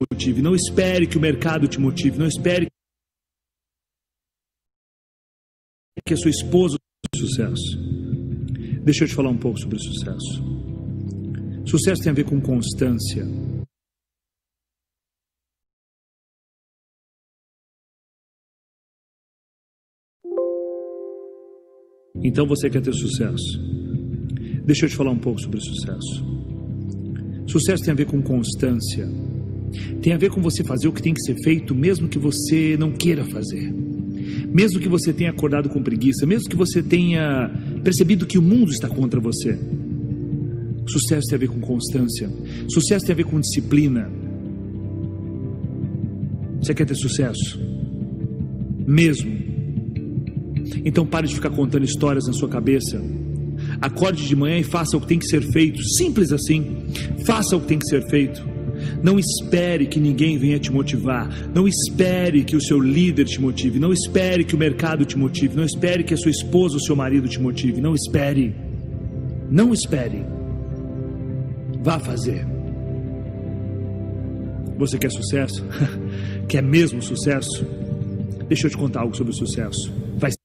motive. Não espere que o mercado te motive. Não espere que a sua esposa tenha sucesso. Deixa eu te falar um pouco sobre sucesso. Sucesso tem a ver com constância. Então você quer ter sucesso. Deixa eu te falar um pouco sobre sucesso. Sucesso tem a ver com constância. Tem a ver com você fazer o que tem que ser feito, mesmo que você não queira fazer. Mesmo que você tenha acordado com preguiça, mesmo que você tenha percebido que o mundo está contra você. Sucesso tem a ver com constância. Sucesso tem a ver com disciplina. Você quer ter sucesso? Mesmo. Então pare de ficar contando histórias na sua cabeça. Acorde de manhã e faça o que tem que ser feito. Simples assim. Faça o que tem que ser feito. Não espere que ninguém venha te motivar. Não espere que o seu líder te motive. Não espere que o mercado te motive. Não espere que a sua esposa ou seu marido te motive. Não espere. Não espere. Vá fazer. Você quer sucesso? quer mesmo sucesso? Deixa eu te contar algo sobre o sucesso. Vai ser.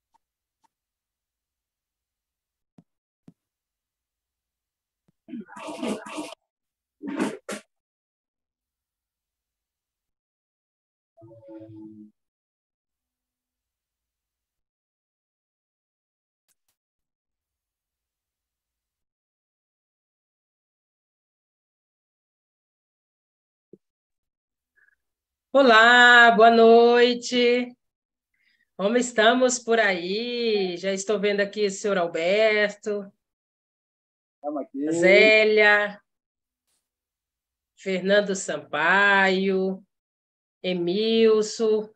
Olá, boa noite. Como estamos por aí? Já estou vendo aqui o senhor Alberto. Estamos aqui. Zélia. Fernando Sampaio. Emilson.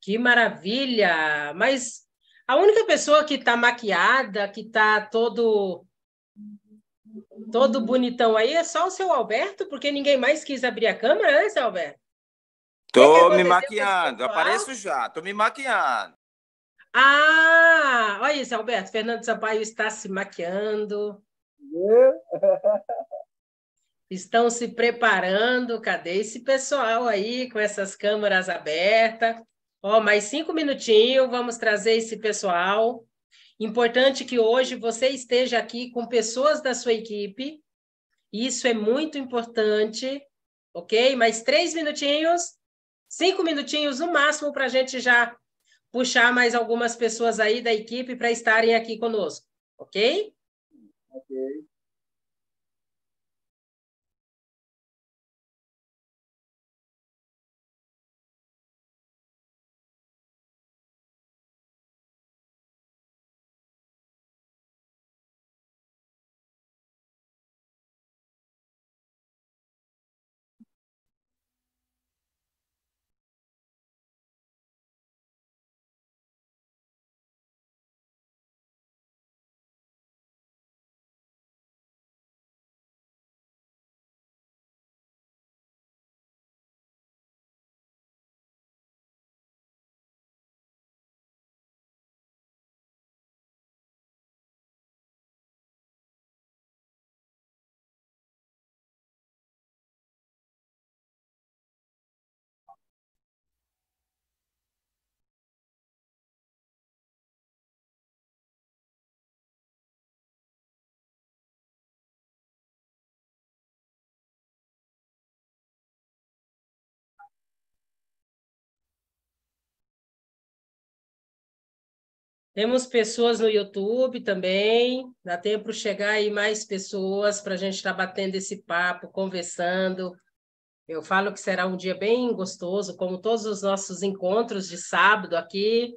Que maravilha! Mas a única pessoa que está maquiada, que está todo todo bonitão aí é só o seu Alberto, porque ninguém mais quis abrir a câmera, né, seu Alberto? Tô me maquiando, apareço já, tô me maquiando. Ah, olha isso, Alberto. Fernando Sampaio está se maquiando. Estão se preparando. Cadê esse pessoal aí com essas câmeras abertas? Ó, mais cinco minutinhos, vamos trazer esse pessoal. Importante que hoje você esteja aqui com pessoas da sua equipe. Isso é muito importante, ok? Mais três minutinhos cinco minutinhos no máximo para a gente já puxar mais algumas pessoas aí da equipe para estarem aqui conosco, ok? Ok. Temos pessoas no YouTube também, dá tempo para chegar aí mais pessoas para a gente estar tá batendo esse papo, conversando. Eu falo que será um dia bem gostoso, como todos os nossos encontros de sábado aqui.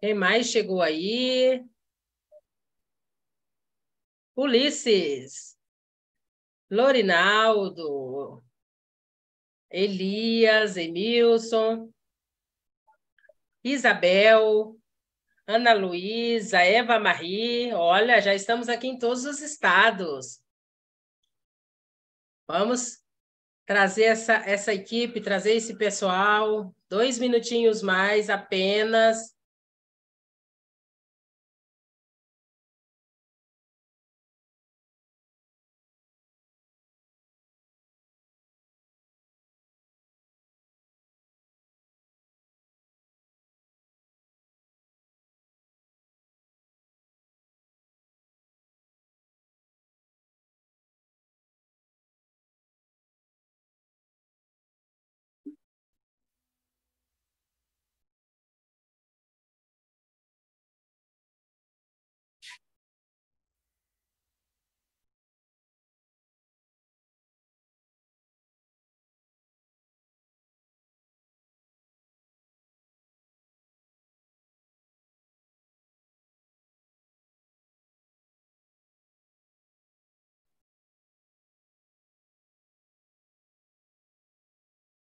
Quem mais chegou aí? Ulisses, Lorinaldo, Elias, Emilson, Isabel, Ana Luísa, Eva Marie. Olha, já estamos aqui em todos os estados. Vamos trazer essa, essa equipe, trazer esse pessoal, dois minutinhos mais apenas,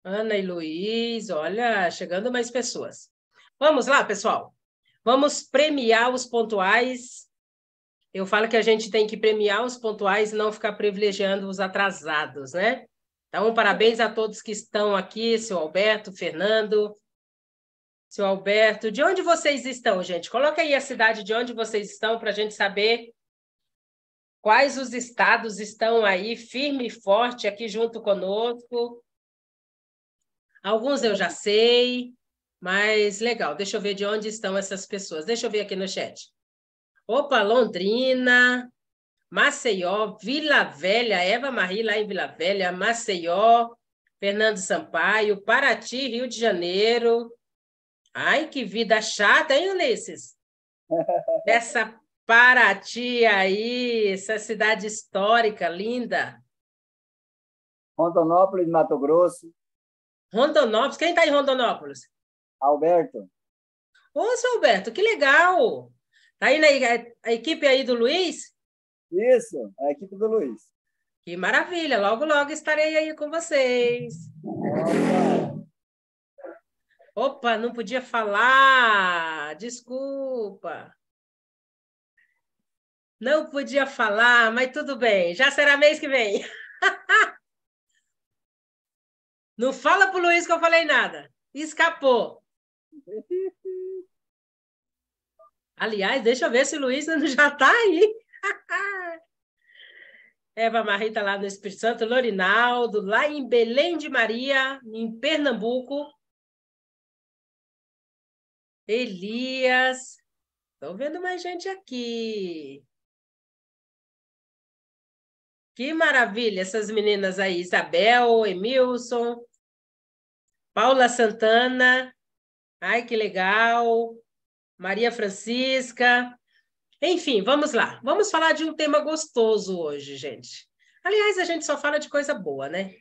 Ana e Luiz, olha, chegando mais pessoas. Vamos lá, pessoal. Vamos premiar os pontuais. Eu falo que a gente tem que premiar os pontuais e não ficar privilegiando os atrasados, né? Então, parabéns a todos que estão aqui, seu Alberto, Fernando, seu Alberto. De onde vocês estão, gente? Coloca aí a cidade de onde vocês estão para a gente saber quais os estados estão aí firme e forte aqui junto conosco. Alguns eu já sei, mas legal, deixa eu ver de onde estão essas pessoas. Deixa eu ver aqui no chat. Opa, Londrina, Maceió, Vila Velha, Eva Marie lá em Vila Velha, Maceió, Fernando Sampaio, Paraty, Rio de Janeiro. Ai, que vida chata, hein, Ulisses? Essa Paraty aí, essa cidade histórica, linda. Rondonópolis, Mato Grosso. Rondonópolis. Quem está em Rondonópolis? Alberto. Ô, seu Alberto, que legal! Tá aí a equipe aí do Luiz? Isso, a equipe do Luiz. Que maravilha! Logo, logo estarei aí com vocês. Opa, não podia falar! Desculpa! Não podia falar, mas tudo bem, já será mês que vem. Não fala pro Luiz que eu falei nada. Escapou. Aliás, deixa eu ver se o Luiz já está aí. Eva Marrita tá lá no Espírito Santo, Lorinaldo, lá em Belém de Maria, em Pernambuco. Elias. Estou vendo mais gente aqui. Que maravilha essas meninas aí, Isabel, Emilson, Paula Santana, ai que legal, Maria Francisca. Enfim, vamos lá. Vamos falar de um tema gostoso hoje, gente. Aliás, a gente só fala de coisa boa, né?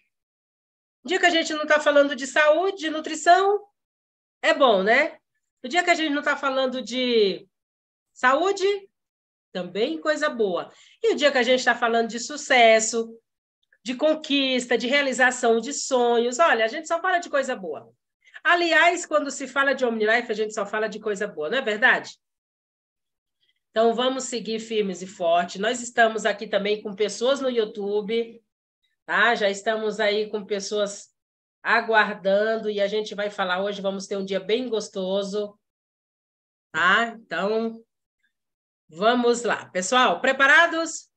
O dia que a gente não está falando de saúde, de nutrição, é bom, né? O dia que a gente não está falando de saúde, também coisa boa. E o dia que a gente está falando de sucesso, de conquista, de realização de sonhos, olha, a gente só fala de coisa boa. Aliás, quando se fala de OmniLife, a gente só fala de coisa boa, não é verdade? Então, vamos seguir firmes e fortes. Nós estamos aqui também com pessoas no YouTube, tá? Já estamos aí com pessoas aguardando e a gente vai falar hoje. Vamos ter um dia bem gostoso, tá? Então, Vamos lá, pessoal, preparados?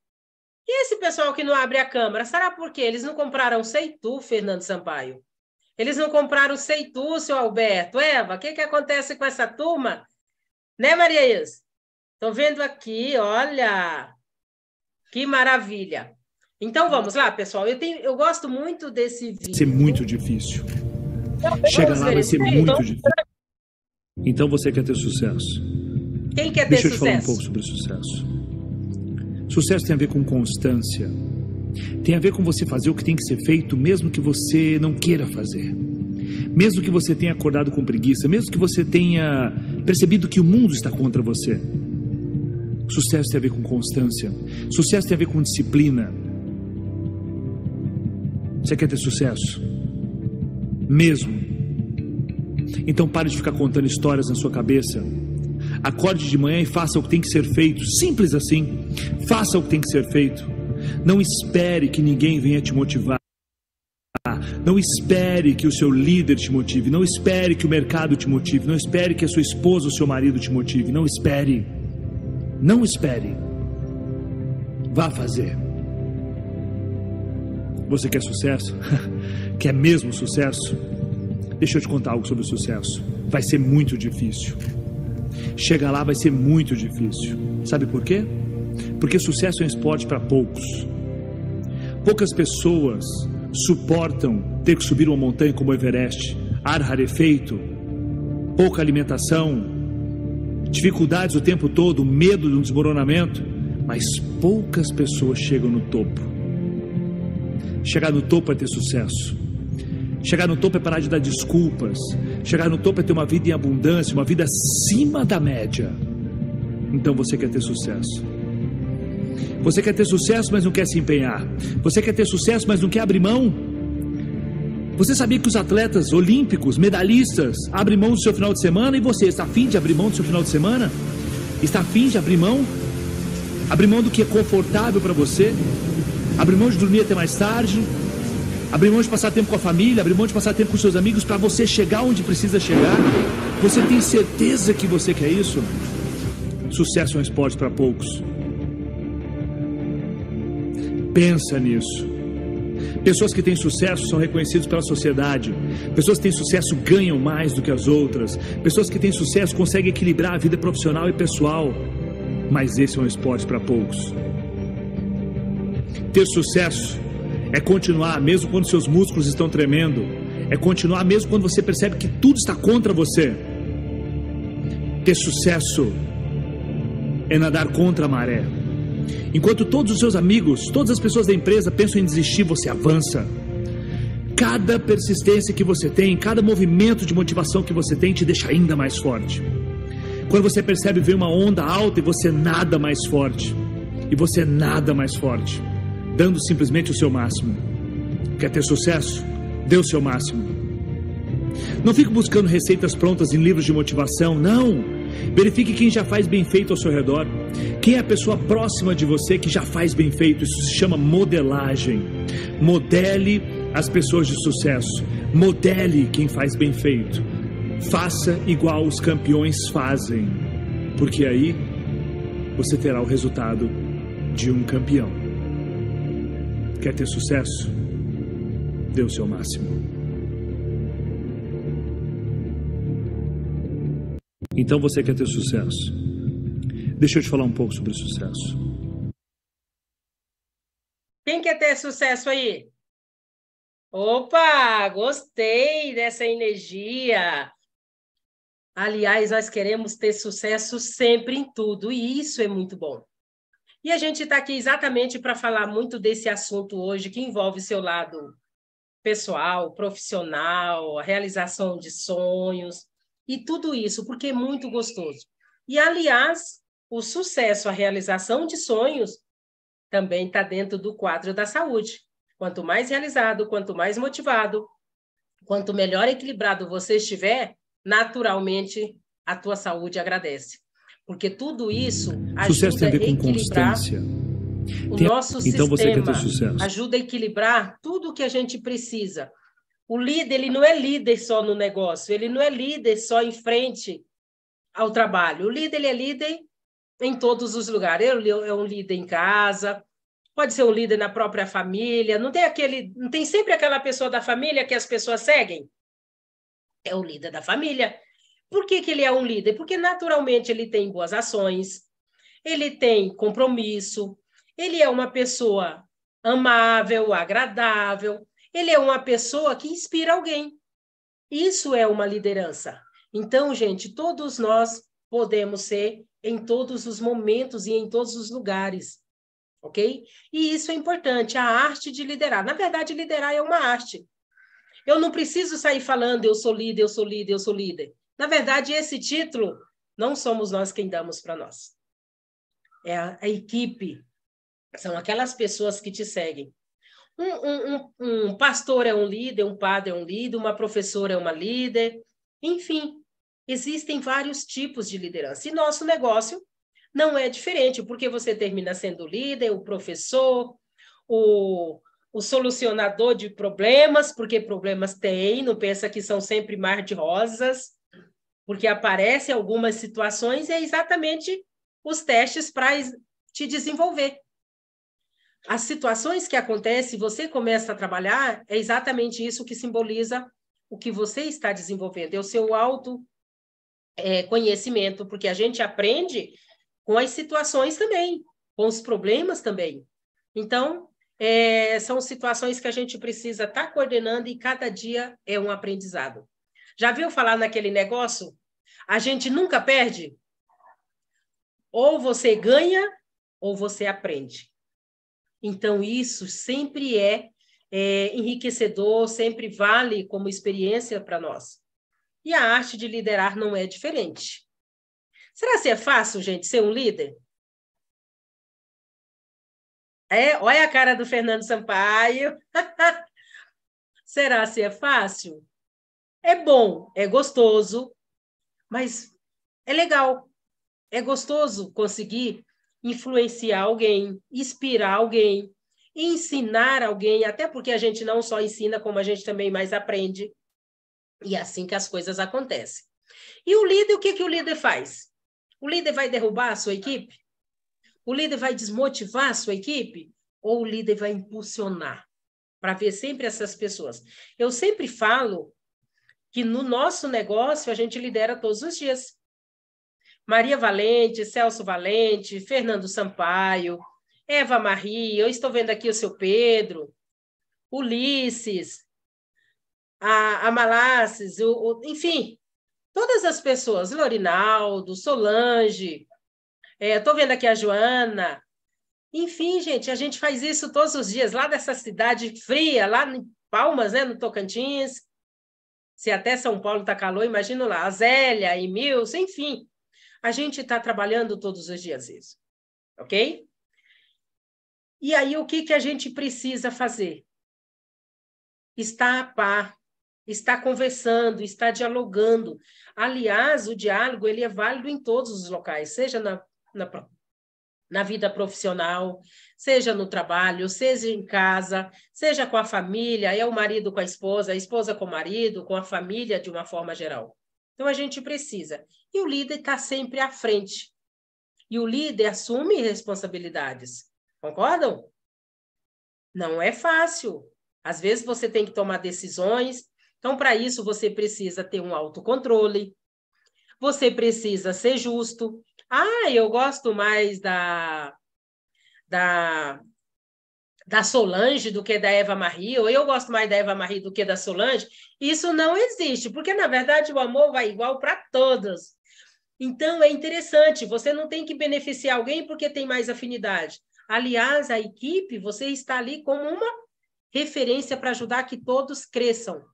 E esse pessoal que não abre a câmera, será por quê? Eles não compraram Seitu, Fernando Sampaio. Eles não compraram Seitu, seu Alberto. Eva, o que, que acontece com essa turma? Né, Maria Isa? Estão vendo aqui, olha. Que maravilha. Então vamos lá, pessoal. Eu, tenho, eu gosto muito desse vídeo. Vai ser muito difícil. Então, Chega lá, vai ser muito difícil. Então você quer ter sucesso quem quer ter Deixa sucesso? Deixa eu falar um pouco sobre sucesso. Sucesso tem a ver com constância. Tem a ver com você fazer o que tem que ser feito, mesmo que você não queira fazer. Mesmo que você tenha acordado com preguiça, mesmo que você tenha percebido que o mundo está contra você. Sucesso tem a ver com constância. Sucesso tem a ver com disciplina. Você quer ter sucesso? Mesmo. Então pare de ficar contando histórias na sua cabeça Acorde de manhã e faça o que tem que ser feito. Simples assim. Faça o que tem que ser feito. Não espere que ninguém venha te motivar. Não espere que o seu líder te motive. Não espere que o mercado te motive. Não espere que a sua esposa ou seu marido te motive. Não espere. Não espere. Vá fazer. Você quer sucesso? quer mesmo sucesso? Deixa eu te contar algo sobre o sucesso. Vai ser muito difícil. Chegar lá vai ser muito difícil. Sabe por quê? Porque sucesso é um esporte para poucos. Poucas pessoas suportam ter que subir uma montanha como o Everest, ar rarefeito, pouca alimentação, dificuldades o tempo todo, medo de um desmoronamento, mas poucas pessoas chegam no topo. Chegar no topo é ter sucesso. Chegar no topo é parar de dar desculpas. Chegar no topo é ter uma vida em abundância, uma vida acima da média. Então você quer ter sucesso. Você quer ter sucesso, mas não quer se empenhar. Você quer ter sucesso, mas não quer abrir mão. Você sabia que os atletas olímpicos, medalhistas, abrem mão do seu final de semana e você está afim de abrir mão do seu final de semana? Está afim de abrir mão? Abrir mão do que é confortável para você? Abrir mão de dormir até mais tarde? abrir mão de passar tempo com a família, abrir mão de passar tempo com seus amigos para você chegar onde precisa chegar. Você tem certeza que você quer isso? Sucesso é um esporte para poucos. Pensa nisso. Pessoas que têm sucesso são reconhecidas pela sociedade. Pessoas que têm sucesso ganham mais do que as outras. Pessoas que têm sucesso conseguem equilibrar a vida profissional e pessoal. Mas esse é um esporte para poucos. Ter sucesso é continuar mesmo quando seus músculos estão tremendo. É continuar mesmo quando você percebe que tudo está contra você. Ter sucesso é nadar contra a maré. Enquanto todos os seus amigos, todas as pessoas da empresa pensam em desistir, você avança. Cada persistência que você tem, cada movimento de motivação que você tem te deixa ainda mais forte. Quando você percebe, vem uma onda alta e você nada mais forte. E você nada mais forte dando simplesmente o seu máximo. Quer ter sucesso? Dê o seu máximo. Não fique buscando receitas prontas em livros de motivação, não. Verifique quem já faz bem feito ao seu redor. Quem é a pessoa próxima de você que já faz bem feito? Isso se chama modelagem. Modele as pessoas de sucesso. Modele quem faz bem feito. Faça igual os campeões fazem, porque aí você terá o resultado de um campeão. Quer ter sucesso? Dê o seu máximo. Então você quer ter sucesso. Deixa eu te falar um pouco sobre sucesso. Quem quer ter sucesso aí? Opa, gostei dessa energia. Aliás, nós queremos ter sucesso sempre em tudo, e isso é muito bom. E a gente está aqui exatamente para falar muito desse assunto hoje, que envolve seu lado pessoal, profissional, a realização de sonhos e tudo isso, porque é muito gostoso. E, aliás, o sucesso, a realização de sonhos também está dentro do quadro da saúde. Quanto mais realizado, quanto mais motivado, quanto melhor equilibrado você estiver, naturalmente a tua saúde agradece. Porque tudo isso sucesso tem a ver com constância. O tem... nosso então sistema você quer ter sucesso. ajuda a equilibrar tudo o que a gente precisa. O líder, ele não é líder só no negócio, ele não é líder só em frente ao trabalho. O líder, ele é líder em todos os lugares. Ele é um líder em casa, pode ser um líder na própria família. Não tem aquele, não tem sempre aquela pessoa da família que as pessoas seguem. É o líder da família, por que, que ele é um líder? Porque naturalmente ele tem boas ações, ele tem compromisso, ele é uma pessoa amável, agradável, ele é uma pessoa que inspira alguém. Isso é uma liderança. Então, gente, todos nós podemos ser em todos os momentos e em todos os lugares, ok? E isso é importante, a arte de liderar. Na verdade, liderar é uma arte. Eu não preciso sair falando eu sou líder, eu sou líder, eu sou líder. Na verdade, esse título não somos nós quem damos para nós. É a, a, equipe, são aquelas pessoas que te seguem. Um, um, um, um pastor é um líder, um padre é um líder, uma professora é uma líder, enfim, existem vários tipos de liderança. E nosso negócio não é diferente, porque você termina sendo o líder, o professor, o, o solucionador de problemas, porque problemas tem, não pensa que são sempre mar de rosas porque aparecem algumas situações e é exatamente os testes para te desenvolver. As situações que acontecem, você começa a trabalhar, é exatamente isso que simboliza o que você está desenvolvendo, é o seu auto é, conhecimento, porque a gente aprende com as situações também, com os problemas também. Então, é, são situações que a gente precisa estar tá coordenando e cada dia é um aprendizado. Já viu falar naquele negócio a gente nunca perde. Ou você ganha ou você aprende. Então, isso sempre é, é enriquecedor, sempre vale como experiência para nós. E a arte de liderar não é diferente. Será que é fácil, gente, ser um líder? É, olha a cara do Fernando Sampaio. Será se é fácil? É bom, é gostoso, mas é legal, é gostoso conseguir influenciar alguém, inspirar alguém, ensinar alguém, até porque a gente não só ensina, como a gente também mais aprende. E é assim que as coisas acontecem. E o líder, o que, que o líder faz? O líder vai derrubar a sua equipe? O líder vai desmotivar a sua equipe? Ou o líder vai impulsionar? Para ver sempre essas pessoas. Eu sempre falo que no nosso negócio a gente lidera todos os dias. Maria Valente, Celso Valente, Fernando Sampaio, Eva Marie, eu estou vendo aqui o seu Pedro, Ulisses, a, a o, o, enfim, todas as pessoas, Lorinaldo, Solange, estou é, vendo aqui a Joana. Enfim, gente, a gente faz isso todos os dias, lá dessa cidade fria, lá em Palmas, né, no Tocantins. Se até São Paulo está calor, imagina lá, Azélia, Emils, enfim. A gente está trabalhando todos os dias isso, ok? E aí, o que, que a gente precisa fazer? Estar a par, estar conversando, estar dialogando. Aliás, o diálogo ele é válido em todos os locais, seja na, na na vida profissional, seja no trabalho, seja em casa, seja com a família, é o marido com a esposa, a esposa com o marido, com a família de uma forma geral. Então a gente precisa. E o líder está sempre à frente. E o líder assume responsabilidades. Concordam? Não é fácil. Às vezes você tem que tomar decisões. Então, para isso, você precisa ter um autocontrole, você precisa ser justo, ah, eu gosto mais da, da, da Solange do que da Eva Marie, ou eu gosto mais da Eva Marie do que da Solange. Isso não existe, porque na verdade o amor vai igual para todas. Então é interessante, você não tem que beneficiar alguém porque tem mais afinidade. Aliás, a equipe, você está ali como uma referência para ajudar que todos cresçam,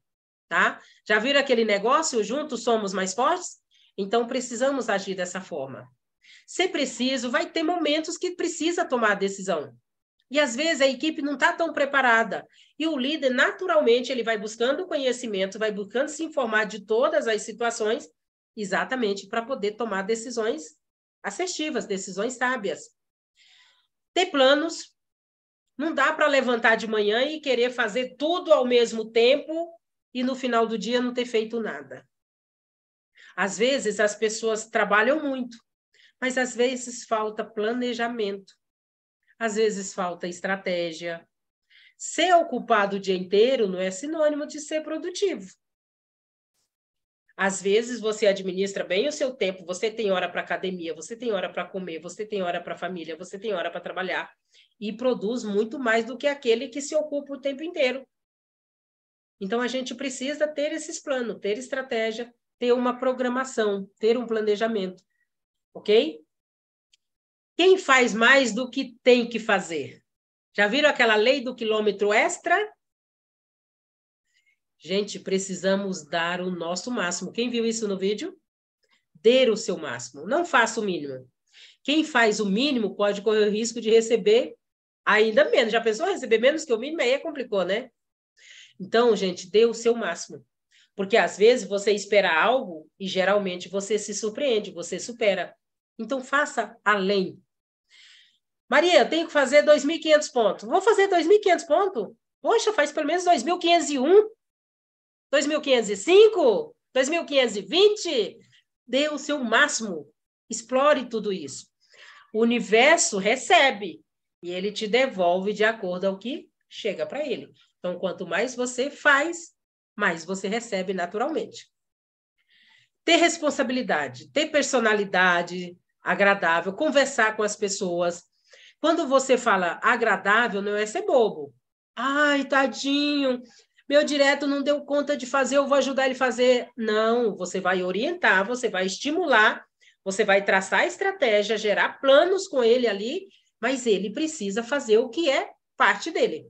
tá? Já viram aquele negócio? Juntos somos mais fortes? Então precisamos agir dessa forma. Se preciso, vai ter momentos que precisa tomar a decisão. E às vezes a equipe não está tão preparada. E o líder, naturalmente, ele vai buscando conhecimento, vai buscando se informar de todas as situações, exatamente para poder tomar decisões assertivas, decisões sábias. Ter planos. Não dá para levantar de manhã e querer fazer tudo ao mesmo tempo e no final do dia não ter feito nada. Às vezes as pessoas trabalham muito, mas às vezes falta planejamento, às vezes falta estratégia. Ser ocupado o dia inteiro não é sinônimo de ser produtivo. Às vezes você administra bem o seu tempo, você tem hora para academia, você tem hora para comer, você tem hora para família, você tem hora para trabalhar e produz muito mais do que aquele que se ocupa o tempo inteiro. Então a gente precisa ter esses planos, ter estratégia, ter uma programação, ter um planejamento ok? Quem faz mais do que tem que fazer? Já viram aquela lei do quilômetro extra? Gente, precisamos dar o nosso máximo. Quem viu isso no vídeo? Dê o seu máximo. Não faça o mínimo. Quem faz o mínimo pode correr o risco de receber ainda menos. Já pensou receber menos que o mínimo? Aí é complicou, né? Então, gente, dê o seu máximo. Porque às vezes você espera algo e geralmente você se surpreende, você supera. Então, faça além. Maria, eu tenho que fazer 2.500 pontos. Vou fazer 2.500 pontos? Poxa, faz pelo menos 2.501, 2.505, 2.520. Dê o seu máximo. Explore tudo isso. O universo recebe e ele te devolve de acordo ao que chega para ele. Então, quanto mais você faz, mais você recebe naturalmente. Ter responsabilidade, ter personalidade, agradável, conversar com as pessoas. Quando você fala agradável, não é ser bobo. Ai, tadinho, meu direto não deu conta de fazer, eu vou ajudar ele a fazer. Não, você vai orientar, você vai estimular, você vai traçar estratégia, gerar planos com ele ali, mas ele precisa fazer o que é parte dele.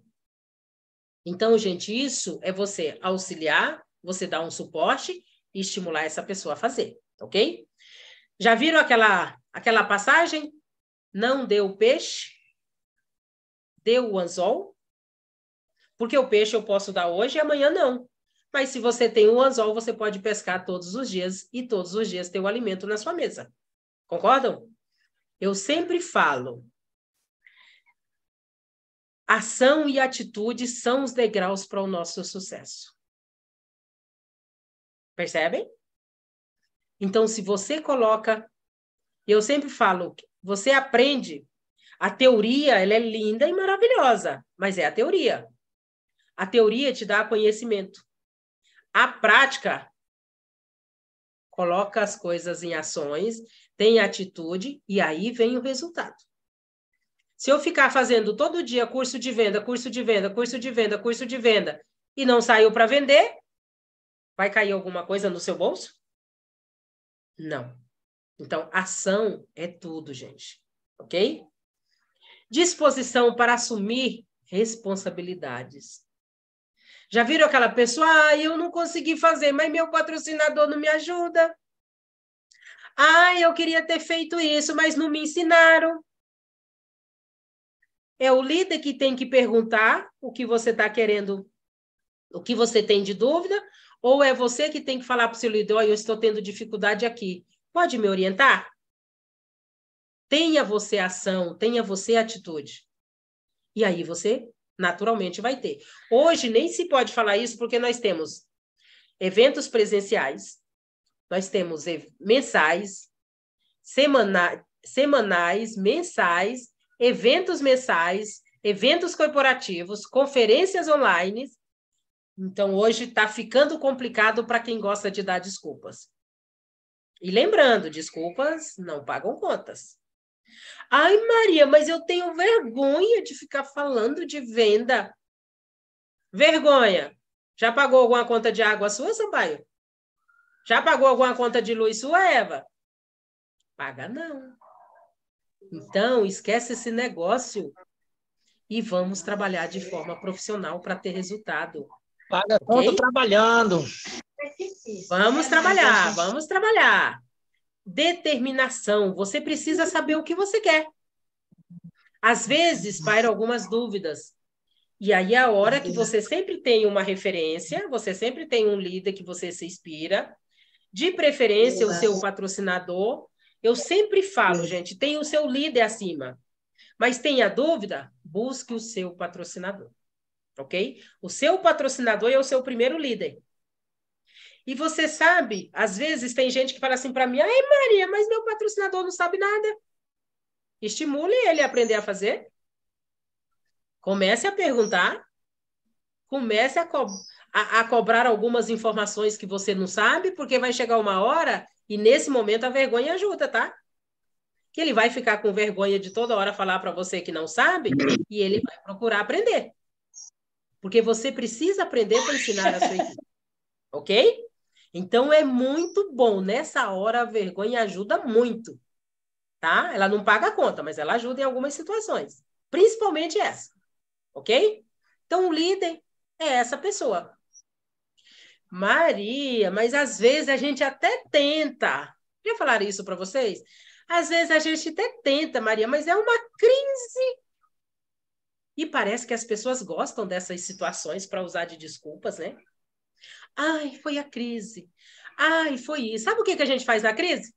Então, gente, isso é você auxiliar, você dar um suporte e estimular essa pessoa a fazer, ok? Já viram aquela Aquela passagem? Não deu peixe, deu o anzol. Porque o peixe eu posso dar hoje e amanhã não. Mas se você tem um anzol, você pode pescar todos os dias e todos os dias ter o alimento na sua mesa. Concordam? Eu sempre falo. Ação e atitude são os degraus para o nosso sucesso. Percebem? Então, se você coloca e eu sempre falo, você aprende, a teoria ela é linda e maravilhosa, mas é a teoria. A teoria te dá conhecimento. A prática coloca as coisas em ações, tem atitude e aí vem o resultado. Se eu ficar fazendo todo dia curso de venda, curso de venda, curso de venda, curso de venda e não saiu para vender, vai cair alguma coisa no seu bolso? Não. Então, ação é tudo, gente. Ok? Disposição para assumir responsabilidades. Já viram aquela pessoa? Ah, eu não consegui fazer, mas meu patrocinador não me ajuda. Ah, eu queria ter feito isso, mas não me ensinaram. É o líder que tem que perguntar o que você está querendo, o que você tem de dúvida, ou é você que tem que falar para o seu líder: oh, eu estou tendo dificuldade aqui. Pode me orientar? Tenha você ação, tenha você atitude. E aí você naturalmente vai ter. Hoje nem se pode falar isso porque nós temos eventos presenciais, nós temos mensais, semana, semanais, mensais, eventos mensais, eventos corporativos, conferências online. Então hoje está ficando complicado para quem gosta de dar desculpas. E lembrando, desculpas não pagam contas. Ai, Maria, mas eu tenho vergonha de ficar falando de venda. Vergonha. Já pagou alguma conta de água sua, Sampaio? Já pagou alguma conta de luz sua, Eva? Paga não. Então, esquece esse negócio e vamos trabalhar de forma profissional para ter resultado. Paga okay? conta trabalhando vamos é trabalhar, gente... vamos trabalhar. Determinação, você precisa saber o que você quer. Às vezes pairam algumas dúvidas. E aí é a hora que você sempre tem uma referência, você sempre tem um líder que você se inspira, de preferência o seu patrocinador. Eu sempre falo, gente, tem o seu líder acima. Mas tem a dúvida? Busque o seu patrocinador. OK? O seu patrocinador é o seu primeiro líder. E você sabe, às vezes tem gente que fala assim para mim: ai, Maria, mas meu patrocinador não sabe nada. Estimule ele a aprender a fazer. Comece a perguntar. Comece a, co a, a cobrar algumas informações que você não sabe, porque vai chegar uma hora e nesse momento a vergonha ajuda, tá? Que ele vai ficar com vergonha de toda hora falar para você que não sabe e ele vai procurar aprender. Porque você precisa aprender para ensinar a sua equipe. Ok? Então é muito bom. Nessa hora, a vergonha ajuda muito. Tá? Ela não paga a conta, mas ela ajuda em algumas situações. Principalmente essa. Ok? Então, o líder é essa pessoa. Maria, mas às vezes a gente até tenta. Queria falar isso para vocês? Às vezes a gente até tenta, Maria, mas é uma crise. E parece que as pessoas gostam dessas situações para usar de desculpas, né? Ai, foi a crise. Ai, foi isso. Sabe o que, que a gente faz na crise?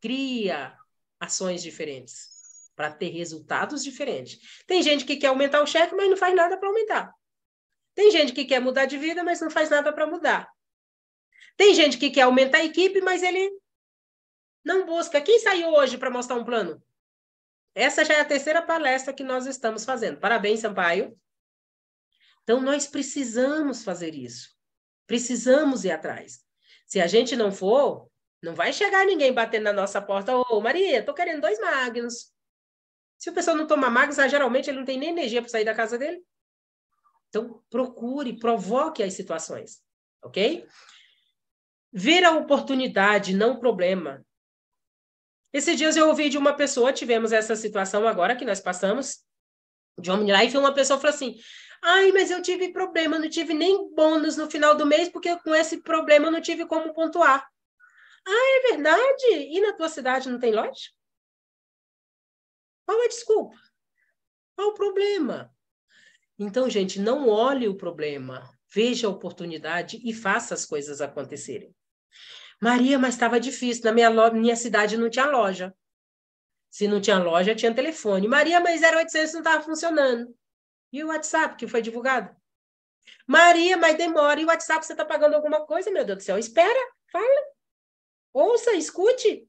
Cria ações diferentes para ter resultados diferentes. Tem gente que quer aumentar o cheque, mas não faz nada para aumentar. Tem gente que quer mudar de vida, mas não faz nada para mudar. Tem gente que quer aumentar a equipe, mas ele não busca. Quem saiu hoje para mostrar um plano? Essa já é a terceira palestra que nós estamos fazendo. Parabéns, Sampaio. Então, nós precisamos fazer isso. Precisamos ir atrás. Se a gente não for, não vai chegar ninguém batendo na nossa porta, ô Maria, tô querendo dois magnos. Se o pessoal não toma magnos, ah, geralmente ele não tem nem energia para sair da casa dele. Então, procure, provoque as situações, ok? Ver a oportunidade, não o problema. Esses dias eu ouvi de uma pessoa, tivemos essa situação agora que nós passamos, de homem Life, e uma pessoa falou assim: Ai, mas eu tive problema, não tive nem bônus no final do mês, porque com esse problema eu não tive como pontuar. Ah, é verdade? E na tua cidade não tem loja? Qual a desculpa? Qual o problema? Então, gente, não olhe o problema, veja a oportunidade e faça as coisas acontecerem. Maria, mas estava difícil, na minha, minha cidade não tinha loja. Se não tinha loja, tinha telefone. Maria, mas 0800 não estava funcionando. E o WhatsApp que foi divulgado? Maria, mas demora. E o WhatsApp você está pagando alguma coisa, meu Deus do céu? Espera, fala. Ouça, escute.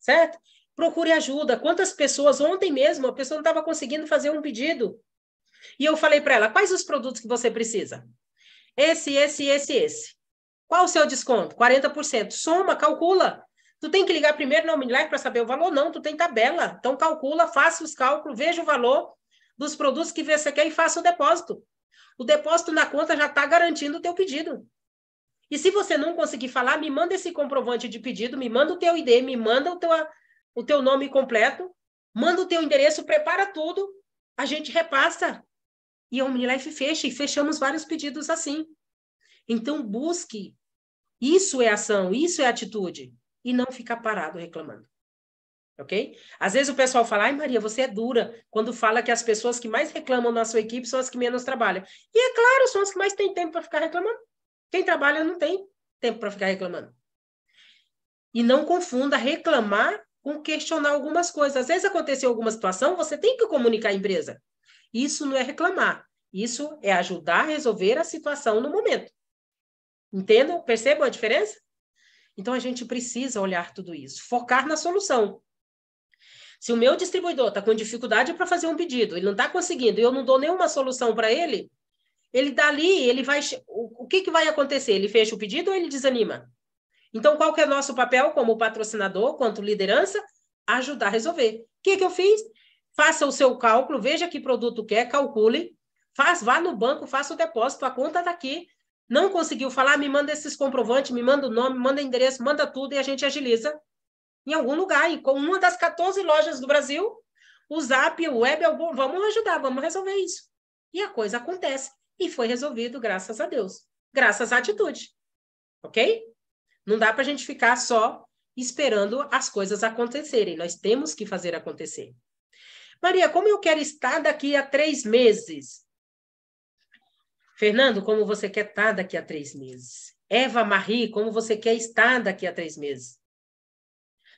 Certo? Procure ajuda. Quantas pessoas, ontem mesmo, a pessoa não estava conseguindo fazer um pedido. E eu falei para ela: quais os produtos que você precisa? Esse, esse, esse, esse. Qual o seu desconto? 40%. Soma, calcula. Tu tem que ligar primeiro na Omnilac para saber o valor? Não, tu tem tabela. Então, calcula, faça os cálculos, veja o valor dos produtos que você quer e faça o depósito. O depósito na conta já está garantindo o teu pedido. E se você não conseguir falar, me manda esse comprovante de pedido, me manda o teu ID, me manda o teu, o teu nome completo, manda o teu endereço, prepara tudo, a gente repassa. E a OmniLife fecha, e fechamos vários pedidos assim. Então, busque. Isso é ação, isso é atitude. E não ficar parado reclamando ok? Às vezes o pessoal fala, ai Maria, você é dura, quando fala que as pessoas que mais reclamam na sua equipe são as que menos trabalham. E é claro, são as que mais têm tempo para ficar reclamando. Quem trabalha não tem tempo para ficar reclamando. E não confunda reclamar com questionar algumas coisas. Às vezes aconteceu alguma situação, você tem que comunicar à empresa. Isso não é reclamar, isso é ajudar a resolver a situação no momento. Entendam? Percebam a diferença? Então a gente precisa olhar tudo isso, focar na solução. Se o meu distribuidor está com dificuldade para fazer um pedido, ele não está conseguindo, e eu não dou nenhuma solução para ele, ele dali, tá ele vai. O, que, que vai acontecer? Ele fecha o pedido ou ele desanima? Então, qual que é nosso papel como patrocinador, quanto liderança? Ajudar a resolver. O que, que eu fiz? Faça o seu cálculo, veja que produto quer, calcule, faz, vá no banco, faça o depósito, a conta está aqui. Não conseguiu falar, me manda esses comprovantes, me manda o nome, manda endereço, manda tudo e a gente agiliza em algum lugar, em uma das 14 lojas do Brasil, o Zap, o Web, é vamos ajudar, vamos resolver isso. E a coisa acontece. E foi resolvido, graças a Deus. Graças à atitude. Ok? Não dá para a gente ficar só esperando as coisas acontecerem. Nós temos que fazer acontecer. Maria, como eu quero estar daqui a três meses? Fernando, como você quer estar daqui a três meses? Eva Marie, como você quer estar daqui a três meses?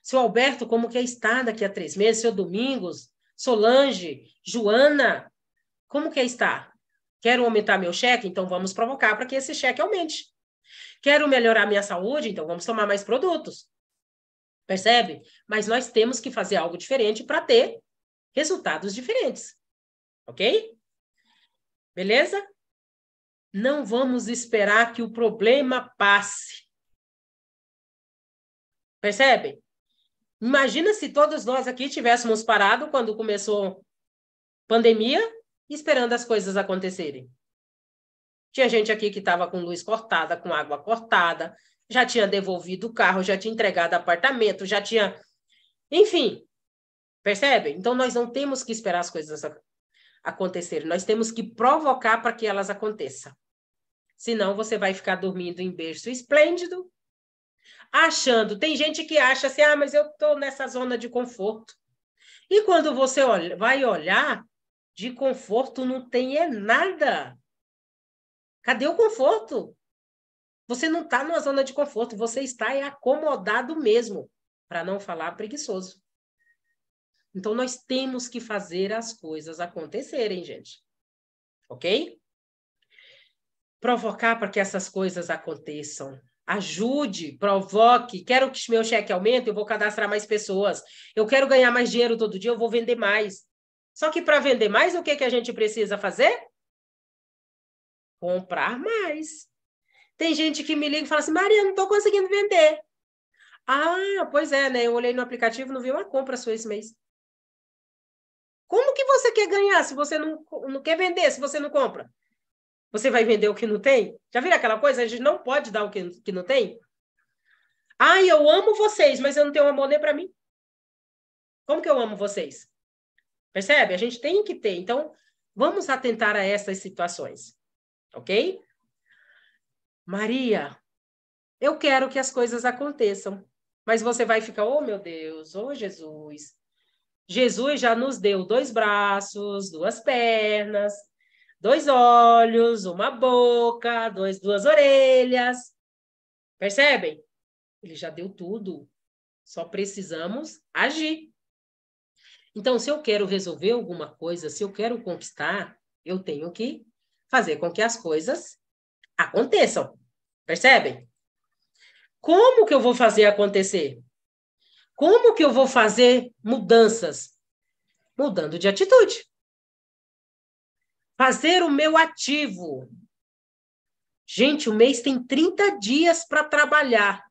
Seu Alberto, como que está é daqui a três meses? Seu Domingos, Solange, Joana, como que é está? Quero aumentar meu cheque? Então vamos provocar para que esse cheque aumente. Quero melhorar minha saúde? Então vamos tomar mais produtos. Percebe? Mas nós temos que fazer algo diferente para ter resultados diferentes. Ok? Beleza? Não vamos esperar que o problema passe. Percebem? Imagina se todos nós aqui tivéssemos parado quando começou pandemia, esperando as coisas acontecerem. Tinha gente aqui que estava com luz cortada, com água cortada, já tinha devolvido o carro, já tinha entregado apartamento, já tinha. Enfim, percebe? Então nós não temos que esperar as coisas acontecerem, nós temos que provocar para que elas aconteçam. Senão você vai ficar dormindo em berço esplêndido achando. Tem gente que acha assim, ah, mas eu estou nessa zona de conforto. E quando você olha, vai olhar, de conforto não tem é nada. Cadê o conforto? Você não está numa zona de conforto, você está é acomodado mesmo, para não falar preguiçoso. Então, nós temos que fazer as coisas acontecerem, gente. Ok? Provocar para que essas coisas aconteçam ajude, provoque, quero que meu cheque aumente, eu vou cadastrar mais pessoas. Eu quero ganhar mais dinheiro todo dia, eu vou vender mais. Só que para vender mais, o que, que a gente precisa fazer? Comprar mais. Tem gente que me liga e fala assim, Maria, não estou conseguindo vender. Ah, pois é, né? Eu olhei no aplicativo, não vi uma compra sua esse mês. Como que você quer ganhar se você não, não quer vender, se você não compra? Você vai vender o que não tem? Já viram aquela coisa? A gente não pode dar o que, que não tem? Ai, eu amo vocês, mas eu não tenho amor nem para mim. Como que eu amo vocês? Percebe? A gente tem que ter. Então, vamos atentar a essas situações. Ok? Maria, eu quero que as coisas aconteçam. Mas você vai ficar, oh meu Deus, oh Jesus. Jesus já nos deu dois braços, duas pernas, dois olhos, uma boca, dois, duas orelhas. Percebem? Ele já deu tudo. Só precisamos agir. Então, se eu quero resolver alguma coisa, se eu quero conquistar, eu tenho que fazer com que as coisas aconteçam. Percebem? Como que eu vou fazer acontecer? Como que eu vou fazer mudanças? Mudando de atitude fazer o meu ativo. Gente, o mês tem 30 dias para trabalhar.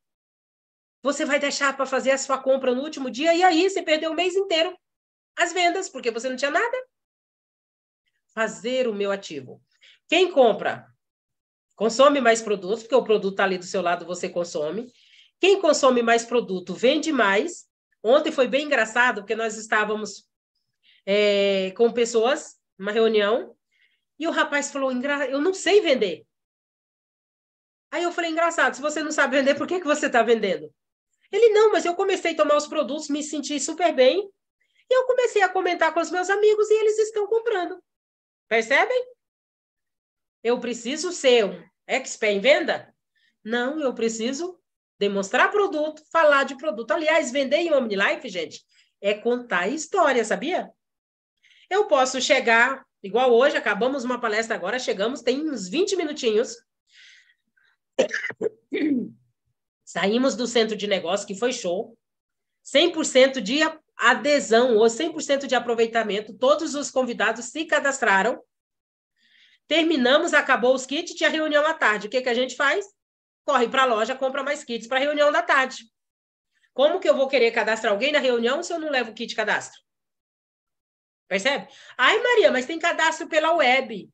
Você vai deixar para fazer a sua compra no último dia e aí você perdeu o mês inteiro as vendas, porque você não tinha nada. Fazer o meu ativo. Quem compra? Consome mais produtos, porque o produto está ali do seu lado, você consome. Quem consome mais produto vende mais. Ontem foi bem engraçado, porque nós estávamos é, com pessoas, uma reunião, e o rapaz falou: eu não sei vender. Aí eu falei: engraçado, se você não sabe vender, por que, que você está vendendo? Ele: não, mas eu comecei a tomar os produtos, me senti super bem. E eu comecei a comentar com os meus amigos e eles estão comprando. Percebem? Eu preciso ser um expert em venda? Não, eu preciso demonstrar produto, falar de produto. Aliás, vender em OmniLife, gente, é contar história, sabia? Eu posso chegar Igual hoje, acabamos uma palestra agora, chegamos, tem uns 20 minutinhos. Saímos do centro de negócio, que foi show. 100% de adesão ou 100% de aproveitamento. Todos os convidados se cadastraram. Terminamos, acabou os kits, tinha reunião à tarde. O que, que a gente faz? Corre para a loja, compra mais kits para a reunião da tarde. Como que eu vou querer cadastrar alguém na reunião se eu não levo o kit cadastro? Percebe? Ai, Maria, mas tem cadastro pela web.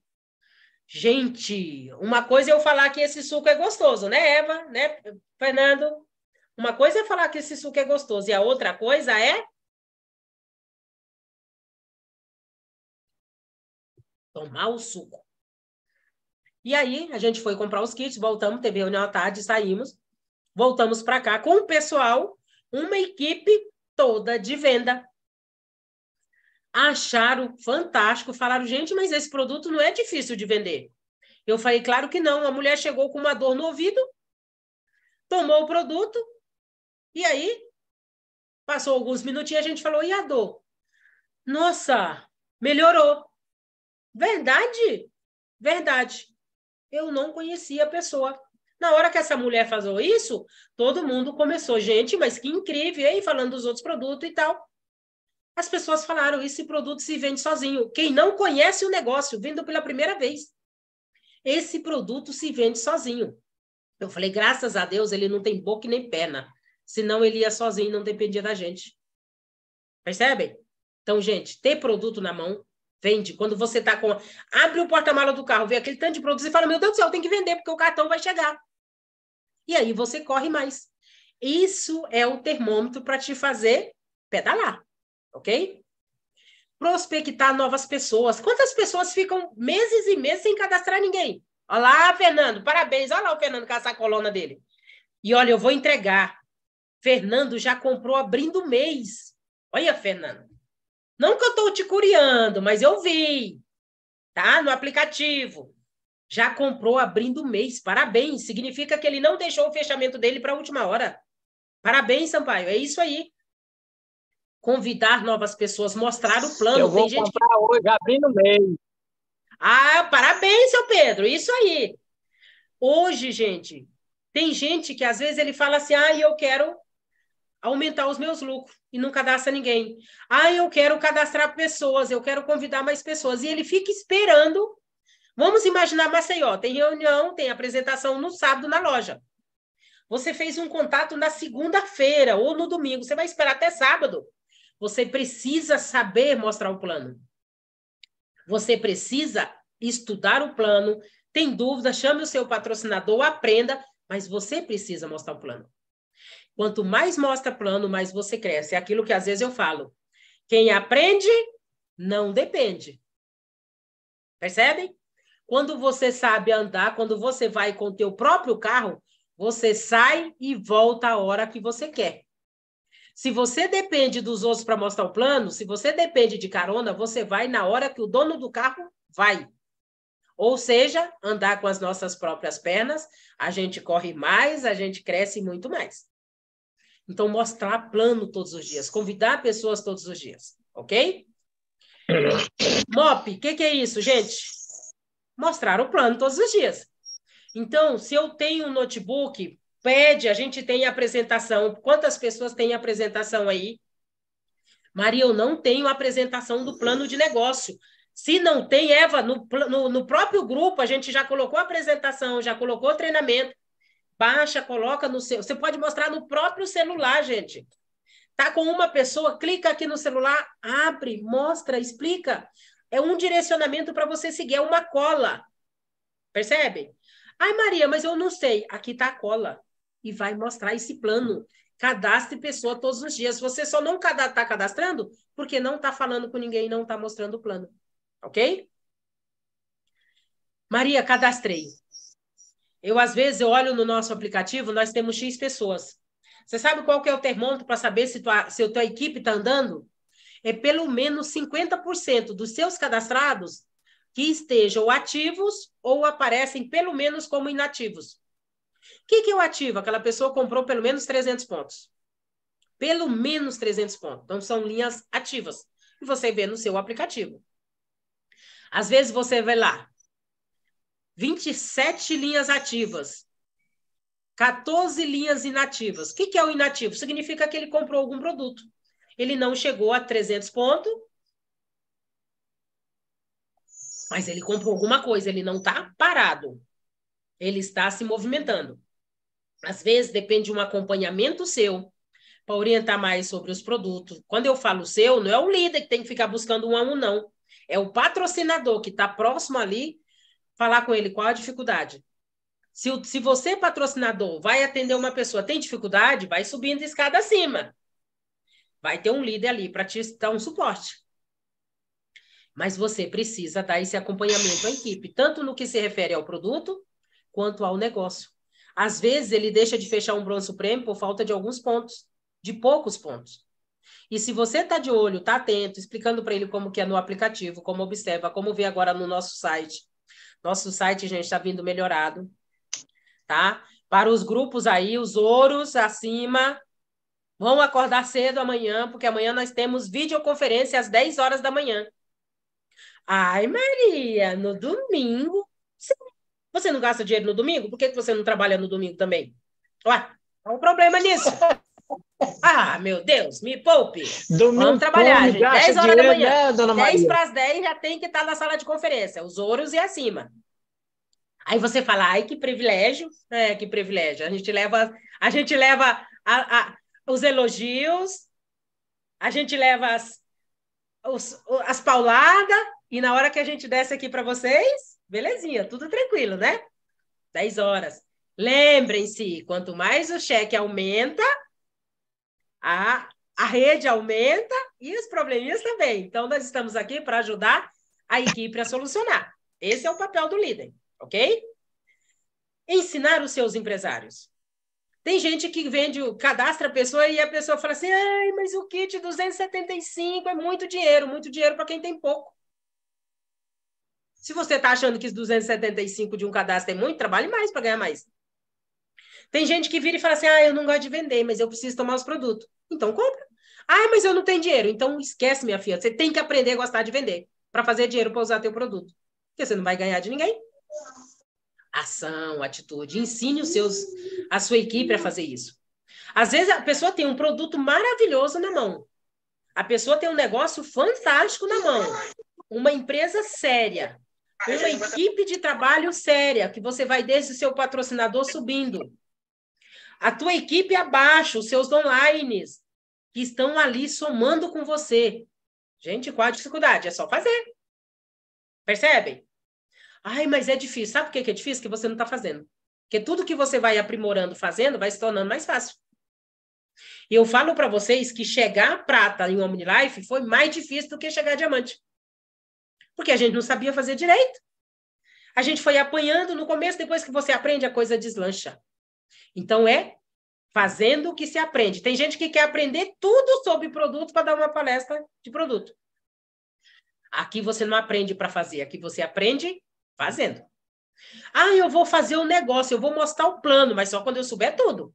Gente, uma coisa é eu falar que esse suco é gostoso, né, Eva? Né, Fernando? Uma coisa é falar que esse suco é gostoso e a outra coisa é. Tomar o suco. E aí, a gente foi comprar os kits, voltamos, teve reunião à tarde, saímos, voltamos para cá com o pessoal, uma equipe toda de venda acharam fantástico, falaram, gente, mas esse produto não é difícil de vender. Eu falei, claro que não. A mulher chegou com uma dor no ouvido, tomou o produto, e aí passou alguns minutinhos a gente falou, e a dor? Nossa, melhorou. Verdade? Verdade. Eu não conhecia a pessoa. Na hora que essa mulher falou isso, todo mundo começou, gente, mas que incrível, hein? Falando dos outros produtos e tal. As pessoas falaram: esse produto se vende sozinho. Quem não conhece o negócio, vindo pela primeira vez, esse produto se vende sozinho. Eu falei: graças a Deus, ele não tem boca nem perna. Senão ele ia sozinho e não dependia da gente. Percebem? Então, gente, ter produto na mão vende. Quando você está com. Abre o porta-mala do carro, vê aquele tanto de produtos e fala: meu Deus do céu, tem que vender porque o cartão vai chegar. E aí você corre mais. Isso é o termômetro para te fazer pedalar ok? Prospectar novas pessoas. Quantas pessoas ficam meses e meses sem cadastrar ninguém? Olha lá, Fernando, parabéns. Olha lá o Fernando com a coluna dele. E olha, eu vou entregar. Fernando já comprou abrindo mês. Olha, Fernando. Não que eu estou te curiando, mas eu vi, tá? No aplicativo. Já comprou abrindo mês. Parabéns. Significa que ele não deixou o fechamento dele para a última hora. Parabéns, Sampaio. É isso aí convidar novas pessoas, mostrar o plano. Eu vou Tem comprar hoje, abrindo mês. Ah, parabéns, seu Pedro, isso aí. Hoje, gente, tem gente que às vezes ele fala assim: ah, eu quero aumentar os meus lucros e não cadastra ninguém. Ah, eu quero cadastrar pessoas, eu quero convidar mais pessoas. E ele fica esperando. Vamos imaginar Maceió: tem reunião, tem apresentação no sábado na loja. Você fez um contato na segunda-feira ou no domingo, você vai esperar até sábado você precisa saber mostrar o plano. Você precisa estudar o plano. Tem dúvida, chame o seu patrocinador, aprenda, mas você precisa mostrar o plano. Quanto mais mostra plano, mais você cresce. É aquilo que às vezes eu falo. Quem aprende, não depende. Percebem? Quando você sabe andar, quando você vai com o teu próprio carro, você sai e volta a hora que você quer. Se você depende dos outros para mostrar o plano, se você depende de carona, você vai na hora que o dono do carro vai. Ou seja, andar com as nossas próprias pernas, a gente corre mais, a gente cresce muito mais. Então, mostrar plano todos os dias, convidar pessoas todos os dias, ok? MOP, o que, que é isso, gente? Mostrar o plano todos os dias. Então, se eu tenho um notebook pede, a gente tem apresentação. Quantas pessoas têm apresentação aí? Maria, eu não tenho apresentação do plano de negócio. Se não tem, Eva, no, no, no próprio grupo a gente já colocou apresentação, já colocou treinamento. Baixa, coloca no seu. Você pode mostrar no próprio celular, gente. Tá com uma pessoa, clica aqui no celular, abre, mostra, explica. É um direcionamento para você seguir, é uma cola. Percebe? Ai, Maria, mas eu não sei. Aqui está a cola e vai mostrar esse plano. Cadastre pessoa todos os dias. Você só não está cadastrando porque não está falando com ninguém, não está mostrando o plano. Ok? Maria, cadastrei. Eu, às vezes, eu olho no nosso aplicativo, nós temos X pessoas. Você sabe qual que é o termômetro para saber se, tua, se a tua equipe está andando? É pelo menos 50% dos seus cadastrados que estejam ativos ou aparecem pelo menos como inativos. O que, que eu ativo? Aquela pessoa comprou pelo menos 300 pontos. Pelo menos 300 pontos. Então, são linhas ativas. E você vê no seu aplicativo. Às vezes, você vê lá. 27 linhas ativas. 14 linhas inativas. O que, que é o inativo? Significa que ele comprou algum produto. Ele não chegou a 300 pontos, mas ele comprou alguma coisa, ele não está parado ele está se movimentando. Às vezes depende de um acompanhamento seu para orientar mais sobre os produtos. Quando eu falo seu, não é o líder que tem que ficar buscando um a um, não. É o patrocinador que está próximo ali, falar com ele qual a dificuldade. Se, se você, é patrocinador, vai atender uma pessoa, tem dificuldade, vai subindo escada acima. Vai ter um líder ali para te dar um suporte. Mas você precisa dar esse acompanhamento à equipe, tanto no que se refere ao produto, quanto ao negócio. Às vezes, ele deixa de fechar um bronze supremo por falta de alguns pontos, de poucos pontos. E se você está de olho, está atento, explicando para ele como que é no aplicativo, como observa, como vê agora no nosso site. Nosso site, gente, está vindo melhorado, tá? Para os grupos aí, os ouros acima, vão acordar cedo amanhã, porque amanhã nós temos videoconferência às 10 horas da manhã. Ai, Maria, no domingo, você não gasta dinheiro no domingo? Por que, que você não trabalha no domingo também? Ué, qual tá o problema nisso. Ah, meu Deus, me poupe. Domingo Vamos trabalhar, gente. 10 horas da manhã. Né, 10 para as 10 já tem que estar tá na sala de conferência, os ouros e acima. Aí você fala, ai, que privilégio, É, Que privilégio. A gente leva, a gente leva a, a, os elogios, a gente leva as, as pauladas, e na hora que a gente desce aqui para vocês, Belezinha, tudo tranquilo, né? 10 horas. Lembrem-se, quanto mais o cheque aumenta, a, a rede aumenta e os probleminhas também. Então, nós estamos aqui para ajudar a equipe a solucionar. Esse é o papel do líder, ok? Ensinar os seus empresários. Tem gente que vende, cadastra a pessoa e a pessoa fala assim: Ai, mas o kit 275 é muito dinheiro, muito dinheiro para quem tem pouco. Se você está achando que os 275 de um cadastro é muito, trabalhe mais para ganhar mais. Tem gente que vira e fala assim: ah, eu não gosto de vender, mas eu preciso tomar os produtos. Então compra. Ah, mas eu não tenho dinheiro. Então esquece, minha filha. Você tem que aprender a gostar de vender para fazer dinheiro para usar teu produto. Porque você não vai ganhar de ninguém. Ação, atitude. Ensine os seus, a sua equipe a fazer isso. Às vezes a pessoa tem um produto maravilhoso na mão. A pessoa tem um negócio fantástico na mão. Uma empresa séria uma equipe de trabalho séria, que você vai desde o seu patrocinador subindo. A tua equipe abaixo, os seus online, que estão ali somando com você. Gente, qual a dificuldade? É só fazer. Percebem? Ai, mas é difícil. Sabe por que é difícil? Que você não está fazendo. Porque tudo que você vai aprimorando, fazendo, vai se tornando mais fácil. E eu falo para vocês que chegar prata em Omni Life foi mais difícil do que chegar diamante. Porque a gente não sabia fazer direito. A gente foi apanhando no começo, depois que você aprende, a coisa deslancha. Então é fazendo o que se aprende. Tem gente que quer aprender tudo sobre produto para dar uma palestra de produto. Aqui você não aprende para fazer, aqui você aprende fazendo. Ah, eu vou fazer o um negócio, eu vou mostrar o plano, mas só quando eu souber tudo.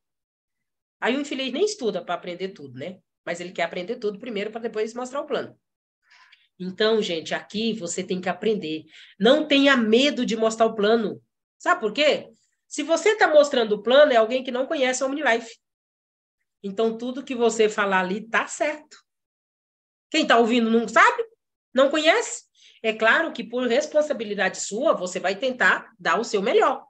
Aí o infeliz nem estuda para aprender tudo, né? Mas ele quer aprender tudo primeiro para depois mostrar o plano. Então, gente, aqui você tem que aprender. Não tenha medo de mostrar o plano. Sabe por quê? Se você está mostrando o plano, é alguém que não conhece a OmniLife. Então, tudo que você falar ali tá certo. Quem está ouvindo não sabe, não conhece. É claro que, por responsabilidade sua, você vai tentar dar o seu melhor.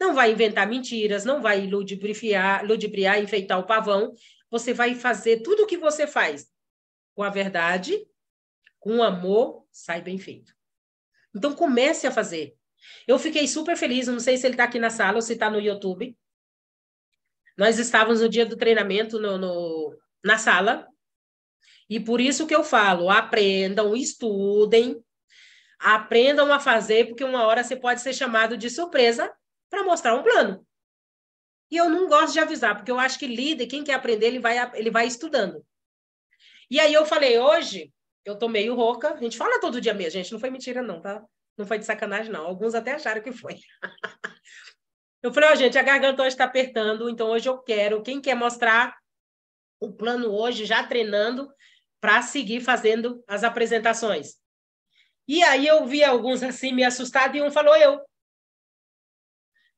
Não vai inventar mentiras, não vai ludibriar, ludibriar enfeitar o pavão. Você vai fazer tudo o que você faz com a verdade com amor, sai bem feito. Então comece a fazer. Eu fiquei super feliz, não sei se ele está aqui na sala ou se está no YouTube. Nós estávamos no dia do treinamento no, no, na sala, e por isso que eu falo: aprendam, estudem, aprendam a fazer, porque uma hora você pode ser chamado de surpresa para mostrar um plano. E eu não gosto de avisar, porque eu acho que líder, quem quer aprender, ele vai, ele vai estudando. E aí eu falei hoje eu tô meio rouca. A gente fala todo dia mesmo, gente. Não foi mentira, não, tá? Não foi de sacanagem, não. Alguns até acharam que foi. eu falei, ó, oh, gente, a garganta hoje está apertando, então hoje eu quero. Quem quer mostrar o plano hoje, já treinando, para seguir fazendo as apresentações? E aí eu vi alguns assim me assustado e um falou eu.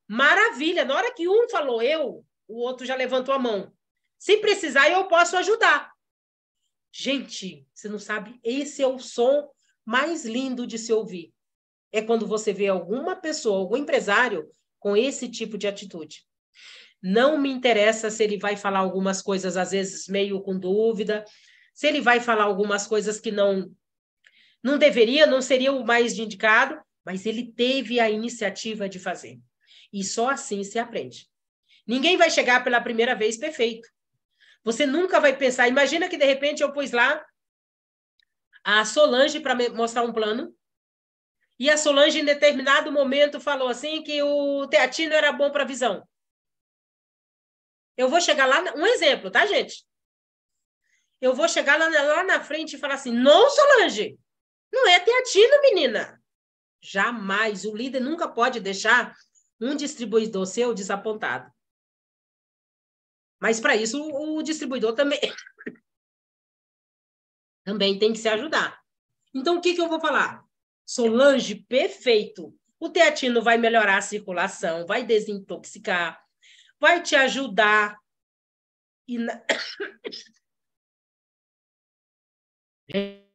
Maravilha! Na hora que um falou eu, o outro já levantou a mão. Se precisar, eu posso ajudar. Gente, você não sabe, esse é o som mais lindo de se ouvir. É quando você vê alguma pessoa, algum empresário com esse tipo de atitude. Não me interessa se ele vai falar algumas coisas às vezes meio com dúvida, se ele vai falar algumas coisas que não não deveria, não seria o mais indicado, mas ele teve a iniciativa de fazer. E só assim se aprende. Ninguém vai chegar pela primeira vez perfeito. Você nunca vai pensar. Imagina que de repente eu pus lá a Solange para mostrar um plano. E a Solange, em determinado momento, falou assim que o teatino era bom para visão. Eu vou chegar lá, um exemplo, tá, gente? Eu vou chegar lá, lá na frente e falar assim: não, Solange, não é teatino, menina. Jamais. O líder nunca pode deixar um distribuidor seu desapontado. Mas para isso o distribuidor também também tem que se ajudar. Então o que, que eu vou falar? Solange, perfeito. O teatino vai melhorar a circulação, vai desintoxicar, vai te ajudar e na...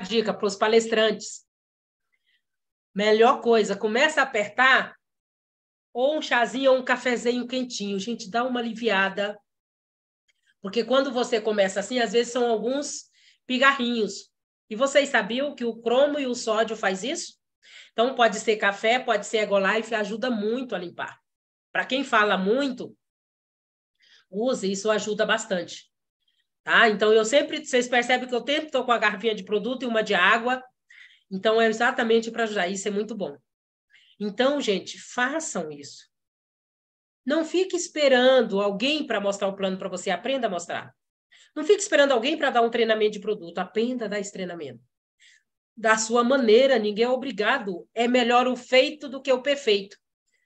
dica para os palestrantes. Melhor coisa, começa a apertar ou um chazinho ou um cafezinho quentinho. Gente, dá uma aliviada. Porque quando você começa assim, às vezes são alguns pigarrinhos. E vocês sabiam que o cromo e o sódio faz isso? Então pode ser café, pode ser Egolife, ajuda muito a limpar. Para quem fala muito, use, isso ajuda bastante. Tá? Então, eu sempre, vocês percebem que eu sempre estou com a garrafinha de produto e uma de água. Então, é exatamente para ajudar. Isso é muito bom. Então, gente, façam isso. Não fique esperando alguém para mostrar o plano para você. Aprenda a mostrar. Não fique esperando alguém para dar um treinamento de produto. Aprenda a dar esse treinamento. Da sua maneira, ninguém é obrigado. É melhor o feito do que o perfeito.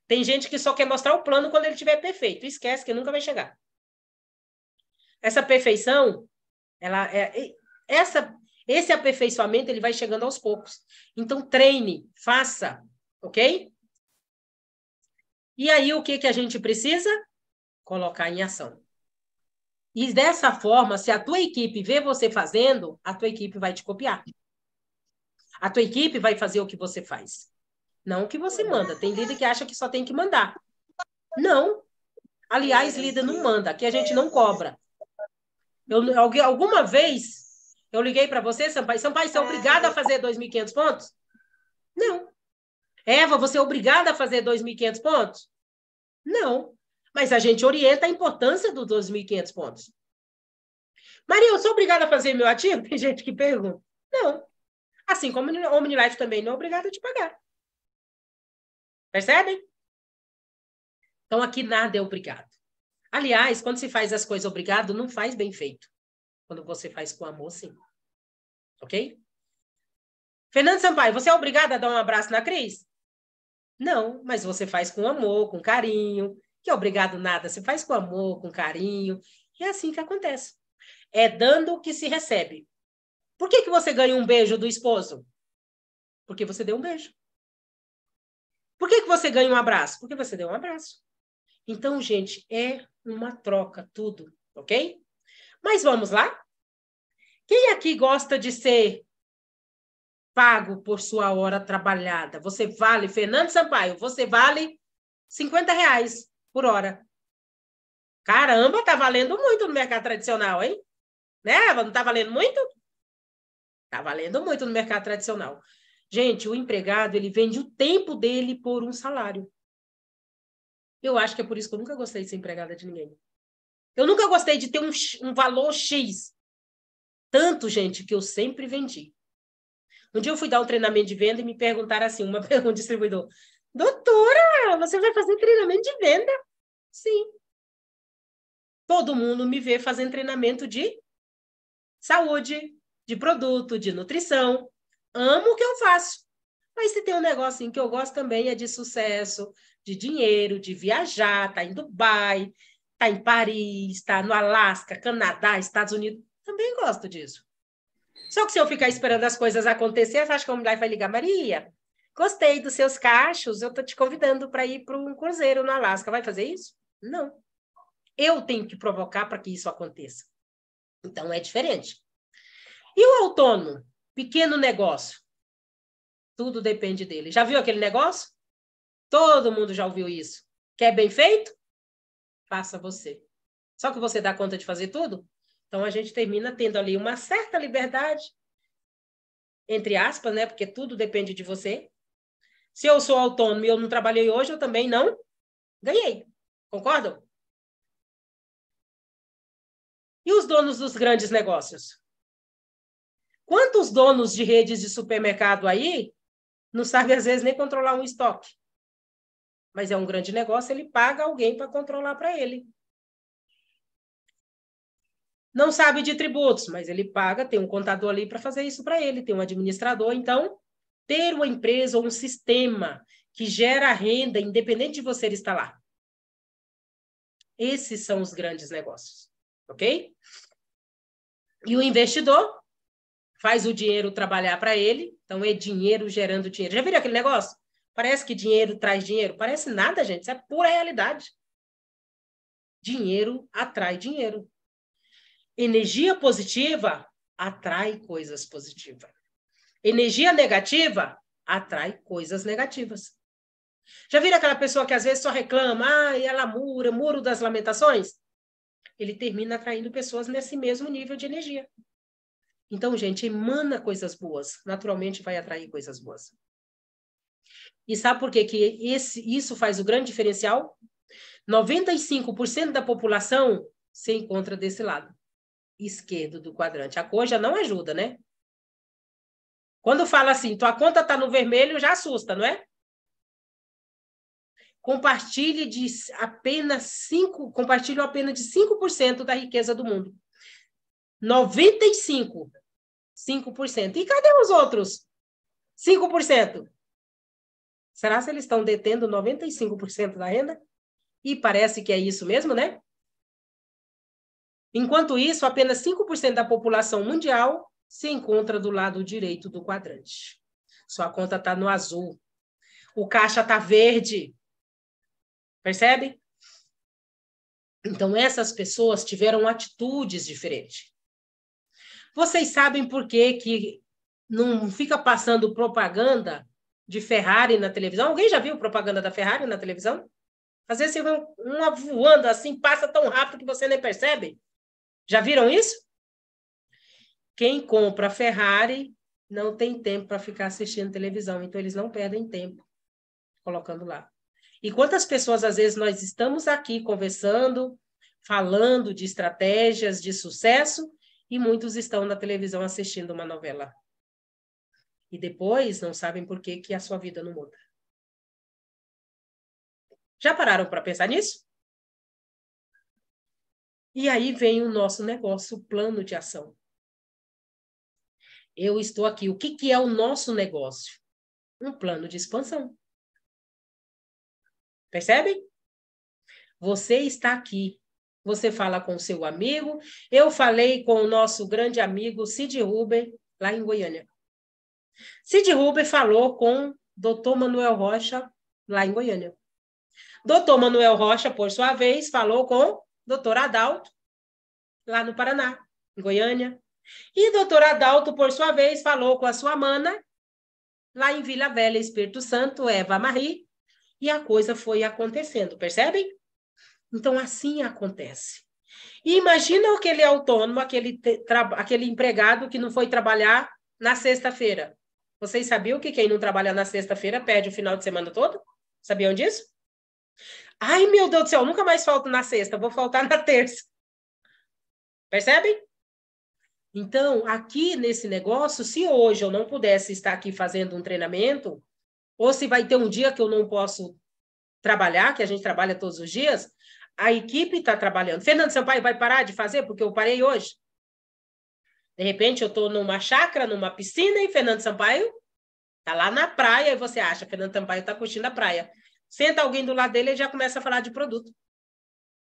Tem gente que só quer mostrar o plano quando ele estiver perfeito. Esquece que nunca vai chegar. Essa perfeição, ela é, essa, esse aperfeiçoamento ele vai chegando aos poucos. Então treine, faça, ok? E aí o que que a gente precisa? Colocar em ação. E dessa forma, se a tua equipe vê você fazendo, a tua equipe vai te copiar. A tua equipe vai fazer o que você faz. Não o que você manda. Tem líder que acha que só tem que mandar. Não. Aliás, líder não manda, que a gente não cobra. Eu, alguém, alguma vez eu liguei para você, Sampaio, Sampaio, você é, é. obrigada a fazer 2.500 pontos? Não. Eva, você é obrigada a fazer 2.500 pontos? Não. Mas a gente orienta a importância dos 2.500 pontos. Maria, eu sou obrigada a fazer meu ativo? Tem gente que pergunta. Não. Assim como o OmniLife também não é obrigada a te pagar. Percebem? Então, aqui nada é obrigado. Aliás, quando se faz as coisas obrigado, não faz bem feito. Quando você faz com amor, sim. Ok? Fernando Sampaio, você é obrigado a dar um abraço na Cris? Não, mas você faz com amor, com carinho. Que obrigado nada, você faz com amor, com carinho. E é assim que acontece. É dando que se recebe. Por que, que você ganha um beijo do esposo? Porque você deu um beijo. Por que, que você ganha um abraço? Porque você deu um abraço. Então, gente, é uma troca, tudo, ok? Mas vamos lá? Quem aqui gosta de ser pago por sua hora trabalhada? Você vale, Fernando Sampaio, você vale 50 reais por hora. Caramba, tá valendo muito no mercado tradicional, hein? Né? Não tá valendo muito? Tá valendo muito no mercado tradicional. Gente, o empregado, ele vende o tempo dele por um salário. Eu acho que é por isso que eu nunca gostei de ser empregada de ninguém. Eu nunca gostei de ter um, um valor X. Tanto, gente, que eu sempre vendi. Um dia eu fui dar um treinamento de venda e me perguntaram assim, uma, um distribuidor, doutora, você vai fazer treinamento de venda? Sim. Todo mundo me vê fazendo treinamento de saúde, de produto, de nutrição. Amo o que eu faço. Mas se tem um negocinho que eu gosto também é de sucesso, de dinheiro, de viajar, está em Dubai, está em Paris, está no Alasca, Canadá, Estados Unidos. Também gosto disso. Só que se eu ficar esperando as coisas acontecer, acho que a mulher vai ligar, Maria, gostei dos seus cachos, eu estou te convidando para ir para um cruzeiro no Alasca. Vai fazer isso? Não. Eu tenho que provocar para que isso aconteça. Então é diferente. E o autônomo? Pequeno negócio. Tudo depende dele. Já viu aquele negócio? Todo mundo já ouviu isso. Quer bem feito? Faça você. Só que você dá conta de fazer tudo? Então a gente termina tendo ali uma certa liberdade, entre aspas, né? Porque tudo depende de você. Se eu sou autônomo e eu não trabalhei hoje, eu também não ganhei. Concordam? E os donos dos grandes negócios? Quantos donos de redes de supermercado aí não sabem, às vezes, nem controlar um estoque? mas é um grande negócio, ele paga alguém para controlar para ele. Não sabe de tributos, mas ele paga, tem um contador ali para fazer isso para ele, tem um administrador. Então, ter uma empresa ou um sistema que gera renda, independente de você estar lá. Esses são os grandes negócios, ok? E o investidor faz o dinheiro trabalhar para ele, então é dinheiro gerando dinheiro. Já viram aquele negócio? Parece que dinheiro traz dinheiro? Parece nada, gente. Isso é pura realidade. Dinheiro atrai dinheiro. Energia positiva atrai coisas positivas. Energia negativa atrai coisas negativas. Já viram aquela pessoa que às vezes só reclama, ah, ela mura, muro das lamentações? Ele termina atraindo pessoas nesse mesmo nível de energia. Então, gente, emana coisas boas, naturalmente vai atrair coisas boas. E sabe por quê? que esse, isso faz o grande diferencial? 95% da população se encontra desse lado esquerdo do quadrante. A cor já não ajuda, né? Quando fala assim, tua conta está no vermelho, já assusta, não é? Compartilhe de apenas 5, compartilhe apenas de 5% da riqueza do mundo. 95, 5%. E cadê os outros? 5%. Será se eles estão detendo 95% da renda? E parece que é isso mesmo, né? Enquanto isso, apenas 5% da população mundial se encontra do lado direito do quadrante. Sua conta está no azul. O caixa está verde. Percebe? Então, essas pessoas tiveram atitudes diferentes. Vocês sabem por que, que não fica passando propaganda de Ferrari na televisão. Alguém já viu propaganda da Ferrari na televisão? Às vezes você vê uma voando assim, passa tão rápido que você nem percebe. Já viram isso? Quem compra Ferrari não tem tempo para ficar assistindo televisão, então eles não perdem tempo colocando lá. E quantas pessoas às vezes nós estamos aqui conversando, falando de estratégias de sucesso e muitos estão na televisão assistindo uma novela e depois não sabem por que, que a sua vida não muda. Já pararam para pensar nisso? E aí vem o nosso negócio, o plano de ação. Eu estou aqui. O que, que é o nosso negócio? Um plano de expansão. Percebem? Você está aqui. Você fala com seu amigo. Eu falei com o nosso grande amigo Cid Ruben, lá em Goiânia. Cid Ruber falou com Dr. Manuel Rocha, lá em Goiânia. Dr. Manuel Rocha, por sua vez, falou com Dr. Adalto, lá no Paraná, em Goiânia. E Dr. Adalto, por sua vez, falou com a sua mana, lá em Vila Velha, Espírito Santo, Eva Marie, e a coisa foi acontecendo, percebem? Então, assim acontece. E imagina aquele autônomo, aquele, aquele empregado que não foi trabalhar na sexta-feira. Vocês sabiam que quem não trabalha na sexta-feira perde o final de semana todo? Sabiam disso? Ai, meu Deus do céu, nunca mais falto na sexta, vou faltar na terça. Percebem? Então, aqui nesse negócio, se hoje eu não pudesse estar aqui fazendo um treinamento, ou se vai ter um dia que eu não posso trabalhar, que a gente trabalha todos os dias, a equipe está trabalhando. Fernando Sampaio vai parar de fazer porque eu parei hoje? De repente, eu estou numa chácara, numa piscina, e Fernando Sampaio está lá na praia, e você acha, Fernando Sampaio está curtindo a praia. Senta alguém do lado dele e já começa a falar de produto.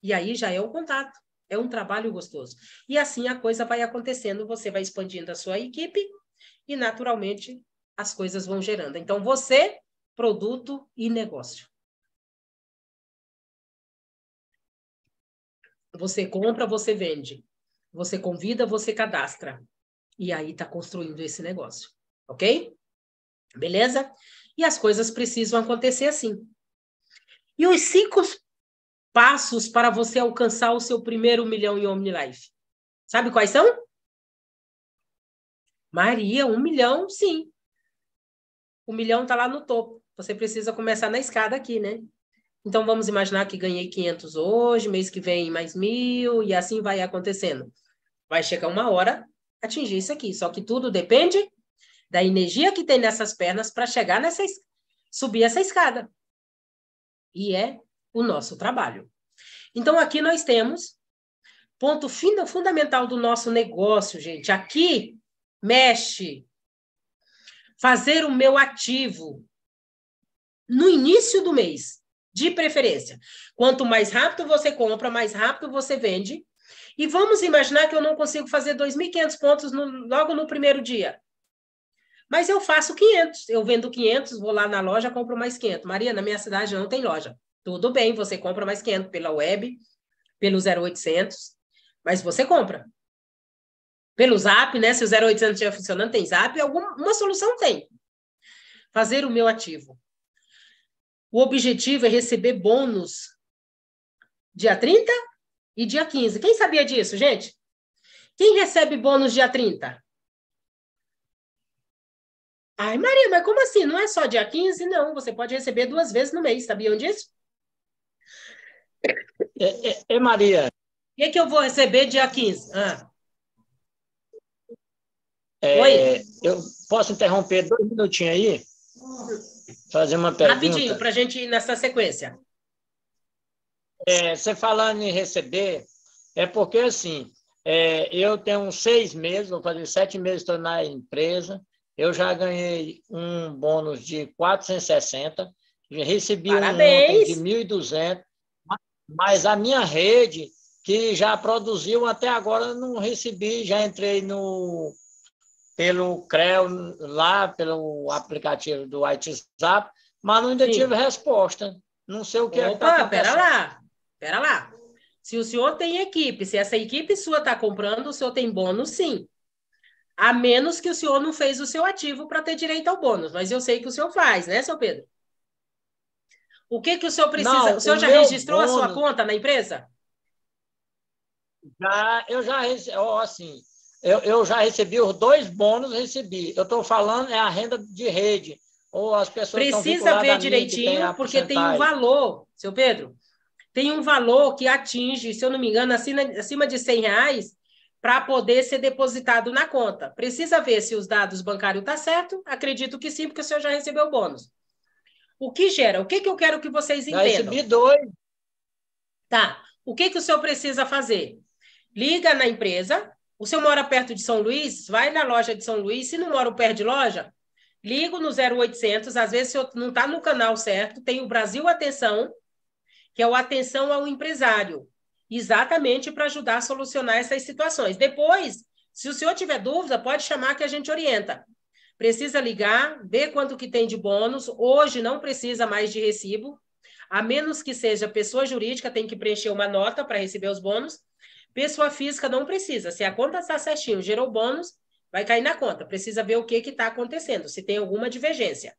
E aí já é o contato. É um trabalho gostoso. E assim a coisa vai acontecendo, você vai expandindo a sua equipe e, naturalmente, as coisas vão gerando. Então, você, produto e negócio. Você compra, você vende. Você convida, você cadastra. E aí está construindo esse negócio, ok? Beleza? E as coisas precisam acontecer assim. E os cinco passos para você alcançar o seu primeiro milhão em OmniLife? Sabe quais são? Maria, um milhão, sim. O milhão está lá no topo. Você precisa começar na escada aqui, né? Então, vamos imaginar que ganhei 500 hoje, mês que vem mais mil, e assim vai acontecendo. Vai chegar uma hora atingir isso aqui. Só que tudo depende da energia que tem nessas pernas para chegar nessa subir essa escada. E é o nosso trabalho. Então, aqui nós temos ponto fundamental do nosso negócio, gente. Aqui mexe. Fazer o meu ativo no início do mês de preferência. Quanto mais rápido você compra, mais rápido você vende. E vamos imaginar que eu não consigo fazer 2.500 pontos no, logo no primeiro dia. Mas eu faço 500, eu vendo 500, vou lá na loja, compro mais 500. Maria, na minha cidade não tem loja. Tudo bem, você compra mais 500 pela web, pelo 0800, mas você compra. Pelo zap, né? Se o 0800 estiver funcionando, tem zap, alguma solução tem. Fazer o meu ativo. O objetivo é receber bônus dia 30 e dia 15. Quem sabia disso, gente? Quem recebe bônus dia 30? Ai, Maria, mas como assim? Não é só dia 15? Não, você pode receber duas vezes no mês, sabiam disso? É, é, é Maria. O que, é que eu vou receber dia 15? Ah. É, Oi? Eu posso interromper dois minutinhos aí? fazer uma pergunta. Rapidinho, para a gente ir nessa sequência. É, você falando em receber, é porque assim, é, eu tenho uns seis meses, vou fazer sete meses estou na empresa, eu já ganhei um bônus de 460, recebi Parabéns. um de 1.200, mas a minha rede, que já produziu até agora, não recebi, já entrei no pelo CREO lá, pelo aplicativo do WhatsApp, mas não ainda Sim. tive resposta. Não sei o que Opa, é. Tá Opa, pera lá, pera lá. Se o senhor tem equipe, se essa equipe sua está comprando, o senhor tem bônus, sim. A menos que o senhor não fez o seu ativo para ter direito ao bônus. Mas eu sei que o senhor faz, né, seu Pedro? O que, que o senhor precisa? Não, o senhor o já registrou bônus... a sua conta na empresa? Já, eu já, ó, assim, eu, eu já recebi os dois bônus, recebi. Eu estou falando é a renda de rede. Ou as pessoas Precisa ver direitinho, tem porque tem um valor, seu Pedro. Tem um valor que atinge, se eu não me engano, acima, acima de 100 reais, para poder ser depositado na conta. Precisa ver se os dados bancários estão tá certo. Acredito que sim, porque o senhor já recebeu o bônus. O que gera? O que, que eu quero que vocês entendam? Já recebi dois. Tá. O que, que o senhor precisa fazer? Liga na empresa, o senhor mora perto de São Luís? Vai na loja de São Luís. Se não mora perto de loja, ligo no 0800. Às vezes, o senhor não está no canal certo. Tem o Brasil Atenção, que é o Atenção ao Empresário, exatamente para ajudar a solucionar essas situações. Depois, se o senhor tiver dúvida, pode chamar que a gente orienta. Precisa ligar, ver quanto que tem de bônus. Hoje não precisa mais de recibo, a menos que seja pessoa jurídica, tem que preencher uma nota para receber os bônus. Pessoa física não precisa. Se a conta está certinho, gerou bônus, vai cair na conta. Precisa ver o que está acontecendo, se tem alguma divergência.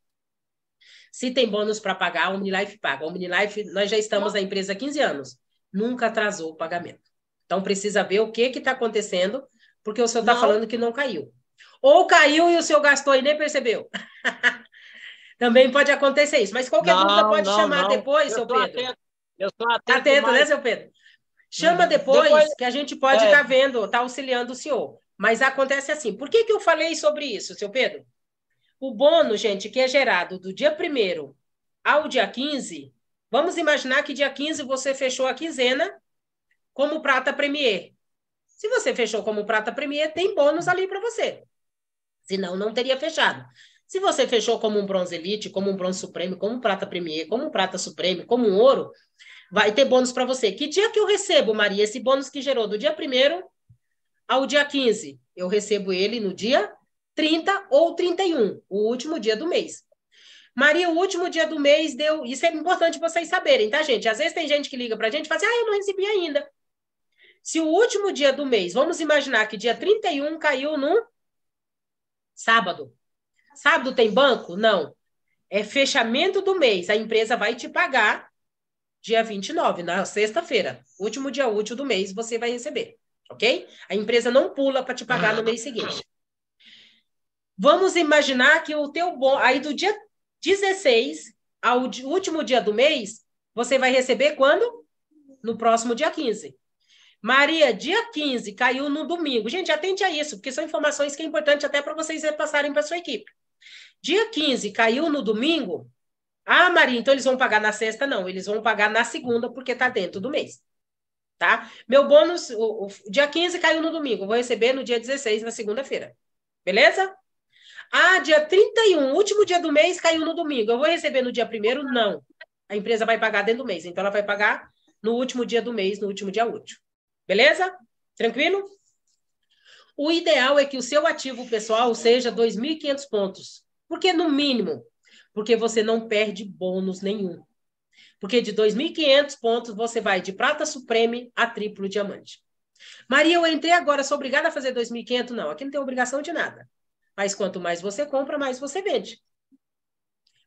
Se tem bônus para pagar, a OmniLife paga. A OmniLife, nós já estamos na empresa há 15 anos. Nunca atrasou o pagamento. Então, precisa ver o que está acontecendo, porque o senhor está falando que não caiu. Ou caiu e o senhor gastou e nem percebeu. Também pode acontecer isso. Mas qualquer não, dúvida pode não, chamar não. depois, eu seu Pedro. Atento. Eu estou tá atento. Atento, né, mais... né, seu Pedro? Chama uhum. depois, depois que a gente pode estar é. tá vendo, estar tá auxiliando o senhor. Mas acontece assim. Por que, que eu falei sobre isso, seu Pedro? O bônus, gente, que é gerado do dia 1 ao dia 15, vamos imaginar que dia 15 você fechou a quinzena como prata premier. Se você fechou como prata premier, tem bônus ali para você. Senão, não teria fechado. Se você fechou como um bronze elite, como um bronze supremo, como um prata premier, como um prata supremo, como um ouro, Vai ter bônus para você. Que dia que eu recebo, Maria, esse bônus que gerou do dia 1 ao dia 15? Eu recebo ele no dia 30 ou 31, o último dia do mês. Maria, o último dia do mês deu. Isso é importante vocês saberem, tá, gente? Às vezes tem gente que liga para a gente e fala assim: ah, eu não recebi ainda. Se o último dia do mês, vamos imaginar que dia 31 caiu no sábado. Sábado tem banco? Não. É fechamento do mês. A empresa vai te pagar dia 29, na sexta-feira, último dia útil do mês, você vai receber, ok? A empresa não pula para te pagar no mês seguinte. Vamos imaginar que o teu bom, aí do dia 16 ao último dia do mês, você vai receber quando? No próximo dia 15. Maria, dia 15, caiu no domingo. Gente, atente a isso, porque são informações que é importante até para vocês repassarem para sua equipe. Dia 15, caiu no domingo, ah, Maria, então eles vão pagar na sexta? Não, eles vão pagar na segunda, porque está dentro do mês. Tá? Meu bônus, o, o, dia 15 caiu no domingo, vou receber no dia 16, na segunda-feira. Beleza? Ah, dia 31, último dia do mês, caiu no domingo. Eu vou receber no dia primeiro? Não. A empresa vai pagar dentro do mês, então ela vai pagar no último dia do mês, no último dia útil. Beleza? Tranquilo? O ideal é que o seu ativo pessoal seja 2.500 pontos, porque no mínimo porque você não perde bônus nenhum. Porque de 2.500 pontos você vai de prata supreme a triplo diamante. Maria, eu entrei agora, sou obrigada a fazer 2.500? Não, aqui não tem obrigação de nada. Mas quanto mais você compra, mais você vende.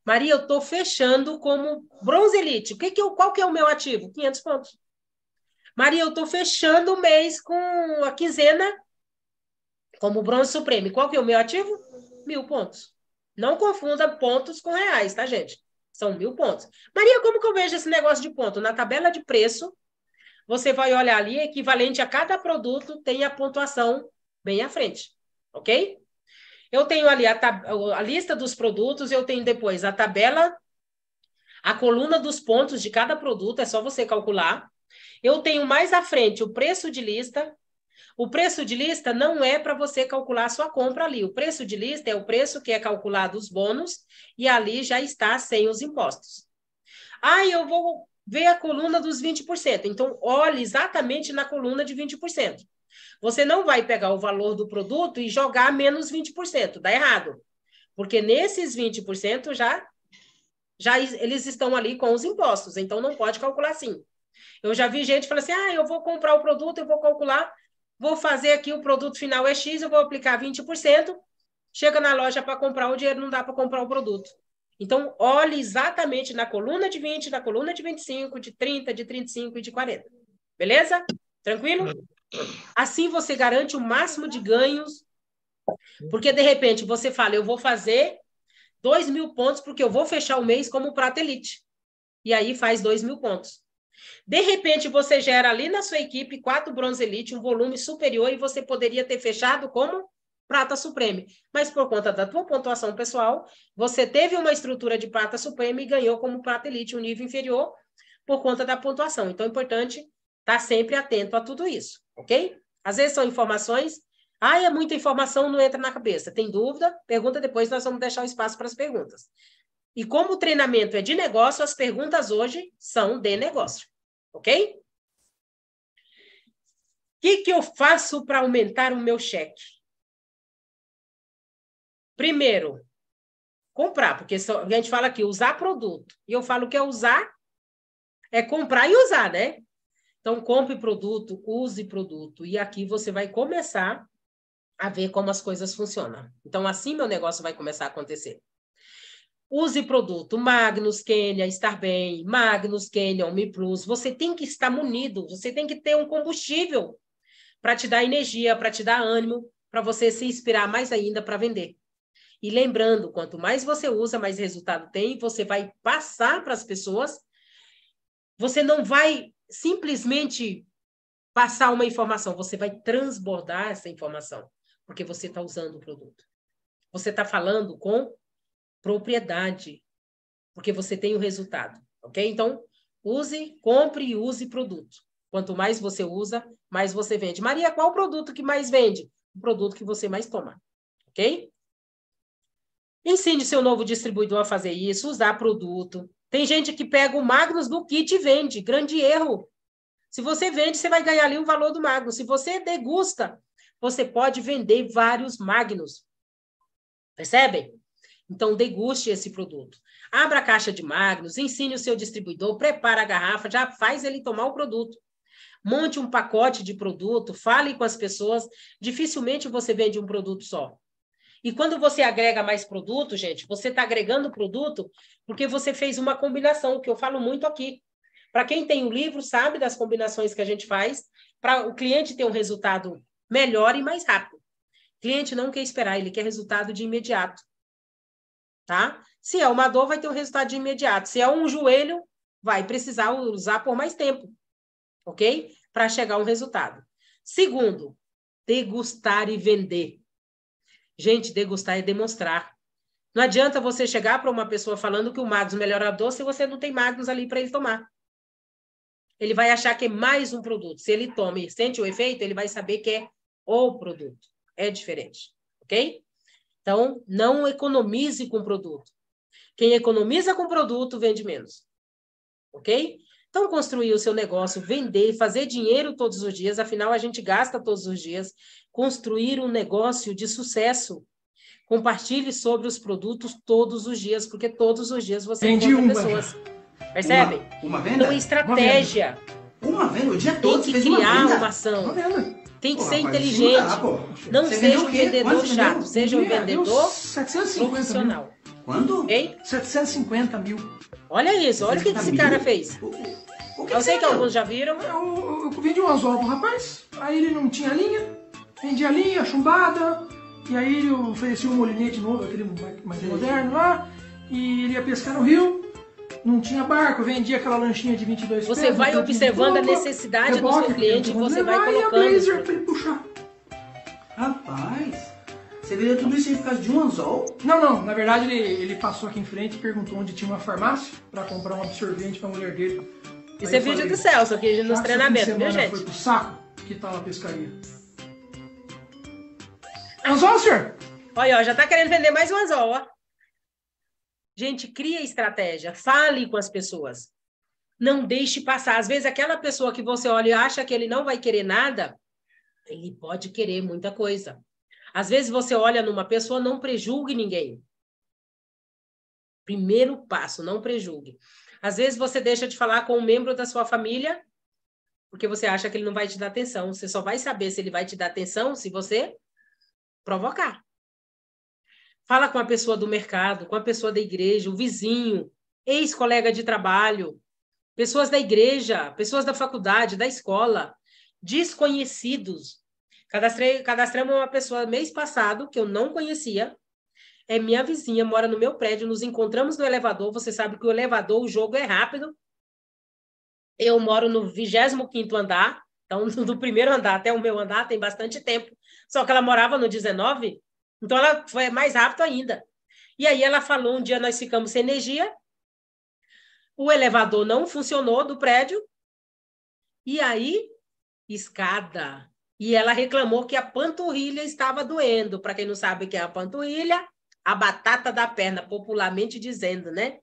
Maria, eu estou fechando como bronze elite. O que que eu, qual que é o meu ativo? 500 pontos. Maria, eu estou fechando o mês com a quinzena como bronze supreme. Qual que é o meu ativo? Mil pontos. Não confunda pontos com reais, tá, gente? São mil pontos. Maria, como que eu vejo esse negócio de ponto? Na tabela de preço, você vai olhar ali, equivalente a cada produto, tem a pontuação bem à frente, ok? Eu tenho ali a, a lista dos produtos, eu tenho depois a tabela, a coluna dos pontos de cada produto, é só você calcular. Eu tenho mais à frente o preço de lista, o preço de lista não é para você calcular sua compra ali. O preço de lista é o preço que é calculado os bônus e ali já está sem os impostos. Ah, eu vou ver a coluna dos 20%. Então, olhe exatamente na coluna de 20%. Você não vai pegar o valor do produto e jogar menos 20%, dá errado. Porque nesses 20% já já eles estão ali com os impostos, então não pode calcular assim. Eu já vi gente falar assim: "Ah, eu vou comprar o produto, eu vou calcular vou fazer aqui o produto final é X, eu vou aplicar 20%, chega na loja para comprar o dinheiro, não dá para comprar o produto. Então, olhe exatamente na coluna de 20, na coluna de 25, de 30, de 35 e de 40. Beleza? Tranquilo? Assim você garante o máximo de ganhos, porque de repente você fala, eu vou fazer 2 mil pontos, porque eu vou fechar o mês como prata elite. E aí faz 2 mil pontos. De repente, você gera ali na sua equipe quatro bronze elite, um volume superior, e você poderia ter fechado como prata suprema. Mas por conta da tua pontuação pessoal, você teve uma estrutura de prata suprema e ganhou como prata elite, um nível inferior, por conta da pontuação. Então, é importante estar tá sempre atento a tudo isso, ok? Às vezes são informações. Ah, é muita informação, não entra na cabeça. Tem dúvida? Pergunta depois, nós vamos deixar o espaço para as perguntas. E como o treinamento é de negócio, as perguntas hoje são de negócio, ok? O que, que eu faço para aumentar o meu cheque? Primeiro, comprar, porque a gente fala aqui usar produto. E eu falo que é usar, é comprar e usar, né? Então, compre produto, use produto. E aqui você vai começar a ver como as coisas funcionam. Então, assim meu negócio vai começar a acontecer. Use produto Magnus, Kenya, Estar Bem, Magnus, Kenya, Omni Plus. Você tem que estar munido, você tem que ter um combustível para te dar energia, para te dar ânimo, para você se inspirar mais ainda para vender. E lembrando, quanto mais você usa, mais resultado tem, você vai passar para as pessoas. Você não vai simplesmente passar uma informação, você vai transbordar essa informação, porque você está usando o produto. Você está falando com propriedade, porque você tem o resultado, ok? Então, use, compre e use produto. Quanto mais você usa, mais você vende. Maria, qual o produto que mais vende? O produto que você mais toma, ok? Ensine seu novo distribuidor a fazer isso, usar produto. Tem gente que pega o Magnus do kit e vende, grande erro. Se você vende, você vai ganhar ali o valor do Magnus. Se você degusta, você pode vender vários Magnus. Percebem? Então, deguste esse produto. Abra a caixa de Magnus, ensine o seu distribuidor, prepara a garrafa, já faz ele tomar o produto. Monte um pacote de produto, fale com as pessoas. Dificilmente você vende um produto só. E quando você agrega mais produto, gente, você está agregando produto porque você fez uma combinação, que eu falo muito aqui. Para quem tem o um livro, sabe das combinações que a gente faz para o cliente ter um resultado melhor e mais rápido. O cliente não quer esperar, ele quer resultado de imediato tá? Se é uma dor, vai ter um resultado de imediato. Se é um joelho, vai precisar usar por mais tempo, ok? Para chegar a um resultado. Segundo, degustar e vender. Gente, degustar é demonstrar. Não adianta você chegar para uma pessoa falando que o Magnus é melhora a dor se você não tem Magnus ali para ele tomar. Ele vai achar que é mais um produto. Se ele toma e sente o efeito, ele vai saber que é o produto. É diferente, ok? Então, não economize com produto. Quem economiza com produto vende menos. Ok? Então, construir o seu negócio, vender, fazer dinheiro todos os dias, afinal, a gente gasta todos os dias. Construir um negócio de sucesso. Compartilhe sobre os produtos todos os dias, porque todos os dias você Vendi encontra uma. pessoas. Percebem? Uma, uma venda? Então, estratégia. Uma venda, uma venda o dia todo. Tem que criar uma, venda. uma ação. Uma venda. Tem que pô, ser inteligente. não Você seja um vendedor chato, seja um vendedor 750 profissional. Mil. Quando? Ei? 750 mil. Olha isso, olha o que, que esse cara fez. O, o que eu que sei que alguns já viram. Eu, é, eu vendi um anzol pro rapaz, aí ele não tinha linha, vendi a linha, chumbada, e aí ele oferecia um molinete novo, aquele mais moderno lá, e ele ia pescar no rio, não tinha barco, vendia aquela lanchinha de 22 Você vai observando a necessidade do seu cliente, você vai colocando. E a blazer pra ele puxar. Rapaz, você vendeu tudo isso em casa de um anzol? Não, não. Na verdade, ele, ele passou aqui em frente e perguntou onde tinha uma farmácia para comprar um absorvente pra mulher dele. isso é vídeo falei, do Celso aqui nos treinamentos, viu, gente? Foi pro saco que tá na pescaria. Anzol, senhor? Olha, ó, já tá querendo vender mais um anzol, ó. Gente, cria estratégia, fale com as pessoas. Não deixe passar. Às vezes, aquela pessoa que você olha e acha que ele não vai querer nada, ele pode querer muita coisa. Às vezes, você olha numa pessoa, não prejulgue ninguém. Primeiro passo, não prejulgue. Às vezes, você deixa de falar com um membro da sua família, porque você acha que ele não vai te dar atenção. Você só vai saber se ele vai te dar atenção se você provocar. Fala com a pessoa do mercado, com a pessoa da igreja, o vizinho, ex-colega de trabalho, pessoas da igreja, pessoas da faculdade, da escola, desconhecidos. Cadastrei, cadastramos uma pessoa mês passado que eu não conhecia. É minha vizinha, mora no meu prédio, nos encontramos no elevador. Você sabe que o elevador, o jogo é rápido. Eu moro no 25 andar, então do primeiro andar até o meu andar tem bastante tempo. Só que ela morava no 19, então ela foi mais rápido ainda. E aí ela falou, um dia nós ficamos sem energia, o elevador não funcionou do prédio, e aí escada. E ela reclamou que a panturrilha estava doendo. Para quem não sabe o que é a panturrilha, a batata da perna, popularmente dizendo, né?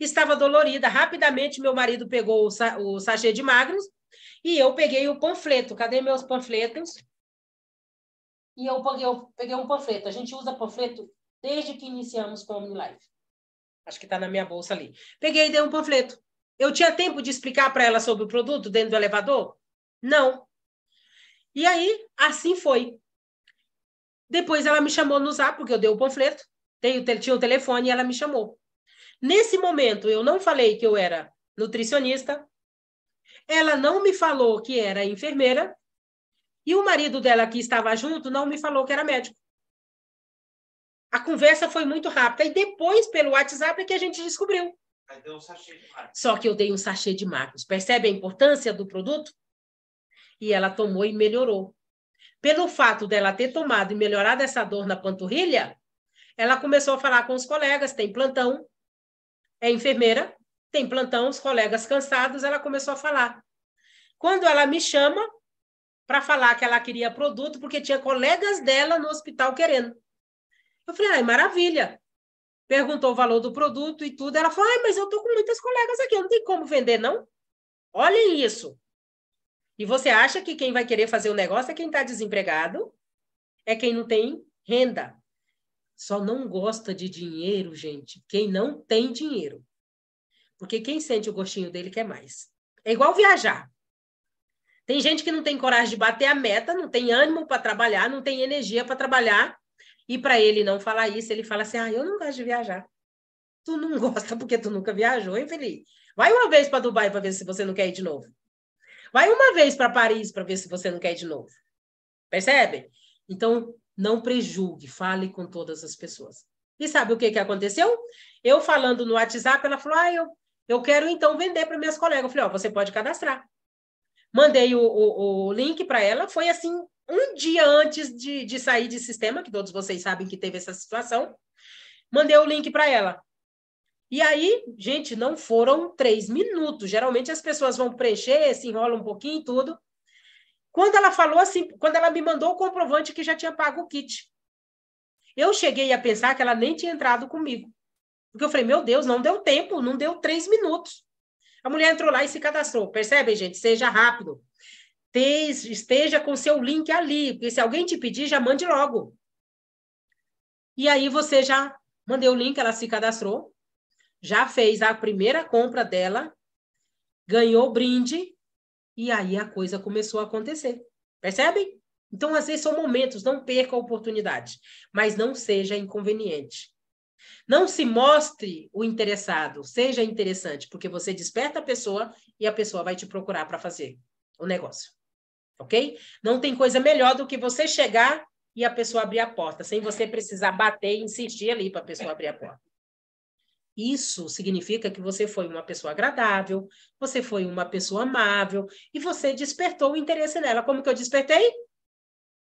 Estava dolorida. Rapidamente, meu marido pegou o, sa o sachê de magros e eu peguei o panfleto. Cadê meus panfletos? e eu peguei, eu peguei um panfleto. A gente usa panfleto desde que iniciamos com o OmniLife. Acho que está na minha bolsa ali. Peguei e dei um panfleto. Eu tinha tempo de explicar para ela sobre o produto dentro do elevador? Não. E aí, assim foi. Depois ela me chamou no zap, porque eu dei o panfleto, tinha o telefone e ela me chamou. Nesse momento, eu não falei que eu era nutricionista, ela não me falou que era enfermeira, e o marido dela que estava junto não me falou que era médico. A conversa foi muito rápida. E depois, pelo WhatsApp, é que a gente descobriu. Um Só que eu dei um sachê de Marcos. Percebe a importância do produto? E ela tomou e melhorou. Pelo fato dela ter tomado e melhorado essa dor na panturrilha, ela começou a falar com os colegas, tem plantão, é enfermeira, tem plantão, os colegas cansados, ela começou a falar. Quando ela me chama, para falar que ela queria produto, porque tinha colegas dela no hospital querendo. Eu falei, ai, maravilha. Perguntou o valor do produto e tudo. Ela falou, ai, mas eu estou com muitas colegas aqui, eu não tenho como vender, não? Olhem isso. E você acha que quem vai querer fazer o negócio é quem está desempregado? É quem não tem renda. Só não gosta de dinheiro, gente, quem não tem dinheiro. Porque quem sente o gostinho dele quer mais. É igual viajar. Tem gente que não tem coragem de bater a meta, não tem ânimo para trabalhar, não tem energia para trabalhar. E para ele não falar isso, ele fala assim: ah, eu não gosto de viajar. Tu não gosta porque tu nunca viajou, hein, Felipe? Vai uma vez para Dubai para ver se você não quer ir de novo. Vai uma vez para Paris para ver se você não quer ir de novo. Percebe? Então, não prejulgue, fale com todas as pessoas. E sabe o que, que aconteceu? Eu falando no WhatsApp, ela falou: ah, eu, eu quero então vender para minhas colegas. Eu falei: ó, oh, você pode cadastrar. Mandei o, o, o link para ela, foi assim, um dia antes de, de sair de sistema, que todos vocês sabem que teve essa situação. Mandei o link para ela. E aí, gente, não foram três minutos. Geralmente as pessoas vão preencher, se enrola um pouquinho e tudo. Quando ela falou assim, quando ela me mandou o comprovante que já tinha pago o kit, eu cheguei a pensar que ela nem tinha entrado comigo. Porque eu falei, meu Deus, não deu tempo, não deu três minutos. A mulher entrou lá e se cadastrou. Percebe, gente? Seja rápido. Esteja com seu link ali, porque se alguém te pedir, já mande logo. E aí você já mandei o link, ela se cadastrou, já fez a primeira compra dela, ganhou brinde, e aí a coisa começou a acontecer. Percebem? Então, às vezes são momentos, não perca a oportunidade, mas não seja inconveniente. Não se mostre o interessado, seja interessante, porque você desperta a pessoa e a pessoa vai te procurar para fazer o negócio. Ok? Não tem coisa melhor do que você chegar e a pessoa abrir a porta, sem você precisar bater e insistir ali para a pessoa abrir a porta. Isso significa que você foi uma pessoa agradável, você foi uma pessoa amável e você despertou o interesse nela. Como que eu despertei?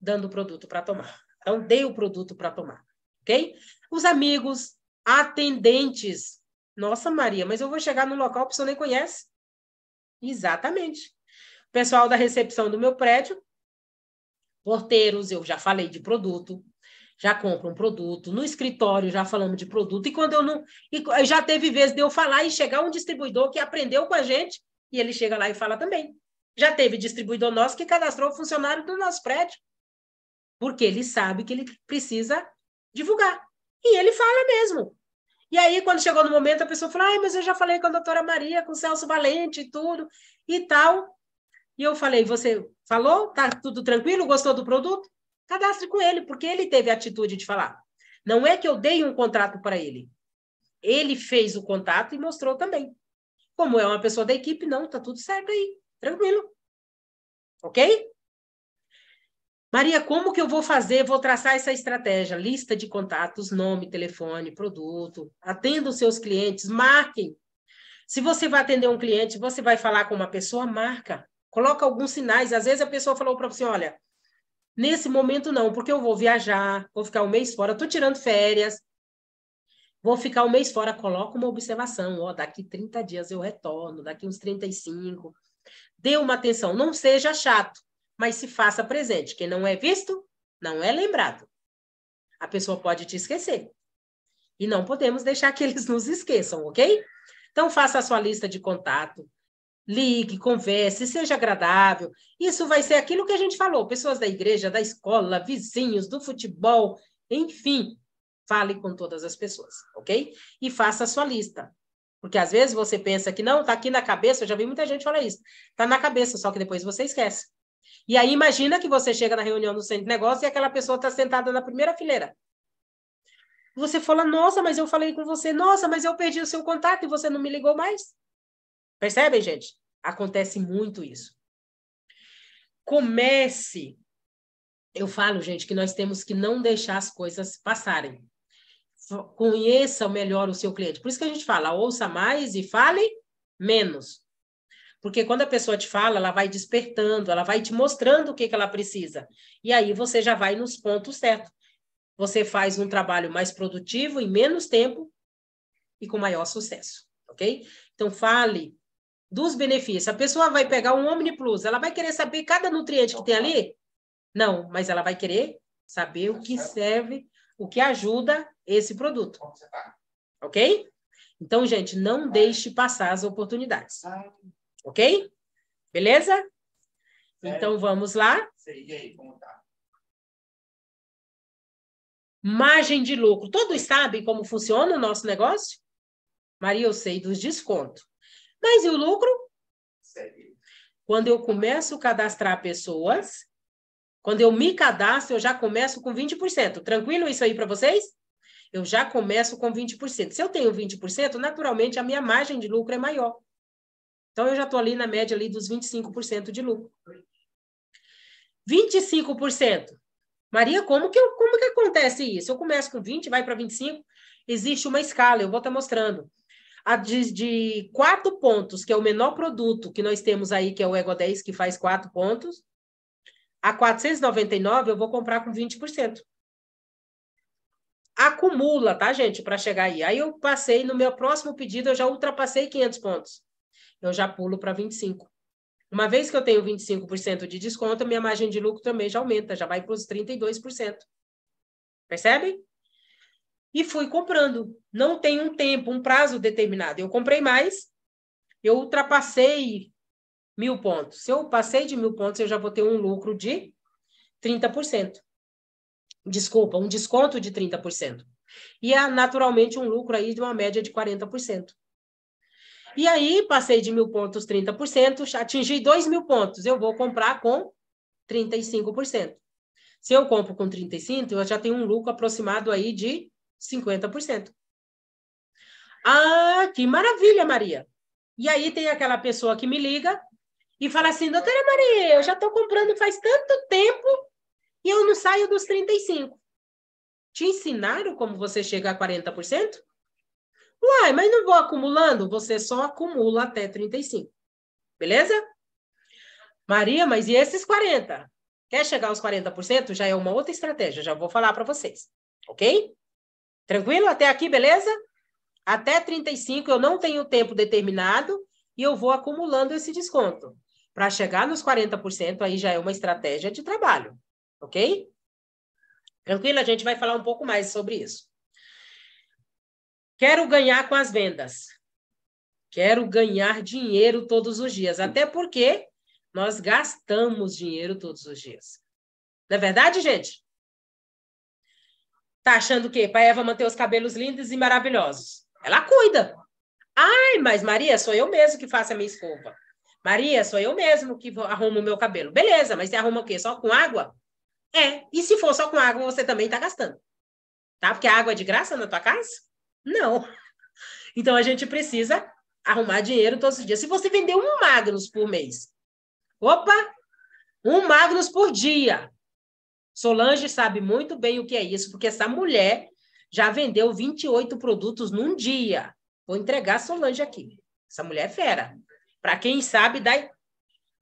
Dando o produto para tomar. Então, dei o produto para tomar ok? Os amigos, atendentes. Nossa, Maria, mas eu vou chegar no local que você nem conhece. Exatamente. pessoal da recepção do meu prédio, porteiros, eu já falei de produto, já compro um produto, no escritório já falamos de produto, e quando eu não. E já teve vezes de eu falar e chegar um distribuidor que aprendeu com a gente, e ele chega lá e fala também. Já teve distribuidor nosso que cadastrou o funcionário do nosso prédio, porque ele sabe que ele precisa divulgar. E ele fala mesmo. E aí, quando chegou no momento, a pessoa falou: Ai, mas eu já falei com a doutora Maria, com o Celso Valente e tudo e tal. E eu falei: Você falou? Tá tudo tranquilo? Gostou do produto? Cadastre com ele, porque ele teve a atitude de falar. Não é que eu dei um contrato para ele. Ele fez o contato e mostrou também. Como é uma pessoa da equipe, não, tá tudo certo aí, tranquilo. Ok? Maria, como que eu vou fazer? Vou traçar essa estratégia, lista de contatos, nome, telefone, produto, atenda os seus clientes, marquem. Se você vai atender um cliente, você vai falar com uma pessoa, marca. Coloca alguns sinais. Às vezes a pessoa falou para você, olha, nesse momento não, porque eu vou viajar, vou ficar um mês fora, estou tirando férias, vou ficar um mês fora, coloca uma observação, ó, daqui 30 dias eu retorno, daqui uns 35. Dê uma atenção, não seja chato mas se faça presente. Quem não é visto, não é lembrado. A pessoa pode te esquecer. E não podemos deixar que eles nos esqueçam, ok? Então, faça a sua lista de contato, ligue, converse, seja agradável. Isso vai ser aquilo que a gente falou: pessoas da igreja, da escola, vizinhos, do futebol, enfim. Fale com todas as pessoas, ok? E faça a sua lista. Porque às vezes você pensa que não, tá aqui na cabeça, eu já vi muita gente falar isso. Tá na cabeça, só que depois você esquece. E aí imagina que você chega na reunião do centro de negócio e aquela pessoa está sentada na primeira fileira. Você fala, nossa, mas eu falei com você, nossa, mas eu perdi o seu contato e você não me ligou mais. Percebem, gente? Acontece muito isso. Comece. Eu falo, gente, que nós temos que não deixar as coisas passarem. Conheça melhor o seu cliente. Por isso que a gente fala, ouça mais e fale menos. Porque quando a pessoa te fala, ela vai despertando, ela vai te mostrando o que, que ela precisa. E aí você já vai nos pontos certos. Você faz um trabalho mais produtivo em menos tempo e com maior sucesso, ok? Então fale dos benefícios. A pessoa vai pegar um OmniPlus, ela vai querer saber cada nutriente que tem ali? Não, mas ela vai querer saber o que serve, o que ajuda esse produto. Ok? Então, gente, não deixe passar as oportunidades. Ok? Beleza? Então vamos lá. E aí, como tá? Margem de lucro. Todos sabem como funciona o nosso negócio? Maria, eu sei dos descontos. Mas e o lucro? Sério? Quando eu começo a cadastrar pessoas, quando eu me cadastro, eu já começo com 20%. Tranquilo isso aí para vocês? Eu já começo com 20%. Se eu tenho 20%, naturalmente a minha margem de lucro é maior. Então, eu já estou ali na média ali dos 25% de lucro. 25%. Maria, como que, eu, como que acontece isso? Eu começo com 20, vai para 25, existe uma escala, eu vou estar tá mostrando. A de, de, quatro pontos, que é o menor produto que nós temos aí, que é o Ego 10, que faz quatro pontos, a 499 eu vou comprar com 20%. Acumula, tá, gente, para chegar aí. Aí eu passei, no meu próximo pedido, eu já ultrapassei 500 pontos eu já pulo para 25. Uma vez que eu tenho 25% de desconto, minha margem de lucro também já aumenta, já vai para os 32%. Percebem? E fui comprando. Não tem um tempo, um prazo determinado. Eu comprei mais, eu ultrapassei mil pontos. Se eu passei de mil pontos, eu já vou ter um lucro de 30%. Desculpa, um desconto de 30%. E é, naturalmente um lucro aí de uma média de 40%. E aí, passei de mil pontos 30%, atingi dois mil pontos, eu vou comprar com 35%. Se eu compro com 35%, eu já tenho um lucro aproximado aí de 50%. Ah, que maravilha, Maria! E aí tem aquela pessoa que me liga e fala assim, doutora Maria, eu já estou comprando faz tanto tempo e eu não saio dos 35%. Te ensinaram como você chega a 40%? Uai, mas não vou acumulando? Você só acumula até 35. Beleza? Maria, mas e esses 40? Quer chegar aos 40%? Já é uma outra estratégia, já vou falar para vocês. Ok? Tranquilo? Até aqui, beleza? Até 35 eu não tenho tempo determinado e eu vou acumulando esse desconto. Para chegar nos 40%, aí já é uma estratégia de trabalho. Ok? Tranquilo? A gente vai falar um pouco mais sobre isso. Quero ganhar com as vendas. Quero ganhar dinheiro todos os dias. Até porque nós gastamos dinheiro todos os dias. Não é verdade, gente? Tá achando o quê? Para Eva manter os cabelos lindos e maravilhosos. Ela cuida. Ai, mas Maria, sou eu mesmo que faço a minha escova. Maria, sou eu mesmo que arrumo o meu cabelo. Beleza, mas você arruma o quê? Só com água? É. E se for só com água, você também está gastando. Tá? Porque a água é de graça na tua casa? Não. Então a gente precisa arrumar dinheiro todos os dias. Se você vender um Magnus por mês, opa, um Magnus por dia. Solange sabe muito bem o que é isso, porque essa mulher já vendeu 28 produtos num dia. Vou entregar a Solange aqui. Essa mulher é fera. Para quem sabe, dá.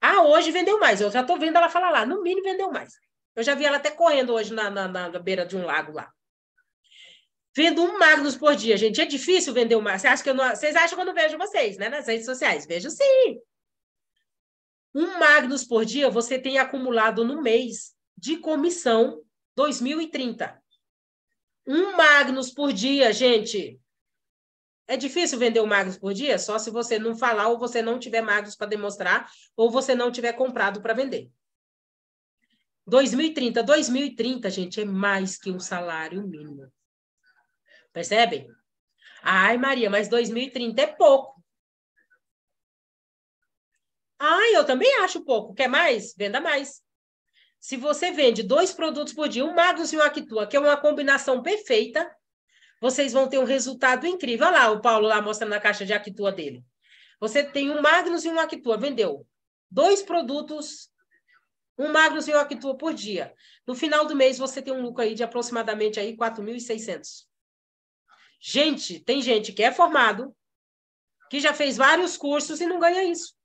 Ah, hoje vendeu mais. Eu já estou vendo ela falar lá. No mínimo vendeu mais. Eu já vi ela até correndo hoje na, na, na beira de um lago lá. Vendo um Magnus por dia, gente. É difícil vender um Magnus. Você acha que eu não... Vocês acham que eu não vejo vocês, né? Nas redes sociais. Vejo sim. Um Magnus por dia você tem acumulado no mês de comissão 2030. Um Magnus por dia, gente. É difícil vender um Magnus por dia, só se você não falar ou você não tiver Magnus para demonstrar ou você não tiver comprado para vender. 2030, 2030, gente, é mais que um salário mínimo. Percebem? Ai, Maria, mas 2030 é pouco. Ai, eu também acho pouco. Quer mais? Venda mais. Se você vende dois produtos por dia, um Magnus e um Actua, que é uma combinação perfeita, vocês vão ter um resultado incrível. Olha lá o Paulo lá mostrando na caixa de Actua dele. Você tem um Magnus e um Actua, vendeu dois produtos, um Magnus e um Actua por dia. No final do mês, você tem um lucro aí de aproximadamente aí 4.600. Gente, tem gente que é formado, que já fez vários cursos e não ganha isso.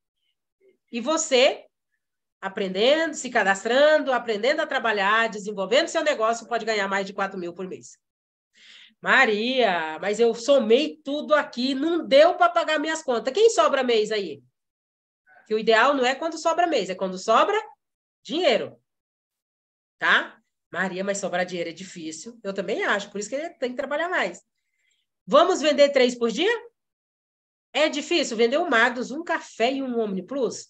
E você, aprendendo, se cadastrando, aprendendo a trabalhar, desenvolvendo seu negócio, pode ganhar mais de 4 mil por mês. Maria, mas eu somei tudo aqui, não deu para pagar minhas contas. Quem sobra mês aí? Que o ideal não é quando sobra mês, é quando sobra dinheiro. Tá? Maria, mas sobrar dinheiro é difícil. Eu também acho, por isso que tem que trabalhar mais. Vamos vender três por dia? É difícil vender um Magnus, um café e um Omni Plus?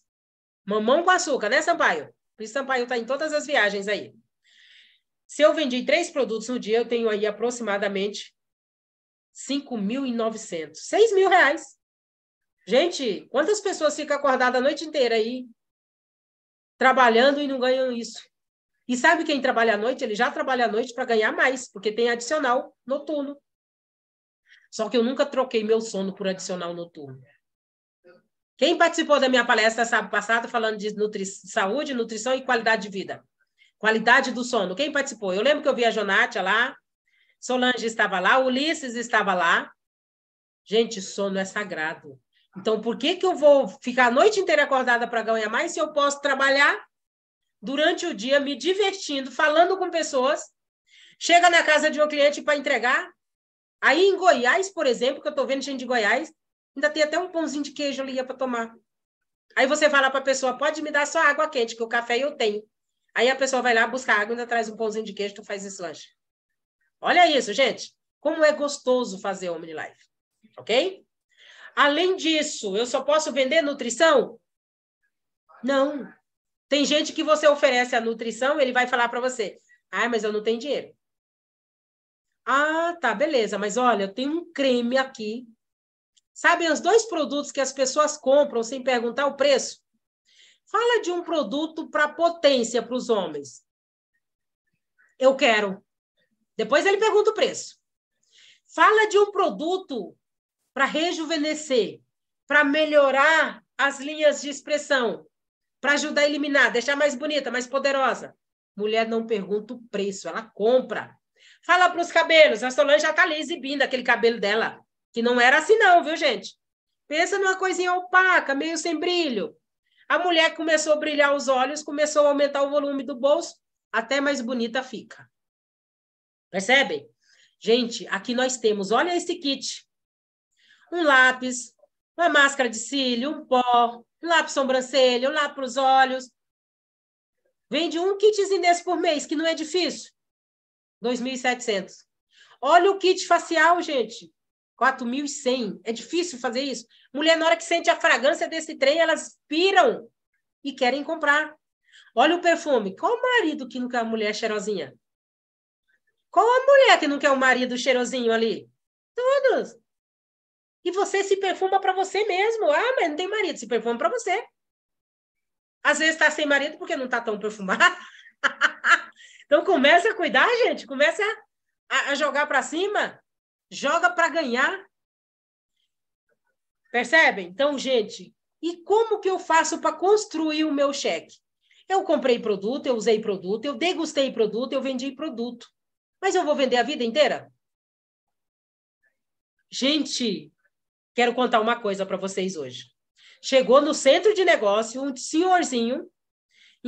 Mamão com açúcar, né, Sampaio? isso, Sampaio está em todas as viagens aí. Se eu vendi três produtos no dia, eu tenho aí aproximadamente 5.900, 6 mil reais. Gente, quantas pessoas ficam acordadas a noite inteira aí, trabalhando e não ganham isso? E sabe quem trabalha à noite? Ele já trabalha à noite para ganhar mais, porque tem adicional noturno. Só que eu nunca troquei meu sono por adicional noturno. Quem participou da minha palestra sábado passado falando de nutri saúde, nutrição e qualidade de vida? Qualidade do sono. Quem participou? Eu lembro que eu vi a Jonathia lá, Solange estava lá, Ulisses estava lá. Gente, sono é sagrado. Então, por que, que eu vou ficar a noite inteira acordada para ganhar mais se eu posso trabalhar durante o dia me divertindo, falando com pessoas? Chega na casa de um cliente para entregar, Aí em Goiás, por exemplo, que eu estou vendo gente de Goiás, ainda tem até um pãozinho de queijo ali para tomar. Aí você fala para a pessoa, pode me dar só água quente, que o café eu tenho. Aí a pessoa vai lá buscar água, ainda traz um pãozinho de queijo, tu faz esse lanche. Olha isso, gente. Como é gostoso fazer Omni Life. Ok? Além disso, eu só posso vender nutrição? Não. Tem gente que você oferece a nutrição, ele vai falar para você: ah, mas eu não tenho dinheiro. Ah, tá, beleza, mas olha, eu tenho um creme aqui. Sabem os dois produtos que as pessoas compram sem perguntar o preço? Fala de um produto para potência para os homens. Eu quero. Depois ele pergunta o preço. Fala de um produto para rejuvenescer, para melhorar as linhas de expressão, para ajudar a eliminar, deixar mais bonita, mais poderosa. Mulher não pergunta o preço, ela compra. Fala para os cabelos. A Solange já está ali exibindo aquele cabelo dela, que não era assim não, viu, gente? Pensa numa coisinha opaca, meio sem brilho. A mulher começou a brilhar os olhos, começou a aumentar o volume do bolso, até mais bonita fica. Percebem? Gente, aqui nós temos, olha esse kit. Um lápis, uma máscara de cílio, um pó, um lápis sobrancelha, um lápis para os olhos. Vende um kitzinho desse por mês, que não é difícil. 2.700. Olha o kit facial, gente. 4.100. É difícil fazer isso. Mulher, na hora que sente a fragrância desse trem, elas piram e querem comprar. Olha o perfume. Qual o marido que não quer uma mulher cheirosinha? Qual a mulher que não quer um marido cheirosinho ali? Todos. E você se perfuma para você mesmo. Ah, mas não tem marido, se perfuma para você. Às vezes está sem marido porque não está tão perfumado. Então comece a cuidar, gente. Comece a, a jogar para cima. Joga para ganhar. Percebem? Então, gente, e como que eu faço para construir o meu cheque? Eu comprei produto, eu usei produto, eu degustei produto, eu vendi produto. Mas eu vou vender a vida inteira? Gente, quero contar uma coisa para vocês hoje. Chegou no centro de negócio um senhorzinho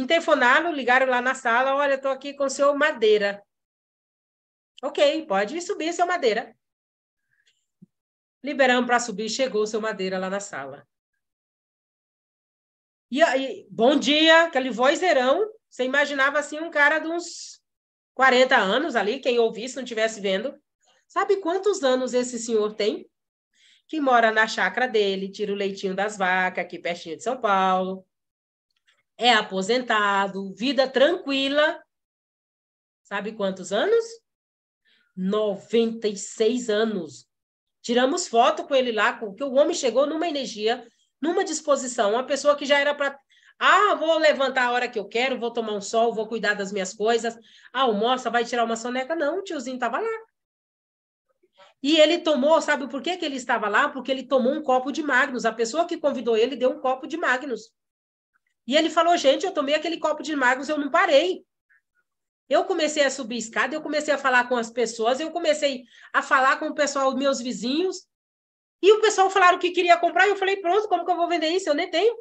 Interfonaram, ligaram lá na sala, olha, estou aqui com o seu Madeira. Ok, pode subir, seu Madeira. Liberamos para subir, chegou o seu Madeira lá na sala. E aí, bom dia, aquele vozeirão. Você imaginava assim um cara de uns 40 anos ali, quem ouvisse, não estivesse vendo. Sabe quantos anos esse senhor tem? Que mora na chácara dele, tira o leitinho das vacas, aqui pertinho de São Paulo é aposentado, vida tranquila. Sabe quantos anos? 96 anos. Tiramos foto com ele lá, porque o homem chegou numa energia, numa disposição, uma pessoa que já era para. Ah, vou levantar a hora que eu quero, vou tomar um sol, vou cuidar das minhas coisas, almoça, vai tirar uma soneca. Não, o tiozinho estava lá. E ele tomou, sabe por que, que ele estava lá? Porque ele tomou um copo de Magnus. A pessoa que convidou ele deu um copo de Magnus. E ele falou: gente, eu tomei aquele copo de magos, eu não parei. Eu comecei a subir escada, eu comecei a falar com as pessoas, eu comecei a falar com o pessoal, meus vizinhos. E o pessoal falaram que queria comprar, e eu falei: pronto, como que eu vou vender isso? Eu nem tenho.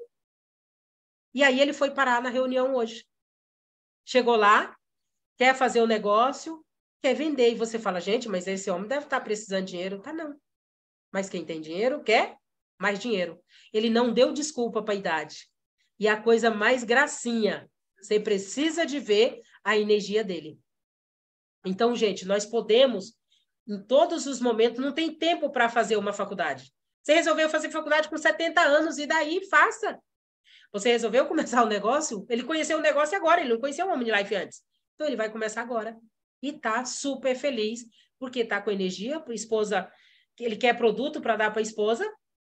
E aí ele foi parar na reunião hoje. Chegou lá, quer fazer o um negócio, quer vender. E você fala: gente, mas esse homem deve estar tá precisando de dinheiro. Tá, não. Mas quem tem dinheiro quer mais dinheiro. Ele não deu desculpa para a idade. E a coisa mais gracinha, você precisa de ver a energia dele. Então, gente, nós podemos, em todos os momentos, não tem tempo para fazer uma faculdade. Você resolveu fazer faculdade com 70 anos, e daí faça. Você resolveu começar o um negócio? Ele conheceu o um negócio agora, ele não conhecia o OmniLife Life antes. Então, ele vai começar agora. E tá super feliz, porque tá com energia, a esposa, ele quer produto para dar para a esposa,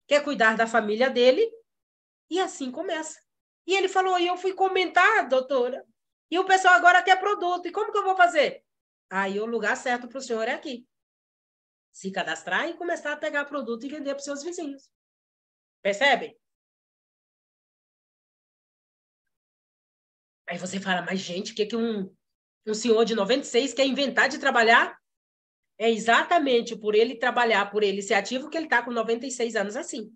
quer cuidar da família dele, e assim começa. E ele falou, e eu fui comentar, doutora, e o pessoal agora quer produto, e como que eu vou fazer? Aí o lugar certo para o senhor é aqui. Se cadastrar e começar a pegar produto e vender para os seus vizinhos. Percebem? Aí você fala, mas gente, o que, que um, um senhor de 96 quer inventar de trabalhar? É exatamente por ele trabalhar, por ele ser ativo, que ele está com 96 anos assim.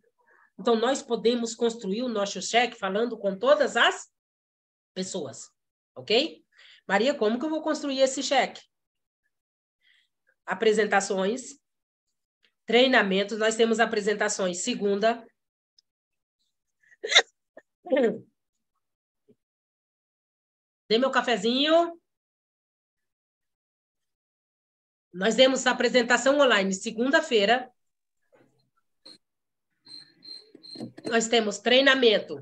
Então, nós podemos construir o nosso cheque falando com todas as pessoas, ok? Maria, como que eu vou construir esse cheque? Apresentações, treinamentos, nós temos apresentações segunda. Dê meu cafezinho. Nós temos apresentação online segunda-feira, nós temos treinamento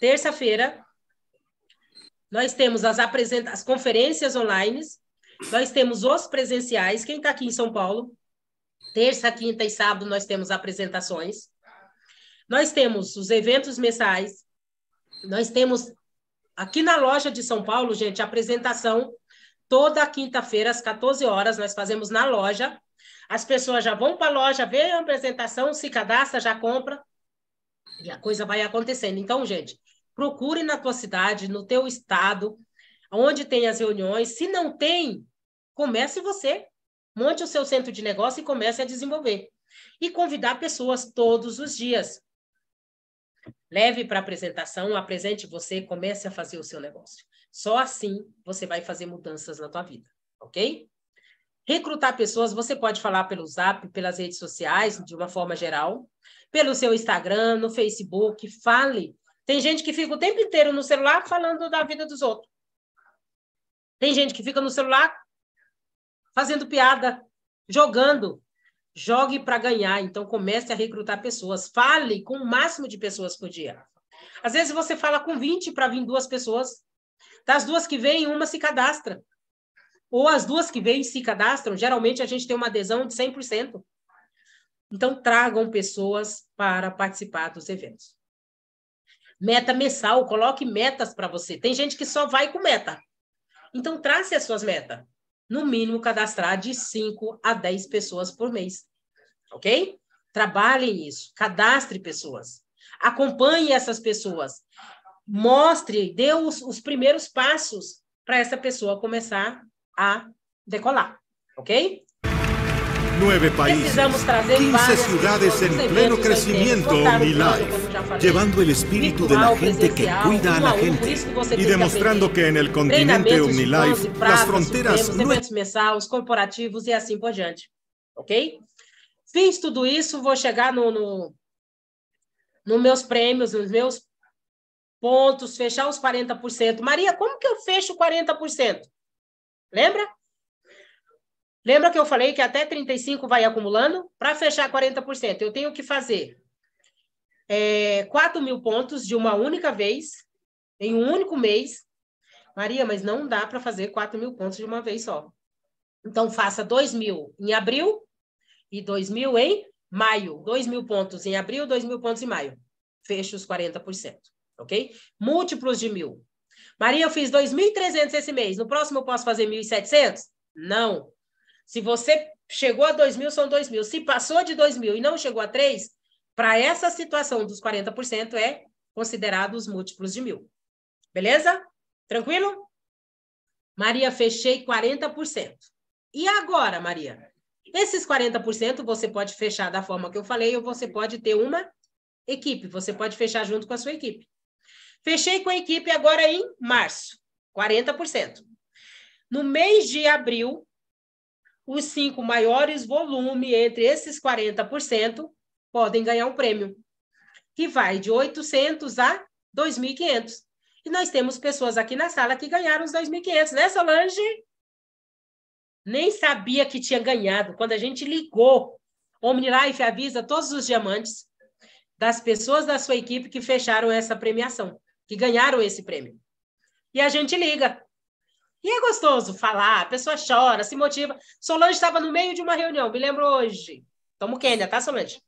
terça-feira, nós temos as, apresenta as conferências online, nós temos os presenciais, quem está aqui em São Paulo, terça, quinta e sábado nós temos apresentações, nós temos os eventos mensais, nós temos aqui na loja de São Paulo, gente, apresentação toda quinta-feira às 14 horas, nós fazemos na loja, as pessoas já vão para a loja, vê a apresentação, se cadastra, já compra, e a coisa vai acontecendo. Então, gente, procure na tua cidade, no teu estado, onde tem as reuniões. Se não tem, comece você. Monte o seu centro de negócio e comece a desenvolver. E convidar pessoas todos os dias. Leve para apresentação, apresente você, comece a fazer o seu negócio. Só assim você vai fazer mudanças na tua vida, ok? Recrutar pessoas, você pode falar pelo Zap, pelas redes sociais, de uma forma geral, pelo seu Instagram, no Facebook, fale. Tem gente que fica o tempo inteiro no celular falando da vida dos outros. Tem gente que fica no celular fazendo piada, jogando. Jogue para ganhar, então comece a recrutar pessoas. Fale com o máximo de pessoas por dia. Às vezes você fala com 20 para vir duas pessoas. Das duas que vêm, uma se cadastra ou as duas que vêm se cadastram, geralmente a gente tem uma adesão de 100%. Então, tragam pessoas para participar dos eventos. Meta mensal, coloque metas para você. Tem gente que só vai com meta. Então, trace as suas metas. No mínimo, cadastrar de 5 a 10 pessoas por mês. Ok? Trabalhem isso. Cadastre pessoas. Acompanhe essas pessoas. Mostre, dê os, os primeiros passos para essa pessoa começar a decolar, ok? Nueve países, 15 ciudades en pleno crescimento Unilife, llevando el espíritu de la gente que cuida a la gente y demostrando que en el continente Unilife, las fronteras... Eventos mensais, corporativos e assim por diante, ok? Fiz tudo isso, vou chegar no, no, no meus prêmios, nos meus pontos, fechar os 40%. Maria, como que eu fecho 40%? Lembra? Lembra que eu falei que até 35 vai acumulando? Para fechar 40%, eu tenho que fazer é, 4 mil pontos de uma única vez, em um único mês. Maria, mas não dá para fazer 4 mil pontos de uma vez só. Então, faça 2 mil em abril e 2 mil em maio. 2 mil pontos em abril, 2 mil pontos em maio. Feche os 40%, ok? Múltiplos de mil. Maria, eu fiz 2.300 esse mês, no próximo eu posso fazer 1.700? Não. Se você chegou a 2.000, são 2.000. Se passou de 2.000 e não chegou a 3, para essa situação dos 40% é considerado os múltiplos de 1.000. Beleza? Tranquilo? Maria, fechei 40%. E agora, Maria? Esses 40% você pode fechar da forma que eu falei ou você pode ter uma equipe, você pode fechar junto com a sua equipe. Fechei com a equipe agora em março, 40%. No mês de abril, os cinco maiores volumes entre esses 40% podem ganhar um prêmio, que vai de 800 a 2.500. E nós temos pessoas aqui na sala que ganharam os 2.500, né, Solange? Nem sabia que tinha ganhado. Quando a gente ligou, OmniLife avisa todos os diamantes das pessoas da sua equipe que fecharam essa premiação que ganharam esse prêmio. E a gente liga. E é gostoso falar, a pessoa chora, se motiva. Solange estava no meio de uma reunião, me lembro hoje. Tomo Quênia, tá, Solange?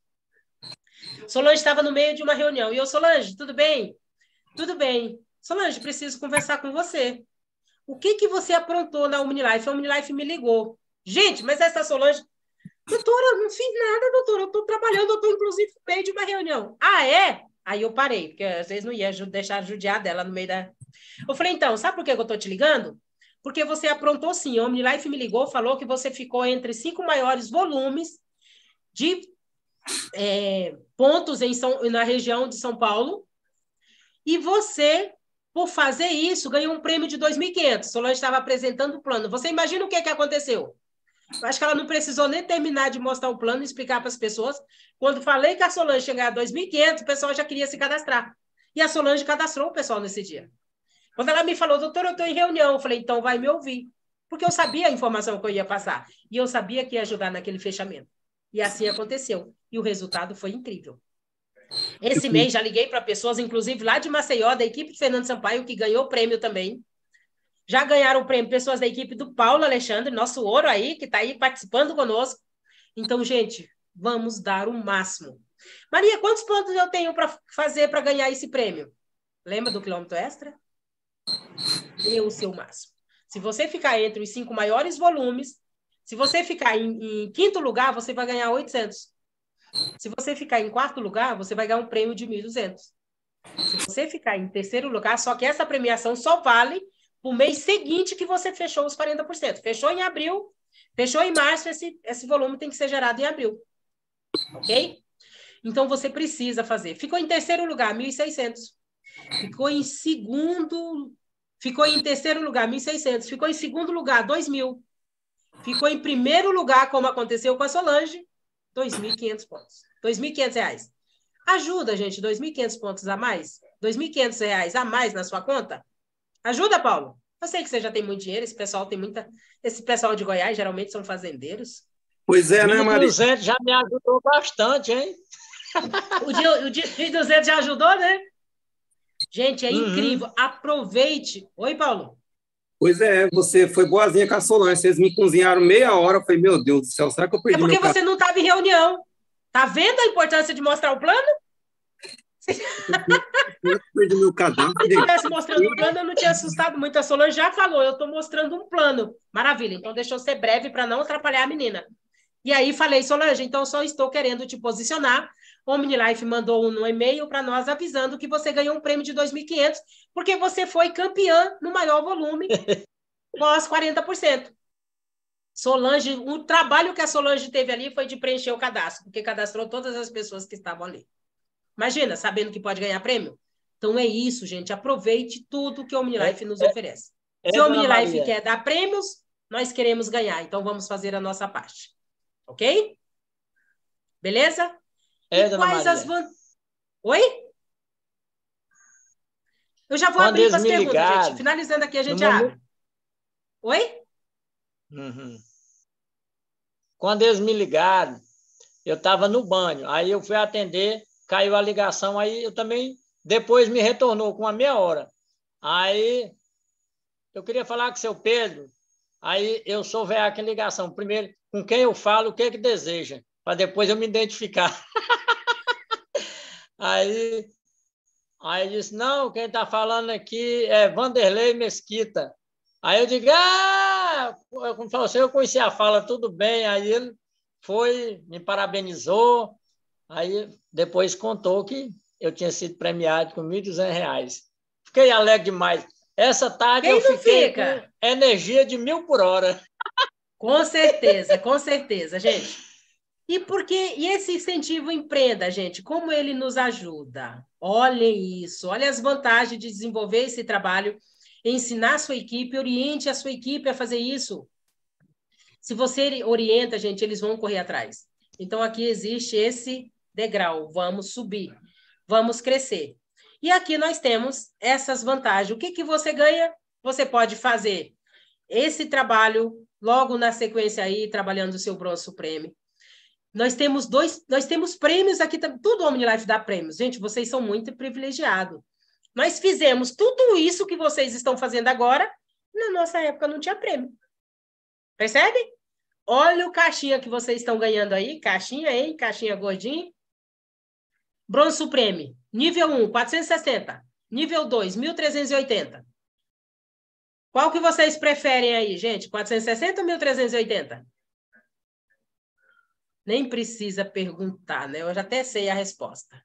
Solange estava no meio de uma reunião. E eu, Solange, tudo bem? Tudo bem. Solange, preciso conversar com você. O que que você aprontou na Omnilife? A Omnilife me ligou. Gente, mas essa Solange... Doutora, eu não fiz nada, doutora. Eu estou trabalhando, eu estou, inclusive, no meio de uma reunião. Ah, é? Aí eu parei, porque às vezes não ia deixar judiar dela no meio da. Eu falei, então, sabe por que eu tô te ligando? Porque você aprontou sim. O OmniLife me ligou, falou que você ficou entre cinco maiores volumes de é, pontos em São, na região de São Paulo. E você, por fazer isso, ganhou um prêmio de 2.500. Solange estava apresentando o plano. Você imagina o que, que aconteceu? Eu acho que ela não precisou nem terminar de mostrar o plano e explicar para as pessoas. Quando falei que a Solange ia ganhar 2.500, o pessoal já queria se cadastrar. E a Solange cadastrou o pessoal nesse dia. Quando ela me falou, doutor, eu estou em reunião, eu falei, então vai me ouvir. Porque eu sabia a informação que eu ia passar. E eu sabia que ia ajudar naquele fechamento. E assim aconteceu. E o resultado foi incrível. Esse mês já liguei para pessoas, inclusive lá de Maceió, da equipe de Fernando Sampaio, que ganhou o prêmio também. Já ganharam o prêmio pessoas da equipe do Paulo Alexandre, nosso ouro aí, que está aí participando conosco. Então, gente, vamos dar o máximo. Maria, quantos pontos eu tenho para fazer para ganhar esse prêmio? Lembra do quilômetro extra? Dê o seu máximo. Se você ficar entre os cinco maiores volumes, se você ficar em, em quinto lugar, você vai ganhar 800. Se você ficar em quarto lugar, você vai ganhar um prêmio de 1.200. Se você ficar em terceiro lugar, só que essa premiação só vale o mês seguinte que você fechou os 40%. Fechou em abril, fechou em março, esse, esse volume tem que ser gerado em abril. Ok? Então, você precisa fazer. Ficou em terceiro lugar, 1.600. Ficou em segundo... Ficou em terceiro lugar, 1.600. Ficou em segundo lugar, 2.000. Ficou em primeiro lugar, como aconteceu com a Solange, 2.500 pontos. 2.500 reais. Ajuda, gente, 2.500 pontos a mais? 2.500 reais a mais na sua conta? Ajuda, Paulo. Eu sei que você já tem muito dinheiro, esse pessoal tem muita. Esse pessoal de Goiás geralmente são fazendeiros. Pois é, né, Maria? 1.200 já me ajudou bastante, hein? o dia, o dia 1.200 já ajudou, né? Gente, é uhum. incrível. Aproveite. Oi, Paulo. Pois é, você foi boazinha com a Solange. Vocês me cozinharam meia hora. Eu falei, meu Deus do céu, será que eu perdi É porque você carro? não estava em reunião. Tá vendo a importância de mostrar o plano? do meu cadastro. Se estivesse mostrando um plano, eu não tinha assustado muito. A Solange já falou, eu estou mostrando um plano. Maravilha, então deixa eu ser breve para não atrapalhar a menina. E aí falei, Solange, então só estou querendo te posicionar. O OmniLife mandou um e-mail para nós avisando que você ganhou um prêmio de 2.500, porque você foi campeã no maior volume, pós 40%. Solange, o trabalho que a Solange teve ali foi de preencher o cadastro, porque cadastrou todas as pessoas que estavam ali. Imagina, sabendo que pode ganhar prêmio. Então é isso, gente. Aproveite tudo que o OmniLife é, nos é, oferece. É, Se o é OmniLife quer dar prêmios, nós queremos ganhar. Então vamos fazer a nossa parte. Ok? Beleza? É, e quais Maria. as van... Oi? Eu já vou Quando abrir para as perguntas, gente. Finalizando aqui, a gente abre. Momento... Oi? Uhum. Quando eles me ligaram, eu estava no banho. Aí eu fui atender caiu a ligação, aí eu também, depois me retornou com uma meia hora. Aí, eu queria falar com o seu Pedro, aí eu sou veaco em ligação. Primeiro, com quem eu falo, o que é que deseja, para depois eu me identificar. aí, aí disse, não, quem está falando aqui é Vanderlei Mesquita. Aí eu digo, ah, como falou, eu conheci a fala, tudo bem. Aí ele foi, me parabenizou, Aí depois contou que eu tinha sido premiado com R$ 1.200. Fiquei alegre demais. Essa tarde Quem eu fiquei fica? com energia de mil por hora. Com certeza, com certeza, gente. E porque e esse incentivo empreenda, gente, como ele nos ajuda? Olhem isso, olha as vantagens de desenvolver esse trabalho, ensinar a sua equipe, oriente a sua equipe a fazer isso. Se você orienta, gente, eles vão correr atrás. Então aqui existe esse degrau, vamos subir, vamos crescer. E aqui nós temos essas vantagens. O que, que você ganha? Você pode fazer esse trabalho logo na sequência aí, trabalhando o seu bronze supremo. Nós temos dois, nós temos prêmios aqui, tudo OmniLife dá prêmios. Gente, vocês são muito privilegiados. Nós fizemos tudo isso que vocês estão fazendo agora, na nossa época não tinha prêmio. Percebe? Olha o caixinha que vocês estão ganhando aí, caixinha, hein? Caixinha gordinho. Bronze Supreme, nível 1, 460. Nível 2, 1380. Qual que vocês preferem aí, gente? 460 ou 1380? Nem precisa perguntar, né? Eu já até sei a resposta.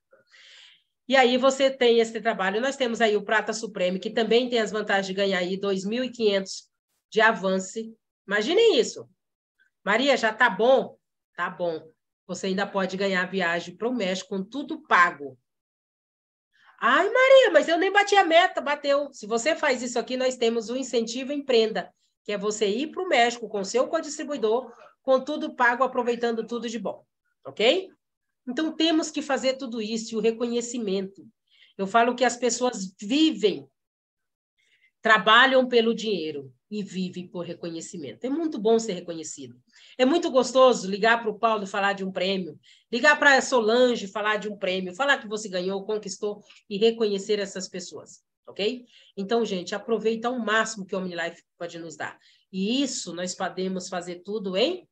E aí você tem esse trabalho. Nós temos aí o Prata Supreme, que também tem as vantagens de ganhar aí 2.500 de avance. Imaginem isso. Maria, já tá bom? Tá bom. Você ainda pode ganhar viagem para o México com tudo pago. Ai, Maria, mas eu nem bati a meta, bateu. Se você faz isso aqui, nós temos o um incentivo empreenda, que é você ir para o México com seu co-distribuidor, com tudo pago, aproveitando tudo de bom. Ok? Então temos que fazer tudo isso e o reconhecimento. Eu falo que as pessoas vivem, trabalham pelo dinheiro, e vive por reconhecimento. É muito bom ser reconhecido. É muito gostoso ligar para o Paulo e falar de um prêmio, ligar para a Solange e falar de um prêmio, falar que você ganhou, conquistou e reconhecer essas pessoas, ok? Então, gente, aproveita ao máximo que o OmniLife pode nos dar. E isso nós podemos fazer tudo em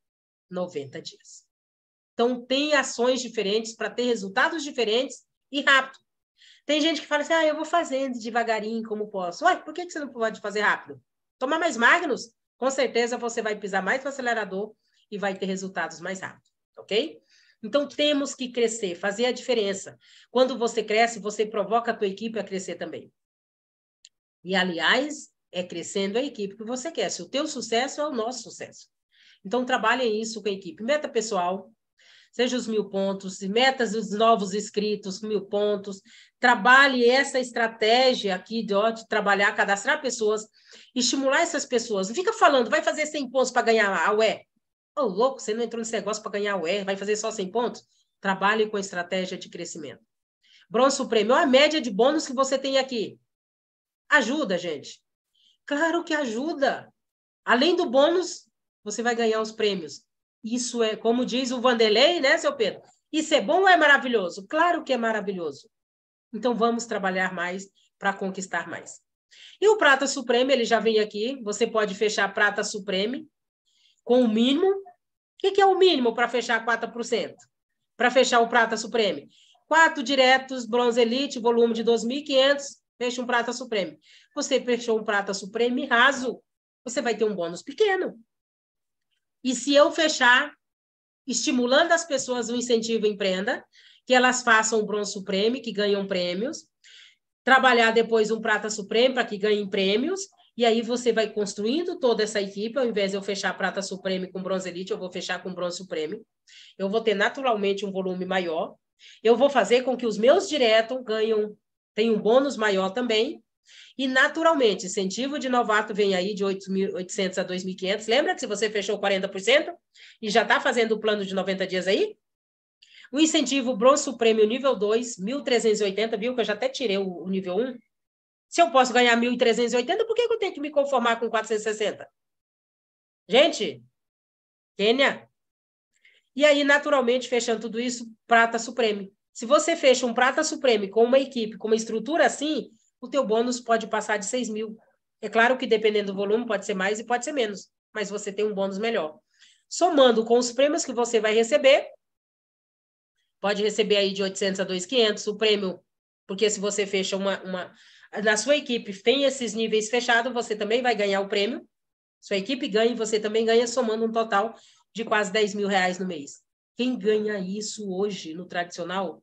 90 dias. Então, tem ações diferentes para ter resultados diferentes e rápido. Tem gente que fala assim, ah, eu vou fazendo devagarinho como posso. Ué, por que, que você não pode fazer rápido? Tomar mais Magnus, com certeza você vai pisar mais no acelerador e vai ter resultados mais rápido, ok? Então temos que crescer, fazer a diferença. Quando você cresce, você provoca a tua equipe a crescer também. E aliás, é crescendo a equipe que você quer. Se o teu sucesso é o nosso sucesso. Então trabalhem isso com a equipe. Meta pessoal, seja os mil pontos, metas dos novos inscritos, mil pontos, trabalhe essa estratégia aqui de, ó, de trabalhar, cadastrar pessoas, estimular essas pessoas. Não fica falando, vai fazer 100 pontos para ganhar a UE. Ô, oh, louco, você não entrou nesse negócio para ganhar a UE, vai fazer só 100 pontos? Trabalhe com a estratégia de crescimento. Bronze Prêmio, é a média de bônus que você tem aqui. Ajuda, gente. Claro que ajuda. Além do bônus, você vai ganhar os prêmios. Isso é, como diz o Vanderlei, né, seu Pedro? Isso é bom ou é maravilhoso? Claro que é maravilhoso. Então vamos trabalhar mais para conquistar mais. E o Prata Supremo, ele já vem aqui, você pode fechar Prata Supremo com o mínimo. O que é o mínimo para fechar 4%? Para fechar o Prata Supremo? Quatro diretos, bronze elite, volume de 2.500, fecha um Prata Supremo. Você fechou um Prata Supremo raso, você vai ter um bônus pequeno. E se eu fechar, estimulando as pessoas o incentivo empreenda, que elas façam o bronze supremo, que ganham prêmios, trabalhar depois um prata supremo para que ganhem prêmios, e aí você vai construindo toda essa equipe, ao invés de eu fechar prata supremo com bronze elite, eu vou fechar com bronze supremo. Eu vou ter naturalmente um volume maior. Eu vou fazer com que os meus diretos ganham, tenham um bônus maior também, e, naturalmente, incentivo de novato vem aí de 8.800 a 2.500. Lembra que se você fechou 40% e já está fazendo o plano de 90 dias aí? O incentivo bronze supremo nível 2, 1.380, viu? Que eu já até tirei o, o nível 1. Se eu posso ganhar 1.380, por que, que eu tenho que me conformar com 460? Gente, Quênia. E aí, naturalmente, fechando tudo isso, prata supreme. Se você fecha um prata supreme com uma equipe, com uma estrutura assim, o teu bônus pode passar de 6 mil. É claro que dependendo do volume pode ser mais e pode ser menos, mas você tem um bônus melhor. Somando com os prêmios que você vai receber, pode receber aí de 800 a 2,500 o prêmio, porque se você fecha uma, uma... Na sua equipe tem esses níveis fechados, você também vai ganhar o prêmio. Sua equipe ganha e você também ganha, somando um total de quase 10 mil reais no mês. Quem ganha isso hoje no tradicional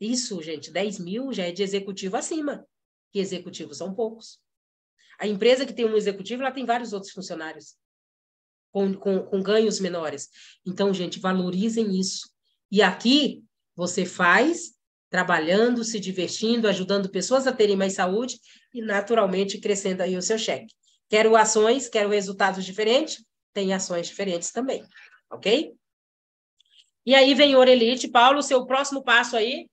isso, gente, 10 mil já é de executivo acima, que executivos são poucos. A empresa que tem um executivo, ela tem vários outros funcionários com, com, com ganhos menores. Então, gente, valorizem isso. E aqui você faz trabalhando, se divertindo, ajudando pessoas a terem mais saúde e, naturalmente, crescendo aí o seu cheque. Quero ações, quero resultados diferentes, tem ações diferentes também, ok? E aí vem o Orelite. Paulo, seu próximo passo aí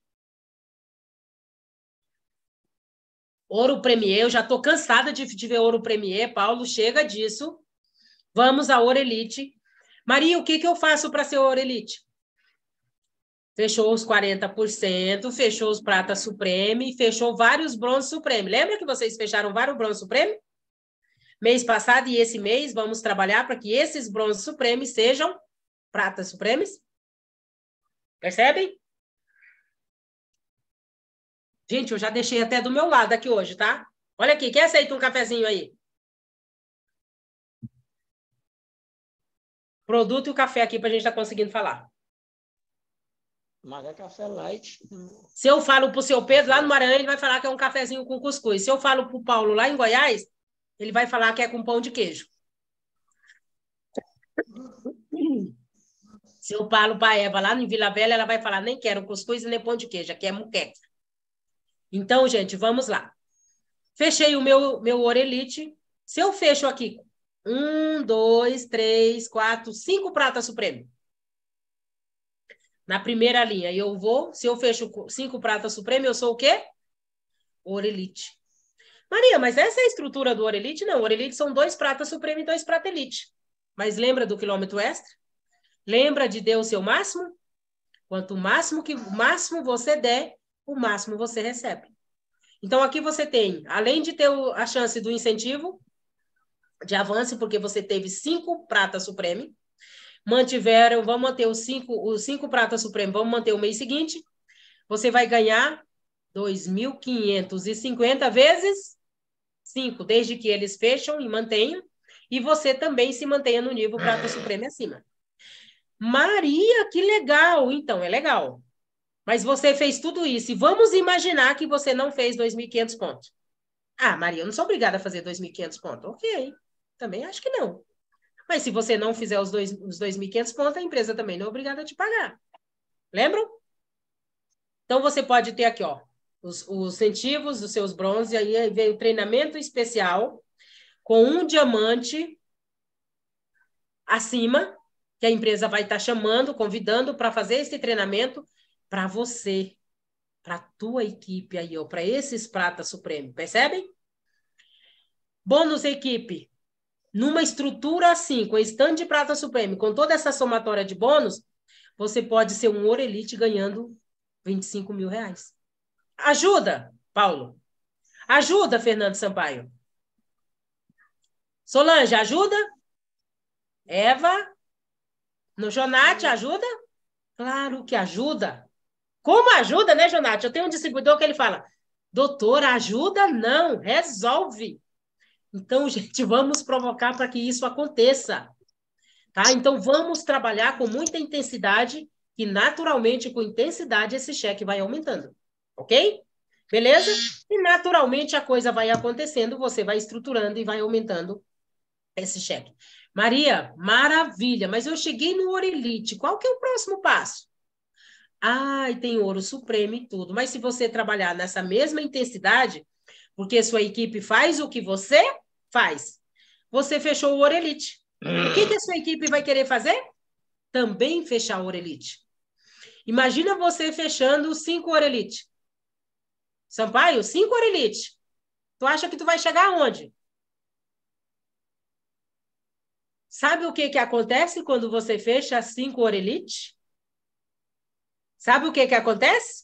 Ouro Premier, eu já estou cansada de, de ver Ouro Premier, Paulo, chega disso. Vamos a Ouro Elite. Maria, o que, que eu faço para ser Ouro Elite? Fechou os 40%, fechou os Prata Supreme, fechou vários Bronze Supreme. Lembra que vocês fecharam vários Bronze Supreme? Mês passado e esse mês, vamos trabalhar para que esses Bronze Supreme sejam Prata Supremes? Percebem? Gente, eu já deixei até do meu lado aqui hoje, tá? Olha aqui, quem aceita um cafezinho aí? Produto e o café aqui para a gente estar tá conseguindo falar. Mas é café light. Se eu falo para o seu Pedro lá no Maranhão, ele vai falar que é um cafezinho com cuscuz. Se eu falo para o Paulo lá em Goiás, ele vai falar que é com pão de queijo. Se eu falo para Eva lá em Vila Velha, ela vai falar nem quero cuscuz nem pão de queijo, aqui é muqueca. Então, gente, vamos lá. Fechei o meu, meu orelite. Se eu fecho aqui, um, dois, três, quatro, cinco pratas supremo. Na primeira linha, eu vou, se eu fecho cinco pratas supremo, eu sou o quê? Orelite. Maria, mas essa é a estrutura do orelite? Não, orelite são dois pratas supremo e dois pratas elite. Mas lembra do quilômetro extra? Lembra de Deus seu máximo? Quanto máximo que máximo você der, o máximo você recebe. Então, aqui você tem, além de ter a chance do incentivo de avanço, porque você teve cinco pratas supreme, mantiveram, vamos manter os cinco, os cinco pratas supremo, vamos manter o mês seguinte, você vai ganhar 2.550 vezes cinco, desde que eles fecham e mantenham, e você também se mantenha no nível prata supreme acima. Maria, que legal! Então, é legal. Mas você fez tudo isso e vamos imaginar que você não fez 2.500 pontos. Ah, Maria, eu não sou obrigada a fazer 2.500 pontos. Ok, também acho que não. Mas se você não fizer os, dois, os 2.500 pontos, a empresa também não é obrigada a te pagar. Lembram? Então, você pode ter aqui, ó, os, os incentivos os seus bronze, aí vem o treinamento especial com um diamante acima, que a empresa vai estar tá chamando, convidando para fazer esse treinamento para você, para tua equipe aí, para esses prata supremo, percebem? Bônus equipe. Numa estrutura assim, com stand de prata supremo, com toda essa somatória de bônus, você pode ser um orelite ganhando 25 mil reais. Ajuda, Paulo. Ajuda, Fernando Sampaio. Solange, ajuda? Eva? No Jonate, ajuda? Claro que ajuda. Como ajuda, né, Jonathan? Eu tenho um distribuidor que ele fala: doutor, ajuda não, resolve. Então, gente, vamos provocar para que isso aconteça. Tá? Então, vamos trabalhar com muita intensidade, e naturalmente, com intensidade, esse cheque vai aumentando. Ok? Beleza? E naturalmente a coisa vai acontecendo, você vai estruturando e vai aumentando esse cheque. Maria, maravilha, mas eu cheguei no orelite, qual que é o próximo passo? ah, e tem ouro supremo e tudo. Mas se você trabalhar nessa mesma intensidade, porque sua equipe faz o que você faz, você fechou o ouro elite. O que, que a sua equipe vai querer fazer? Também fechar o ouro elite. Imagina você fechando cinco ouro elite. Sampaio, cinco ouro elite. Tu acha que tu vai chegar aonde? Sabe o que, que acontece quando você fecha cinco orelite? Sabe o que, que acontece?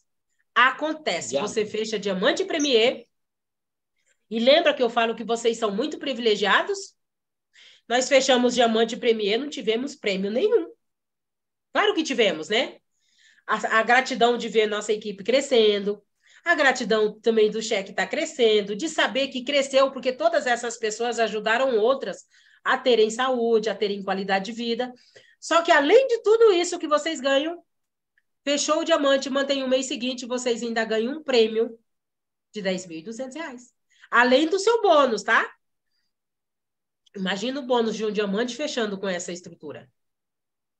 Acontece. Yeah. Você fecha Diamante Premier. E lembra que eu falo que vocês são muito privilegiados? Nós fechamos Diamante Premier, não tivemos prêmio nenhum. Claro que tivemos, né? A, a gratidão de ver nossa equipe crescendo, a gratidão também do cheque está crescendo, de saber que cresceu, porque todas essas pessoas ajudaram outras a terem saúde, a terem qualidade de vida. Só que, além de tudo isso que vocês ganham, Fechou o diamante, mantém o mês seguinte, vocês ainda ganham um prêmio de R$ reais Além do seu bônus, tá? Imagina o bônus de um diamante fechando com essa estrutura.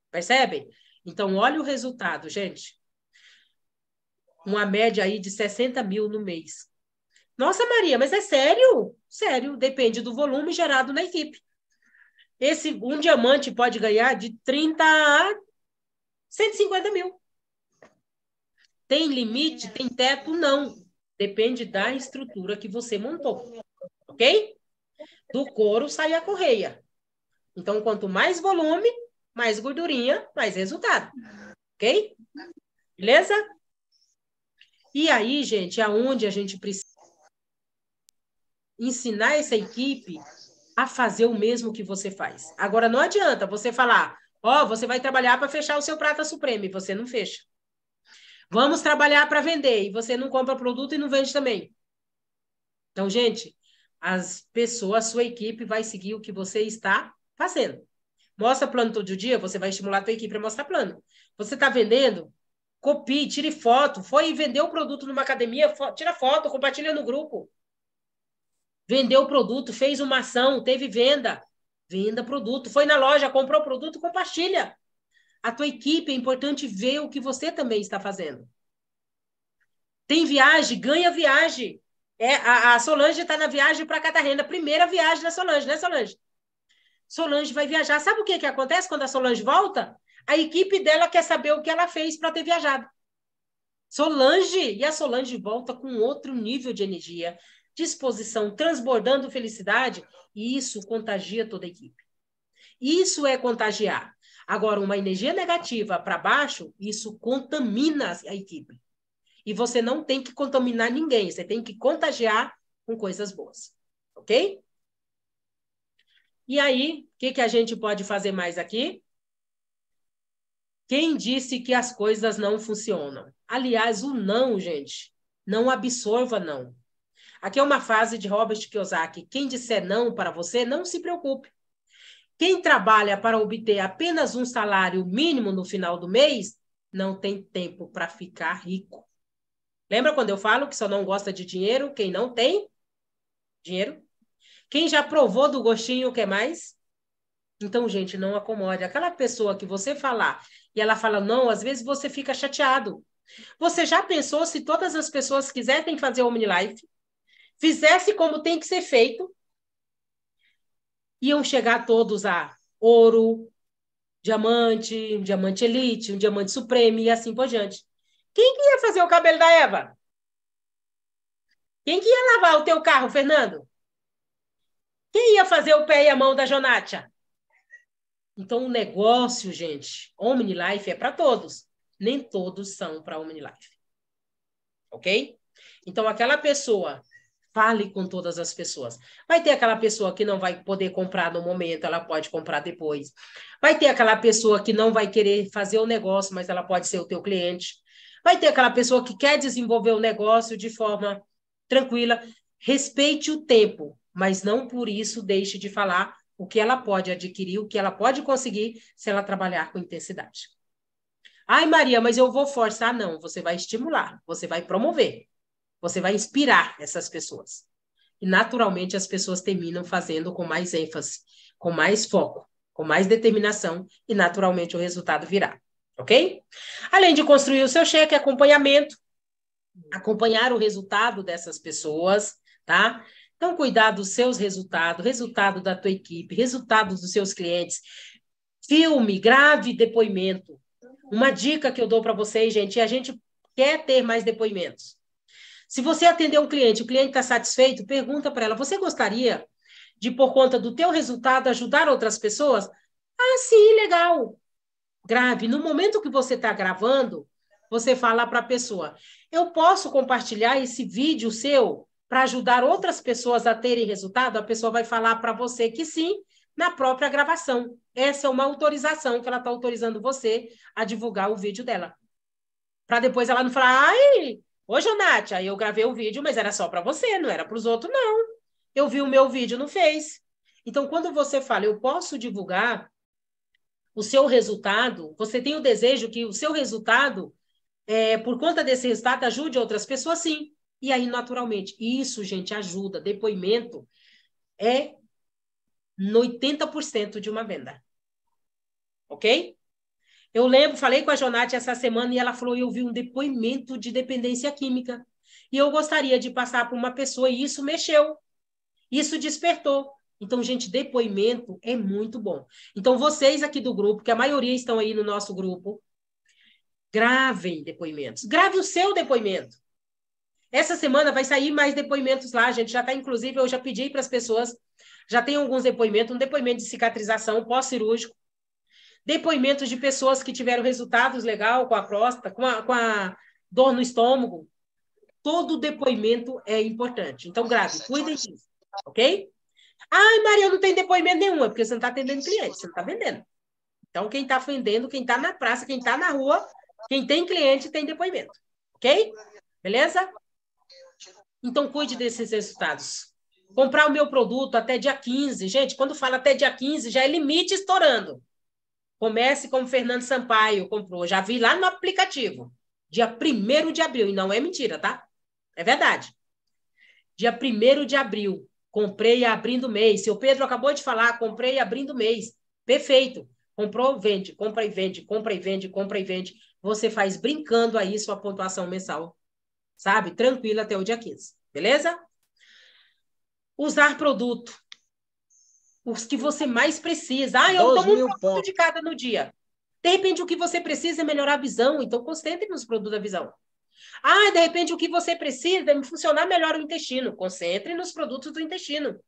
Percebem? Então, olha o resultado, gente. Uma média aí de 60 mil no mês. Nossa, Maria, mas é sério? Sério, depende do volume gerado na equipe. Esse um diamante pode ganhar de 30 a 150 mil. Tem limite? Tem teto? Não. Depende da estrutura que você montou. Ok? Do couro sai a correia. Então, quanto mais volume, mais gordurinha, mais resultado. Ok? Beleza? E aí, gente, aonde a gente precisa ensinar essa equipe a fazer o mesmo que você faz. Agora, não adianta você falar, ó, oh, você vai trabalhar para fechar o seu prata supremo e você não fecha. Vamos trabalhar para vender e você não compra produto e não vende também. Então, gente, as pessoas, sua equipe vai seguir o que você está fazendo. Mostra plano todo dia, você vai estimular a sua equipe para mostrar plano. Você está vendendo? Copie, tire foto. Foi vender o produto numa academia, tira foto, compartilha no grupo. Vendeu o produto, fez uma ação, teve venda. Venda produto. Foi na loja, comprou o produto, compartilha a tua equipe, é importante ver o que você também está fazendo. Tem viagem, ganha viagem. É, a, a Solange está na viagem para Catarina, primeira viagem da Solange, né, Solange? Solange vai viajar. Sabe o que, que acontece quando a Solange volta? A equipe dela quer saber o que ela fez para ter viajado. Solange, e a Solange volta com outro nível de energia, disposição, transbordando felicidade, e isso contagia toda a equipe. Isso é contagiar. Agora, uma energia negativa para baixo, isso contamina a equipe. E você não tem que contaminar ninguém, você tem que contagiar com coisas boas. Ok? E aí, o que, que a gente pode fazer mais aqui? Quem disse que as coisas não funcionam? Aliás, o não, gente, não absorva não. Aqui é uma frase de Robert Kiyosaki. Quem disser não para você, não se preocupe. Quem trabalha para obter apenas um salário mínimo no final do mês não tem tempo para ficar rico. Lembra quando eu falo que só não gosta de dinheiro quem não tem dinheiro? Quem já provou do gostinho, quer mais? Então, gente, não acomode. Aquela pessoa que você falar e ela fala não, às vezes você fica chateado. Você já pensou se todas as pessoas quisessem fazer o Omnilife, fizesse como tem que ser feito, iam chegar todos a ouro, diamante, um diamante elite, um diamante supremo e assim por diante. Quem que ia fazer o cabelo da Eva? Quem que ia lavar o teu carro, Fernando? Quem ia fazer o pé e a mão da Jonatia? Então, o negócio, gente, OmniLife é para todos. Nem todos são para OmniLife. Ok? Então, aquela pessoa Fale com todas as pessoas. Vai ter aquela pessoa que não vai poder comprar no momento, ela pode comprar depois. Vai ter aquela pessoa que não vai querer fazer o negócio, mas ela pode ser o teu cliente. Vai ter aquela pessoa que quer desenvolver o negócio de forma tranquila. Respeite o tempo, mas não por isso deixe de falar o que ela pode adquirir, o que ela pode conseguir se ela trabalhar com intensidade. Ai, Maria, mas eu vou forçar. Não, você vai estimular, você vai promover. Você vai inspirar essas pessoas. E naturalmente as pessoas terminam fazendo com mais ênfase, com mais foco, com mais determinação e naturalmente o resultado virá, ok? Além de construir o seu cheque, acompanhamento, acompanhar o resultado dessas pessoas, tá? Então, cuidar dos seus resultados, resultado da tua equipe, resultados dos seus clientes. Filme, grave depoimento. Uma dica que eu dou para vocês, gente, é a gente quer ter mais depoimentos. Se você atender um cliente, o cliente está satisfeito, pergunta para ela: você gostaria de, por conta do teu resultado, ajudar outras pessoas? Ah, sim, legal. Grave. No momento que você está gravando, você fala para a pessoa: eu posso compartilhar esse vídeo seu para ajudar outras pessoas a terem resultado? A pessoa vai falar para você que sim, na própria gravação. Essa é uma autorização que ela está autorizando você a divulgar o vídeo dela. Para depois ela não falar, ai, Ô, Jonathan, aí eu gravei o vídeo, mas era só para você, não era para os outros, não. Eu vi o meu vídeo no Face. Então, quando você fala, eu posso divulgar o seu resultado, você tem o desejo que o seu resultado, é, por conta desse resultado, ajude outras pessoas, sim. E aí, naturalmente, isso, gente, ajuda. Depoimento é no 80% de uma venda. Ok? Eu lembro, falei com a Jonate essa semana e ela falou: eu vi um depoimento de dependência química. E eu gostaria de passar por uma pessoa, e isso mexeu. Isso despertou. Então, gente, depoimento é muito bom. Então, vocês aqui do grupo, que a maioria estão aí no nosso grupo, gravem depoimentos. Grave o seu depoimento. Essa semana vai sair mais depoimentos lá, gente. Já está, inclusive, eu já pedi para as pessoas, já tem alguns depoimentos, um depoimento de cicatrização pós-cirúrgico, depoimentos de pessoas que tiveram resultados legal com a próstata, com a, com a dor no estômago. Todo depoimento é importante. Então, grave, cuidem disso, ok? Ai, Maria, não tem depoimento nenhum, é porque você não está atendendo cliente, você não está vendendo. Então, quem está vendendo, quem está na praça, quem está na rua, quem tem cliente tem depoimento, ok? Beleza? Então, cuide desses resultados. Comprar o meu produto até dia 15. Gente, quando fala até dia 15, já é limite estourando. Comece como Fernando Sampaio comprou. Já vi lá no aplicativo. Dia 1 de abril. E não é mentira, tá? É verdade. Dia 1 de abril. Comprei abrindo mês. Seu Pedro acabou de falar, comprei abrindo mês. Perfeito. Comprou, vende, compra e vende, compra e vende, compra e vende. Você faz brincando aí sua pontuação mensal. Sabe? tranquilo até o dia 15. Beleza? Usar produto os que você mais precisa. Ah, eu tomo um produto de cada no dia. De repente, o que você precisa é melhorar a visão, então concentre nos produtos da visão. Ah, de repente, o que você precisa é funcionar melhor o intestino, concentre nos produtos do intestino.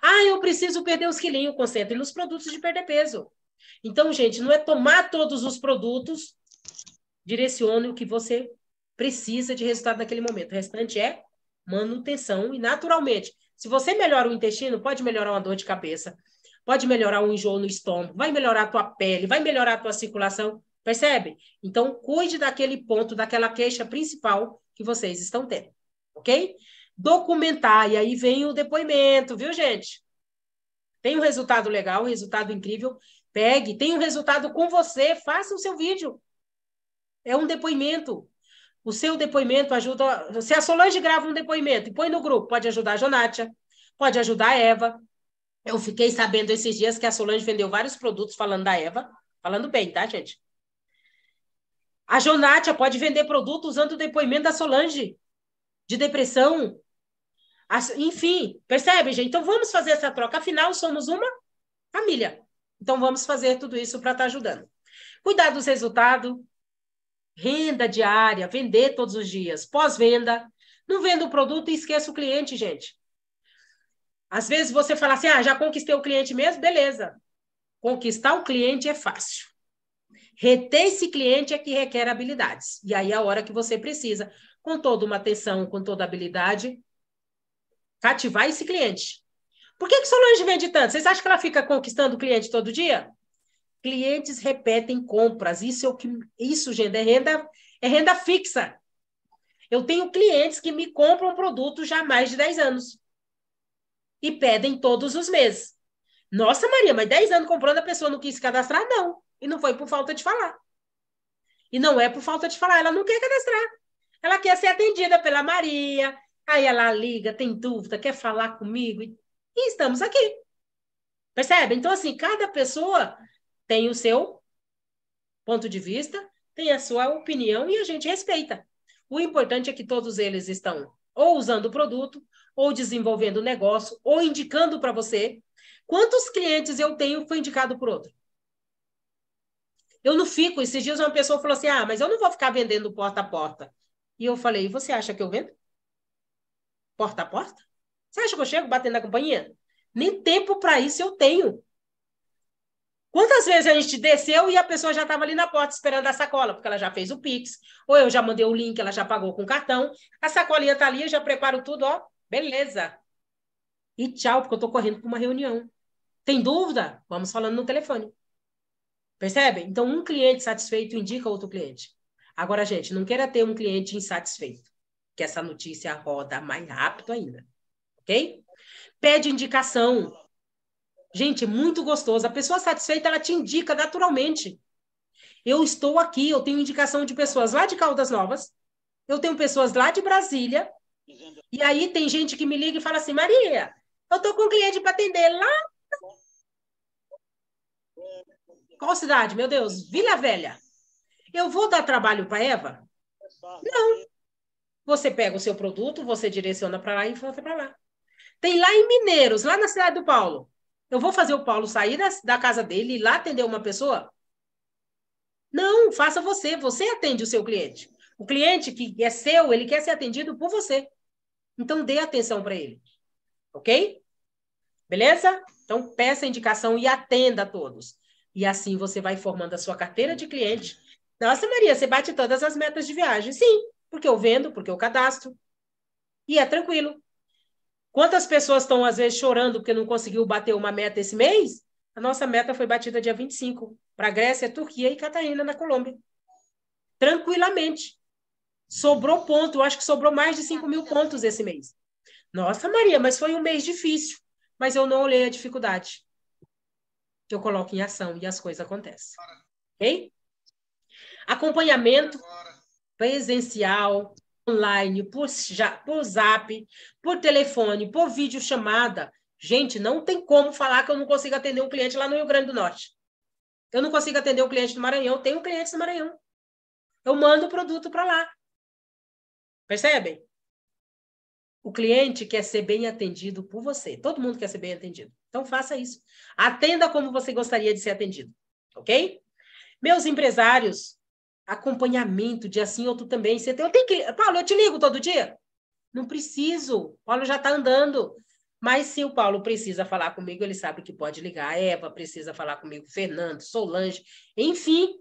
Ah, eu preciso perder os quilinhos, concentre nos produtos de perder peso. Então, gente, não é tomar todos os produtos, direcione o que você precisa de resultado naquele momento. O restante é manutenção e, naturalmente, se você melhora o intestino, pode melhorar uma dor de cabeça, pode melhorar um enjoo no estômago, vai melhorar a tua pele, vai melhorar a tua circulação, percebe? Então, cuide daquele ponto, daquela queixa principal que vocês estão tendo, ok? Documentar, e aí vem o depoimento, viu, gente? Tem um resultado legal, um resultado incrível, pegue, tem um resultado com você, faça o seu vídeo. É um depoimento, o seu depoimento ajuda. Se a Solange grava um depoimento e põe no grupo, pode ajudar a Jonátia, pode ajudar a Eva. Eu fiquei sabendo esses dias que a Solange vendeu vários produtos falando da Eva, falando bem, tá, gente? A Jonátia pode vender produto usando o depoimento da Solange de depressão. Enfim, percebe, gente? Então vamos fazer essa troca. Afinal, somos uma família. Então vamos fazer tudo isso para estar tá ajudando. Cuidar dos resultados, renda diária, vender todos os dias, pós-venda. Não vendo o produto e esqueça o cliente, gente. Às vezes você fala assim: ah, já conquistei o cliente mesmo? Beleza. Conquistar o cliente é fácil. Reter esse cliente é que requer habilidades. E aí é a hora que você precisa, com toda uma atenção, com toda habilidade, cativar esse cliente. Por que, que Solange vende tanto? Vocês acham que ela fica conquistando o cliente todo dia? Clientes repetem compras. Isso é o que isso, gente, é renda é renda fixa. Eu tenho clientes que me compram produto já há mais de 10 anos e pedem todos os meses. Nossa, Maria, mas 10 anos comprando, a pessoa não quis se cadastrar? Não. E não foi por falta de falar. E não é por falta de falar, ela não quer cadastrar. Ela quer ser atendida pela Maria. Aí ela liga, tem dúvida, quer falar comigo. E estamos aqui. Percebe? Então, assim, cada pessoa tem o seu ponto de vista, tem a sua opinião e a gente respeita. O importante é que todos eles estão ou usando o produto, ou desenvolvendo o negócio, ou indicando para você. Quantos clientes eu tenho foi indicado por outro? Eu não fico. Esses dias uma pessoa falou assim: ah, mas eu não vou ficar vendendo porta a porta. E eu falei: você acha que eu vendo? Porta a porta? Você acha que eu chego batendo na companhia? Nem tempo para isso eu tenho. Quantas vezes a gente desceu e a pessoa já estava ali na porta esperando a sacola, porque ela já fez o Pix, ou eu já mandei o link, ela já pagou com o cartão, a sacolinha está ali, eu já preparo tudo, ó, beleza. E tchau, porque eu estou correndo para uma reunião. Tem dúvida? Vamos falando no telefone. Percebe? Então, um cliente satisfeito indica outro cliente. Agora, gente, não queira ter um cliente insatisfeito, que essa notícia roda mais rápido ainda. Ok? Pede indicação. Gente, é muito gostoso. A pessoa satisfeita, ela te indica naturalmente. Eu estou aqui, eu tenho indicação de pessoas lá de Caldas Novas, eu tenho pessoas lá de Brasília, e aí tem gente que me liga e fala assim, Maria, eu estou com um cliente para atender lá... Qual cidade? Meu Deus, Vila Velha. Eu vou dar trabalho para Eva? Não. Você pega o seu produto, você direciona para lá e volta para lá. Tem lá em Mineiros, lá na cidade do Paulo. Eu vou fazer o Paulo sair da, da casa dele e ir lá atender uma pessoa? Não, faça você. Você atende o seu cliente. O cliente que é seu, ele quer ser atendido por você. Então, dê atenção para ele. Ok? Beleza? Então, peça indicação e atenda a todos. E assim você vai formando a sua carteira de cliente. Nossa, Maria, você bate todas as metas de viagem. Sim, porque eu vendo, porque eu cadastro. E é tranquilo. Quantas pessoas estão, às vezes, chorando porque não conseguiu bater uma meta esse mês? A nossa meta foi batida dia 25 para Grécia, Turquia e Catarina, na Colômbia. Tranquilamente. Sobrou ponto, eu acho que sobrou mais de 5 mil pontos esse mês. Nossa, Maria, mas foi um mês difícil. Mas eu não olhei a dificuldade. Eu coloco em ação e as coisas acontecem. Ok? Acompanhamento presencial, online, por, já, por zap, por telefone, por vídeo chamada. Gente, não tem como falar que eu não consigo atender um cliente lá no Rio Grande do Norte. Eu não consigo atender um cliente do Maranhão, eu tenho clientes no Maranhão. Eu mando o produto para lá. Percebem? O cliente quer ser bem atendido por você. Todo mundo quer ser bem atendido. Então faça isso. Atenda como você gostaria de ser atendido, ok? Meus empresários, acompanhamento de assim outro também. Você tem, eu tenho que. Paulo, eu te ligo todo dia? Não preciso. Paulo já está andando. Mas se o Paulo precisa falar comigo, ele sabe que pode ligar. A Eva precisa falar comigo, Fernando, Solange, enfim.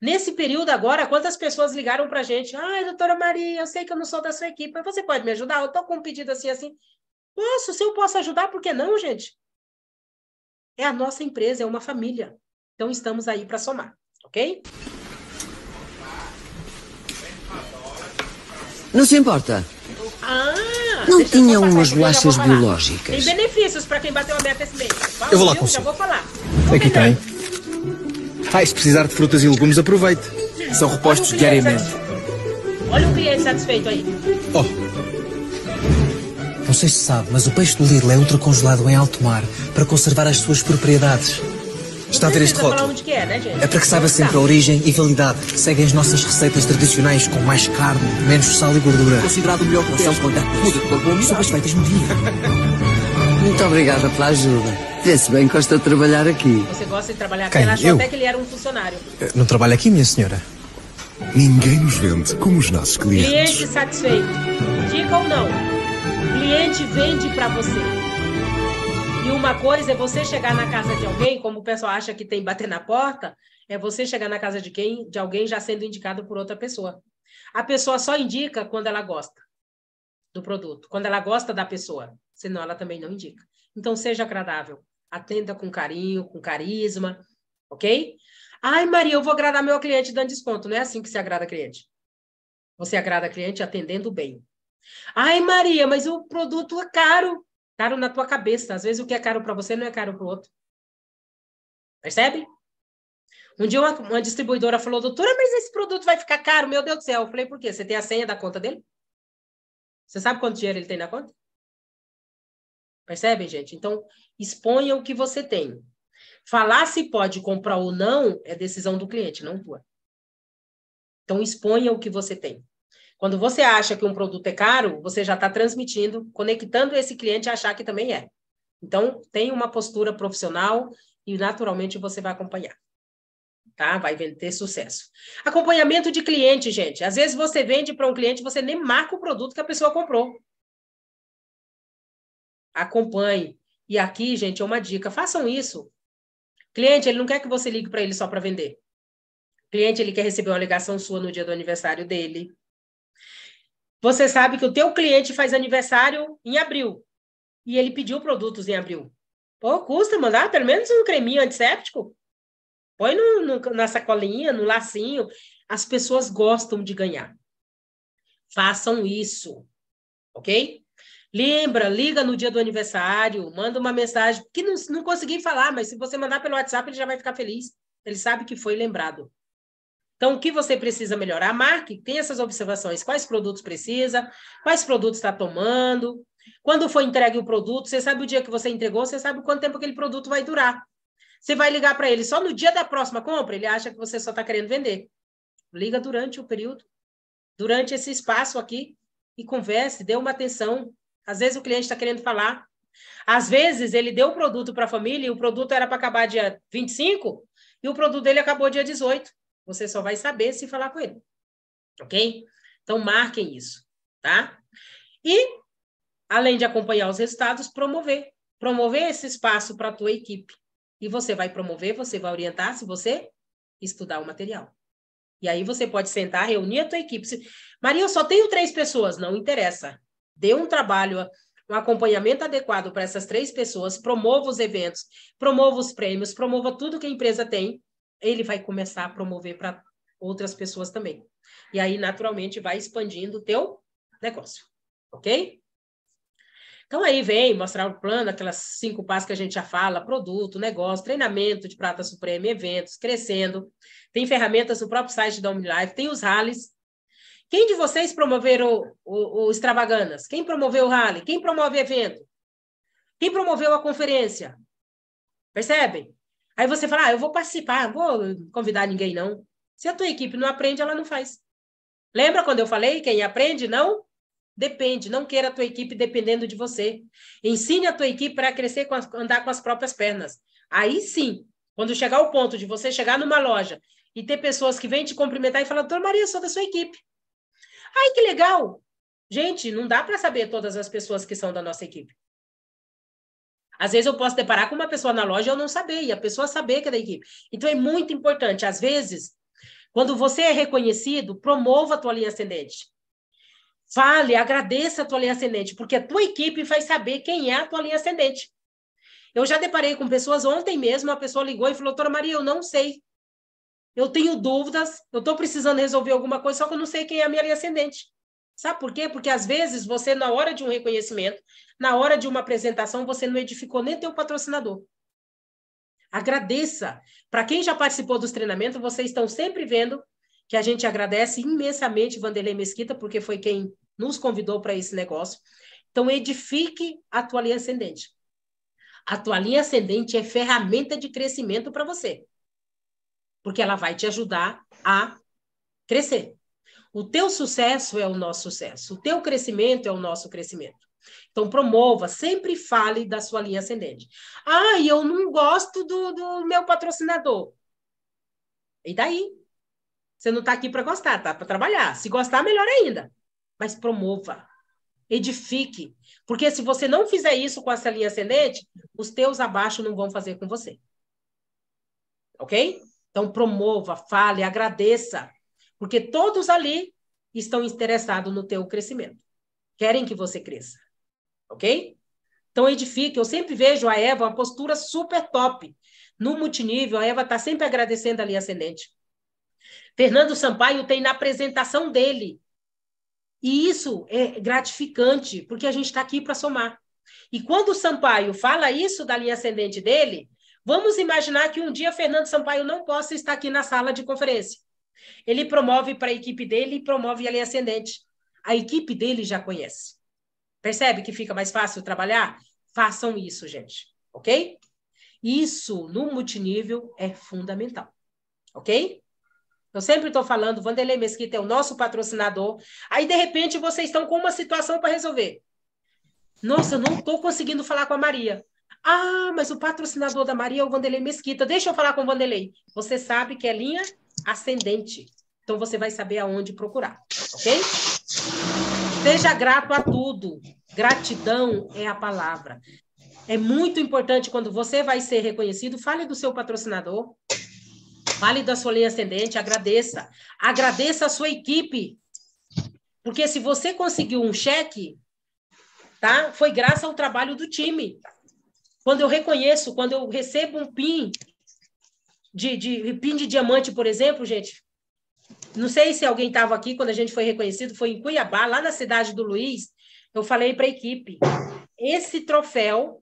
Nesse período agora, quantas pessoas ligaram para a gente? Ai, doutora Maria, eu sei que eu não sou da sua equipe, mas você pode me ajudar? Eu estou com um pedido assim, assim. Posso, se eu posso ajudar, por que não, gente? É a nossa empresa, é uma família. Então, estamos aí para somar, ok? Não se importa. Ah, não tinha umas bolachas biológicas. Tem benefícios para quem bateu a meta esse mês. eu vou lá com Já vou falar. Aqui é tem. Ah, se precisar de frutas e legumes, aproveite. São repostos Olha diariamente. Olha o cliente satisfeito aí. Oh. Não sei se sabe, mas o peixe do Lidl é ultracongelado em alto mar para conservar as suas propriedades. Está a ver este rótulo? Né, é para que saiba sempre a origem e validade. Seguem as nossas receitas tradicionais com mais carne, menos sal e gordura. Considerado o melhor coração contacto. Muda de corpo, são as feitas medida. Muito obrigada pela ajuda. Vê-se bem que gosta de trabalhar aqui. Você gosta de trabalhar aqui? Quem? Ela achou Eu? até que ele era um funcionário. Eu eh, não trabalha aqui, minha senhora. Ninguém nos vende como os nossos clientes. Cliente satisfeito. Dica ou não? cliente vende para você. E uma coisa é você chegar na casa de alguém, como o pessoal acha que tem bater na porta, é você chegar na casa de quem, de alguém já sendo indicado por outra pessoa. A pessoa só indica quando ela gosta do produto, quando ela gosta da pessoa, senão ela também não indica. Então seja agradável, atenda com carinho, com carisma, ok? Ai, Maria, eu vou agradar meu cliente dando desconto. Não é assim que se agrada cliente. Você agrada cliente atendendo bem. Ai, Maria, mas o produto é caro. Caro na tua cabeça. Às vezes o que é caro para você não é caro para o outro. Percebe? Um dia uma, uma, distribuidora falou, doutora, mas esse produto vai ficar caro, meu Deus do céu. Eu falei, por quê? Você tem a senha da conta dele? Você sabe quanto dinheiro ele tem na conta? percebe gente? Então, exponha o que você tem. Falar se pode comprar ou não é decisão do cliente, não tua. Então, exponha o que você tem. Quando você acha que um produto é caro, você já está transmitindo, conectando esse cliente a achar que também é. Então, tem uma postura profissional e naturalmente você vai acompanhar. Tá? Vai ter sucesso. Acompanhamento de cliente, gente. Às vezes você vende para um cliente, você nem marca o produto que a pessoa comprou. Acompanhe. E aqui, gente, é uma dica. Façam isso. Cliente, ele não quer que você ligue para ele só para vender. Cliente, ele quer receber uma ligação sua no dia do aniversário dele. Você sabe que o teu cliente faz aniversário em abril e ele pediu produtos em abril. Pô, custa mandar pelo menos um creminho antisséptico. Põe no, no, na sacolinha, no lacinho. As pessoas gostam de ganhar. Façam isso, ok? Lembra, liga no dia do aniversário, manda uma mensagem, que não, não consegui falar, mas se você mandar pelo WhatsApp, ele já vai ficar feliz. Ele sabe que foi lembrado. Então, o que você precisa melhorar? Marque, tem essas observações. Quais produtos precisa? Quais produtos está tomando? Quando foi entregue o produto, você sabe o dia que você entregou, você sabe quanto tempo aquele produto vai durar. Você vai ligar para ele só no dia da próxima compra, ele acha que você só está querendo vender. Liga durante o período, durante esse espaço aqui, e converse, dê uma atenção. Às vezes o cliente está querendo falar. Às vezes ele deu o produto para a família e o produto era para acabar dia 25 e o produto dele acabou dia 18. Você só vai saber se falar com ele. Ok? Então, marquem isso, tá? E, além de acompanhar os resultados, promover. Promover esse espaço para a tua equipe. E você vai promover, você vai orientar se você estudar o material. E aí você pode sentar, reunir a tua equipe. Se... Maria, eu só tenho três pessoas. Não interessa. Dê um trabalho, um acompanhamento adequado para essas três pessoas, promova os eventos, promova os prêmios, promova tudo que a empresa tem, ele vai começar a promover para outras pessoas também. E aí, naturalmente, vai expandindo o teu negócio, ok? Então, aí vem mostrar o plano, aquelas cinco passos que a gente já fala, produto, negócio, treinamento de prata suprema, eventos, crescendo. Tem ferramentas no próprio site da OmniLife, tem os rallies. Quem de vocês promoveram o, o, o Quem promoveu o rally? Quem promove evento? Quem promoveu a conferência? Percebem? Aí você fala, ah, eu vou participar, vou convidar ninguém, não. Se a tua equipe não aprende, ela não faz. Lembra quando eu falei, quem aprende, não? Depende, não queira a tua equipe dependendo de você. Ensine a tua equipe para crescer, com as, andar com as próprias pernas. Aí sim, quando chegar o ponto de você chegar numa loja e ter pessoas que vêm te cumprimentar e falam, doutora Maria, sou da sua equipe. Ai, que legal! Gente, não dá para saber todas as pessoas que são da nossa equipe. Às vezes eu posso deparar com uma pessoa na loja e eu não saber, e a pessoa saber que é da equipe. Então é muito importante. Às vezes, quando você é reconhecido, promova a tua linha ascendente. Fale, agradeça a tua linha ascendente, porque a tua equipe vai saber quem é a tua linha ascendente. Eu já deparei com pessoas ontem mesmo, uma pessoa ligou e falou: Doutora Maria, eu não sei. Eu tenho dúvidas, eu estou precisando resolver alguma coisa, só que eu não sei quem é a minha linha ascendente. Sabe por quê? Porque às vezes você, na hora de um reconhecimento, na hora de uma apresentação, você não edificou nem teu patrocinador. Agradeça. Para quem já participou dos treinamentos, vocês estão sempre vendo que a gente agradece imensamente Vanderlei Mesquita, porque foi quem nos convidou para esse negócio. Então, edifique a tua linha ascendente. A tua linha ascendente é ferramenta de crescimento para você, porque ela vai te ajudar a crescer. O teu sucesso é o nosso sucesso, o teu crescimento é o nosso crescimento. Então, promova, sempre fale da sua linha ascendente. Ah, e eu não gosto do, do meu patrocinador. E daí? Você não está aqui para gostar, tá para trabalhar. Se gostar, melhor ainda. Mas promova, edifique. Porque se você não fizer isso com essa linha ascendente, os teus abaixo não vão fazer com você. Ok? Então, promova, fale, agradeça porque todos ali estão interessados no teu crescimento. Querem que você cresça, ok? Então edifique. Eu sempre vejo a Eva uma postura super top. No multinível, a Eva está sempre agradecendo ali ascendente. Fernando Sampaio tem na apresentação dele. E isso é gratificante, porque a gente está aqui para somar. E quando o Sampaio fala isso da linha ascendente dele, vamos imaginar que um dia Fernando Sampaio não possa estar aqui na sala de conferência. Ele promove para a equipe dele e promove a lei ascendente. A equipe dele já conhece. Percebe que fica mais fácil trabalhar? Façam isso, gente, ok? Isso no multinível é fundamental, ok? Eu sempre estou falando, Vanderlei Mesquita é o nosso patrocinador. Aí, de repente, vocês estão com uma situação para resolver. Nossa, eu não estou conseguindo falar com a Maria. Ah, mas o patrocinador da Maria é o Vanderlei Mesquita. Deixa eu falar com o Vanderlei. Você sabe que é linha ascendente. Então você vai saber aonde procurar, ok? Seja grato a tudo. Gratidão é a palavra. É muito importante quando você vai ser reconhecido, fale do seu patrocinador, fale da sua linha ascendente, agradeça. Agradeça a sua equipe. Porque se você conseguiu um cheque, tá? Foi graças ao trabalho do time. Quando eu reconheço, quando eu recebo um PIN, de, de pin de diamante, por exemplo, gente. Não sei se alguém estava aqui quando a gente foi reconhecido, foi em Cuiabá, lá na cidade do Luiz. Eu falei para a equipe: esse troféu,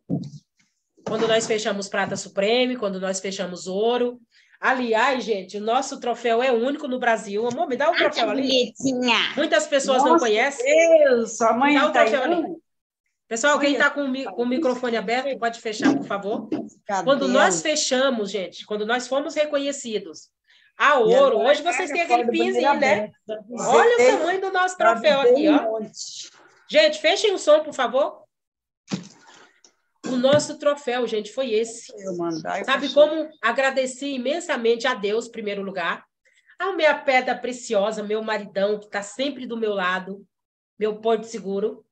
quando nós fechamos Prata Supreme, quando nós fechamos Ouro. Aliás, gente, o nosso troféu é único no Brasil. Amor, me dá o um troféu ali. Muitas pessoas Nossa, não conhecem. Deus, sua mãe me dá o tá troféu ali. Pessoal, quem está com, tá com, o microfone aberto, pode fechar, por favor. Quando nós fechamos, gente, quando nós fomos reconhecidos a ouro, hoje vocês é têm aquele pinzinho, né? Olha o tamanho do nosso troféu aqui, ó. Gente, fechem o som, por favor. O nosso troféu, gente, foi esse. Sabe como agradeci imensamente a Deus, em primeiro lugar, a minha pedra preciosa, meu maridão, que está sempre do meu lado, meu porto seguro,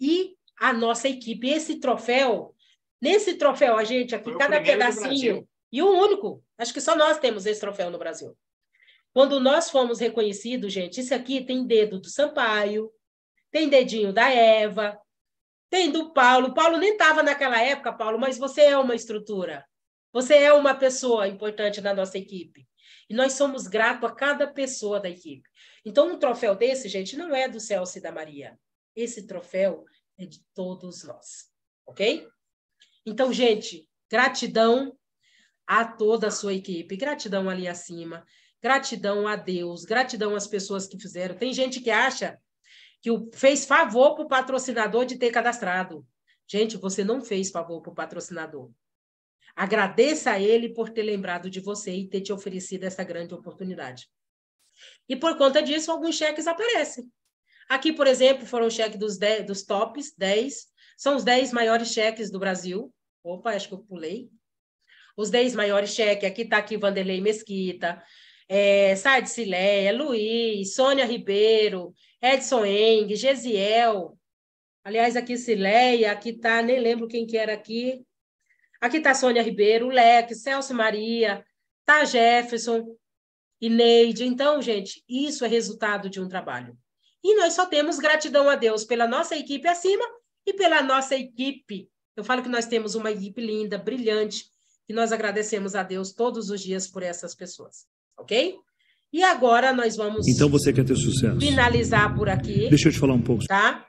e a nossa equipe. Esse troféu, nesse troféu, a gente aqui, cada pedacinho, e um único, acho que só nós temos esse troféu no Brasil. Quando nós fomos reconhecidos, gente, isso aqui tem dedo do Sampaio, tem dedinho da Eva, tem do Paulo. Paulo nem estava naquela época, Paulo, mas você é uma estrutura. Você é uma pessoa importante na nossa equipe. E nós somos gratos a cada pessoa da equipe. Então, um troféu desse, gente, não é do Celso e da Maria. Esse troféu é de todos nós, ok? Então, gente, gratidão a toda a sua equipe, gratidão ali acima, gratidão a Deus, gratidão às pessoas que fizeram. Tem gente que acha que fez favor para o patrocinador de ter cadastrado. Gente, você não fez favor para o patrocinador. Agradeça a ele por ter lembrado de você e ter te oferecido essa grande oportunidade. E por conta disso, alguns cheques aparecem. Aqui, por exemplo, foram o cheque dos, dos tops 10, são os 10 maiores cheques do Brasil. Opa, acho que eu pulei. Os 10 maiores cheques, aqui está aqui Vanderlei Mesquita, é, Said Sileia, Luiz, Sônia Ribeiro, Edson Eng, Gesiel. Aliás, aqui Sileia, aqui está, nem lembro quem que era aqui. Aqui está Sônia Ribeiro, Leque, Celso Maria, tá Jefferson, Ineide. Então, gente, isso é resultado de um trabalho. E nós só temos gratidão a Deus pela nossa equipe acima e pela nossa equipe. Eu falo que nós temos uma equipe linda, brilhante, e nós agradecemos a Deus todos os dias por essas pessoas, ok? E agora nós vamos. Então você quer ter sucesso? Finalizar por aqui. Deixa eu te falar um pouco. Tá?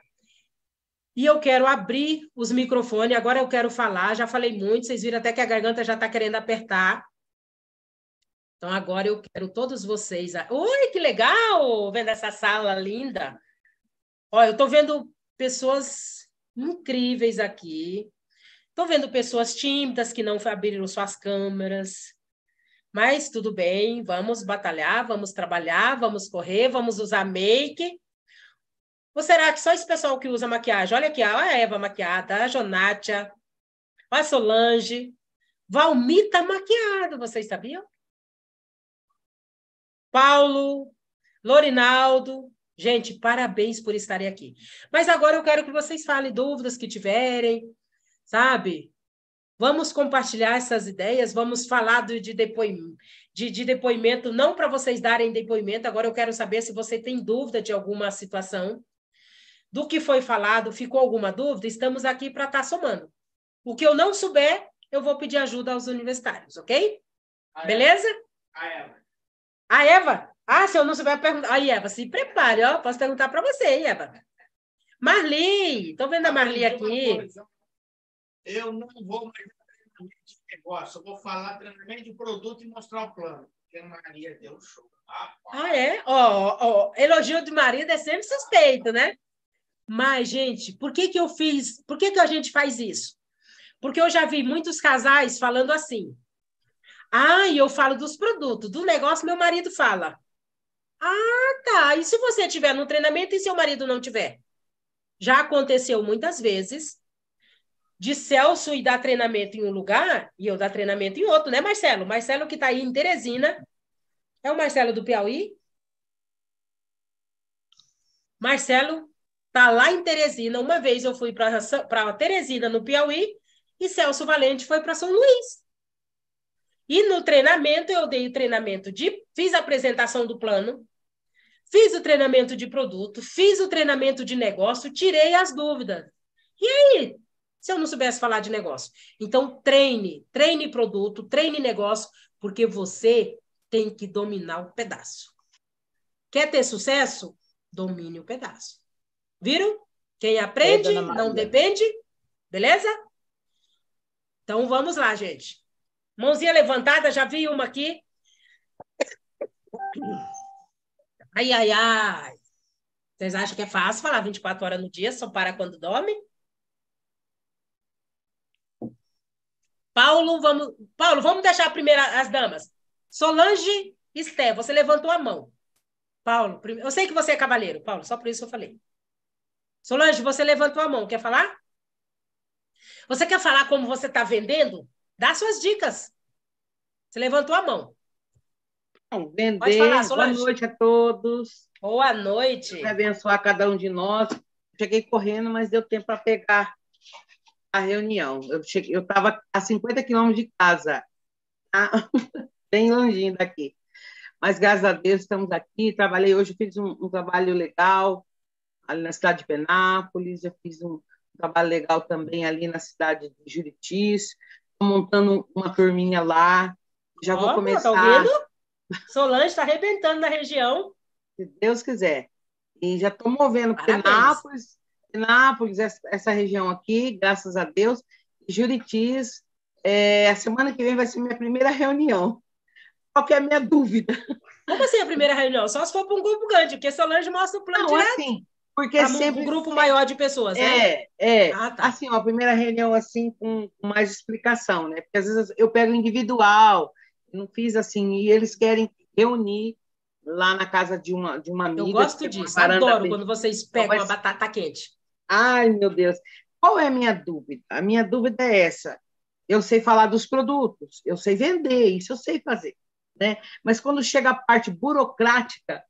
E eu quero abrir os microfones. Agora eu quero falar. Já falei muito. Vocês viram até que a garganta já está querendo apertar. Então, agora eu quero todos vocês. A... Oi, que legal! Vendo essa sala linda. Olha, eu estou vendo pessoas incríveis aqui. Estou vendo pessoas tímidas que não abriram suas câmeras. Mas tudo bem, vamos batalhar, vamos trabalhar, vamos correr, vamos usar make. Ou será que só esse pessoal que usa maquiagem? Olha aqui, ó, a Eva maquiada, a Jonatia, a Solange. Valmita tá maquiado, vocês sabiam? Paulo, Lorinaldo. Gente, parabéns por estarem aqui. Mas agora eu quero que vocês falem dúvidas que tiverem, sabe? Vamos compartilhar essas ideias, vamos falar de, de, de depoimento, não para vocês darem depoimento, agora eu quero saber se você tem dúvida de alguma situação, do que foi falado, ficou alguma dúvida, estamos aqui para estar tá somando. O que eu não souber, eu vou pedir ajuda aos universitários, ok? A ah, é. Beleza? A ah, ela. É. A Eva, ah, se eu não souber perguntar. Aí, Eva, se prepare, ó. Posso perguntar para você, hein, Eva? Marli, tô vendo a Marli aqui. Eu não vou mais treinamento de negócio, eu vou falar treinamento de produto e mostrar o plano. Porque a Maria deu show. Ah, ah é? Ó, oh, oh, elogio de marido é sempre suspeito, né? Mas, gente, por que, que eu fiz? Por que, que a gente faz isso? Porque eu já vi muitos casais falando assim: ah, e eu falo dos produtos, do negócio meu marido fala. Ah, tá. E se você tiver no treinamento e seu marido não tiver? Já aconteceu muitas vezes de Celso ir dar treinamento em um lugar e eu dar treinamento em outro, né, Marcelo? Marcelo que está aí em Teresina. É o Marcelo do Piauí? Marcelo tá lá em Teresina. Uma vez eu fui para Teresina, no Piauí, e Celso Valente foi para São Luís. E no treinamento, eu dei o treinamento de. Fiz a apresentação do plano, fiz o treinamento de produto, fiz o treinamento de negócio, tirei as dúvidas. E aí, se eu não soubesse falar de negócio? Então, treine, treine produto, treine negócio, porque você tem que dominar o pedaço. Quer ter sucesso? Domine o pedaço. Viram? Quem aprende, não depende. Beleza? Então vamos lá, gente. Mãozinha levantada, já vi uma aqui. Ai, ai, ai. Vocês acham que é fácil falar 24 horas no dia, só para quando dorme? Paulo, vamos, Paulo, vamos deixar primeiro as damas. Solange Esté, você levantou a mão. Paulo, eu sei que você é cavaleiro, Paulo, só por isso eu falei. Solange, você levantou a mão, quer falar? Você quer falar como você está vendendo? Dá suas dicas. Você levantou a mão. Bom, vender. Pode falar, Boa noite a todos. Boa noite. Deus abençoar cada um de nós. Cheguei correndo, mas deu tempo para pegar a reunião. Eu cheguei, eu estava a 50 quilômetros de casa, tá? bem longinho daqui. Mas graças a Deus estamos aqui. Trabalhei hoje, fiz um, um trabalho legal ali na cidade de Penápolis. Eu fiz um, um trabalho legal também ali na cidade de Juritis montando uma turminha lá. Já oh, vou começar. Tá ouvindo? Solange está arrebentando na região. Se Deus quiser. E já estou movendo Penápolis, Penápolis, essa região aqui, graças a Deus. Juritis, é, a semana que vem vai ser minha primeira reunião. Qual que é a minha dúvida? Como assim a primeira reunião? Só se for para um grupo grande, porque Solange mostra o plano Não, direto. Assim, porque tá sempre um grupo maior de pessoas, né? é, né? É, ah, tá. Assim, uma primeira reunião assim com mais explicação, né? Porque às vezes eu pego individual, não fiz assim, e eles querem reunir lá na casa de uma de uma amiga. Eu gosto disso, adoro quando vocês então, pegam então, mas... uma batata quente. Ai, meu Deus. Qual é a minha dúvida? A minha dúvida é essa. Eu sei falar dos produtos, eu sei vender, isso eu sei fazer, né? Mas quando chega a parte burocrática,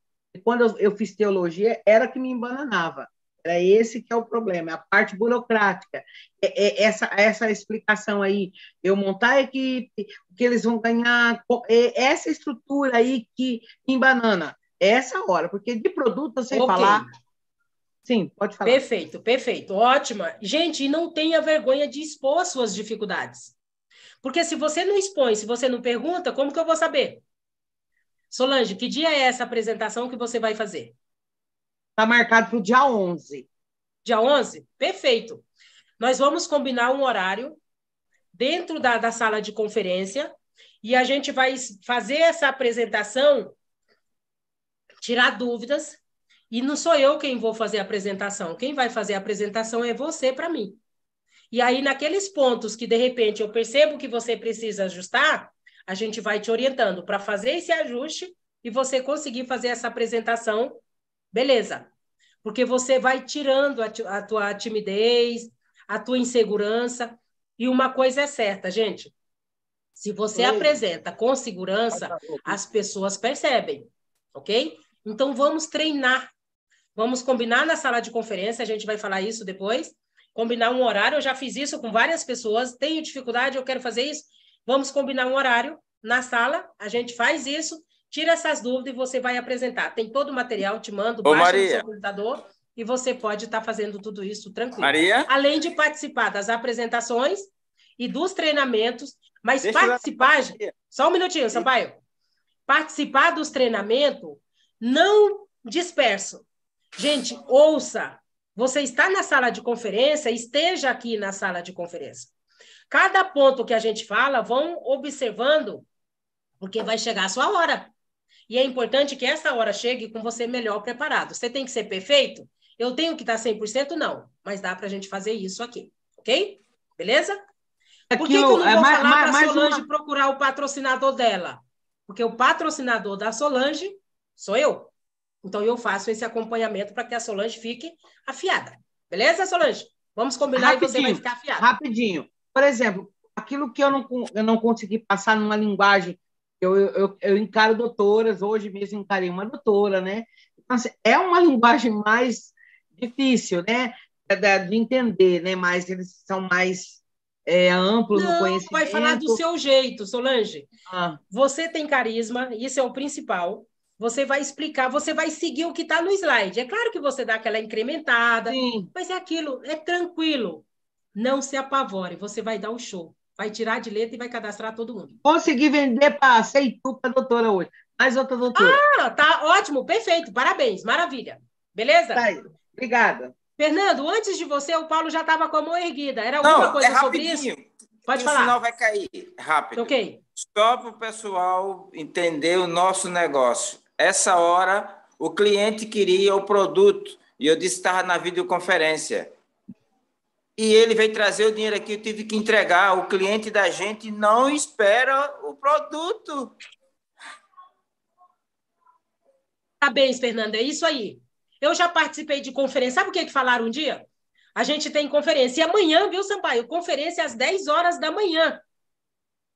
quando eu, fiz teologia, era que me embananava. Era esse que é o problema, é a parte burocrática. É, é, essa, essa explicação aí, eu montar a equipe, o que eles vão ganhar, é essa estrutura aí que embanana. É essa hora, porque de produto sem okay. falar. Sim, pode falar. Perfeito, perfeito, ótima. Gente, não tenha vergonha de expor suas dificuldades. Porque se você não expõe, se você não pergunta, como que eu vou saber? Solange, que dia é essa apresentação que você vai fazer? Está marcado para o dia 11. Dia 11? Perfeito. Nós vamos combinar um horário dentro da, da sala de conferência e a gente vai fazer essa apresentação, tirar dúvidas. E não sou eu quem vou fazer a apresentação. Quem vai fazer a apresentação é você para mim. E aí, naqueles pontos que de repente eu percebo que você precisa ajustar, a gente vai te orientando para fazer esse ajuste e você conseguir fazer essa apresentação, beleza. Porque você vai tirando a, a tua timidez, a tua insegurança. E uma coisa é certa, gente. Se você Oi. apresenta com segurança, as pessoas percebem, ok? Então vamos treinar. Vamos combinar na sala de conferência, a gente vai falar isso depois. Combinar um horário, eu já fiz isso com várias pessoas, tenho dificuldade, eu quero fazer isso. Vamos combinar um horário na sala, a gente faz isso, tira essas dúvidas e você vai apresentar. Tem todo o material, te mando, Ô, baixa Maria. no seu computador e você pode estar tá fazendo tudo isso tranquilo. Maria? Além de participar das apresentações e dos treinamentos, mas Deixa participar... Eu... Só um minutinho, Sampaio. Participar dos treinamentos não disperso. Gente, ouça. Você está na sala de conferência, esteja aqui na sala de conferência. Cada ponto que a gente fala, vão observando, porque vai chegar a sua hora. E é importante que essa hora chegue com você melhor preparado. Você tem que ser perfeito? Eu tenho que estar 100%? Não. Mas dá para a gente fazer isso aqui, ok? Beleza? Por que, eu, que eu não é vou falar para a Solange uma... procurar o patrocinador dela? Porque o patrocinador da Solange sou eu. Então, eu faço esse acompanhamento para que a Solange fique afiada. Beleza, Solange? Vamos combinar rapidinho, e você vai ficar afiada. Rapidinho. Por exemplo, aquilo que eu não, eu não consegui passar numa linguagem, eu, eu, eu encaro doutoras, hoje mesmo encarei uma doutora, né? Então, assim, é uma linguagem mais difícil, né? De entender, né? Mas eles são mais é, não, no conhecimento. Vai falar do seu jeito, Solange. Ah. Você tem carisma, isso é o principal. Você vai explicar, você vai seguir o que está no slide. É claro que você dá aquela incrementada, Sim. mas é aquilo, é tranquilo. Não se apavore, você vai dar um show. Vai tirar de letra e vai cadastrar todo mundo. Consegui vender para Seitu, para a doutora hoje. Mais outra doutora. Ah, tá ótimo, perfeito, parabéns, maravilha. Beleza? Tá aí, obrigada. Fernando, antes de você, o Paulo já estava com a mão erguida. Era alguma Não, coisa é sobre isso? Pode o falar. O sinal vai cair rápido. Ok. Só para o pessoal entender o nosso negócio. Essa hora, o cliente queria o produto e eu disse que estava na videoconferência e ele veio trazer o dinheiro aqui, eu tive que entregar. O cliente da gente não espera o produto. Parabéns, Fernanda, é isso aí. Eu já participei de conferência. Sabe o que, que falaram um dia? A gente tem conferência. E amanhã, viu, Sampaio? Conferência às 10 horas da manhã.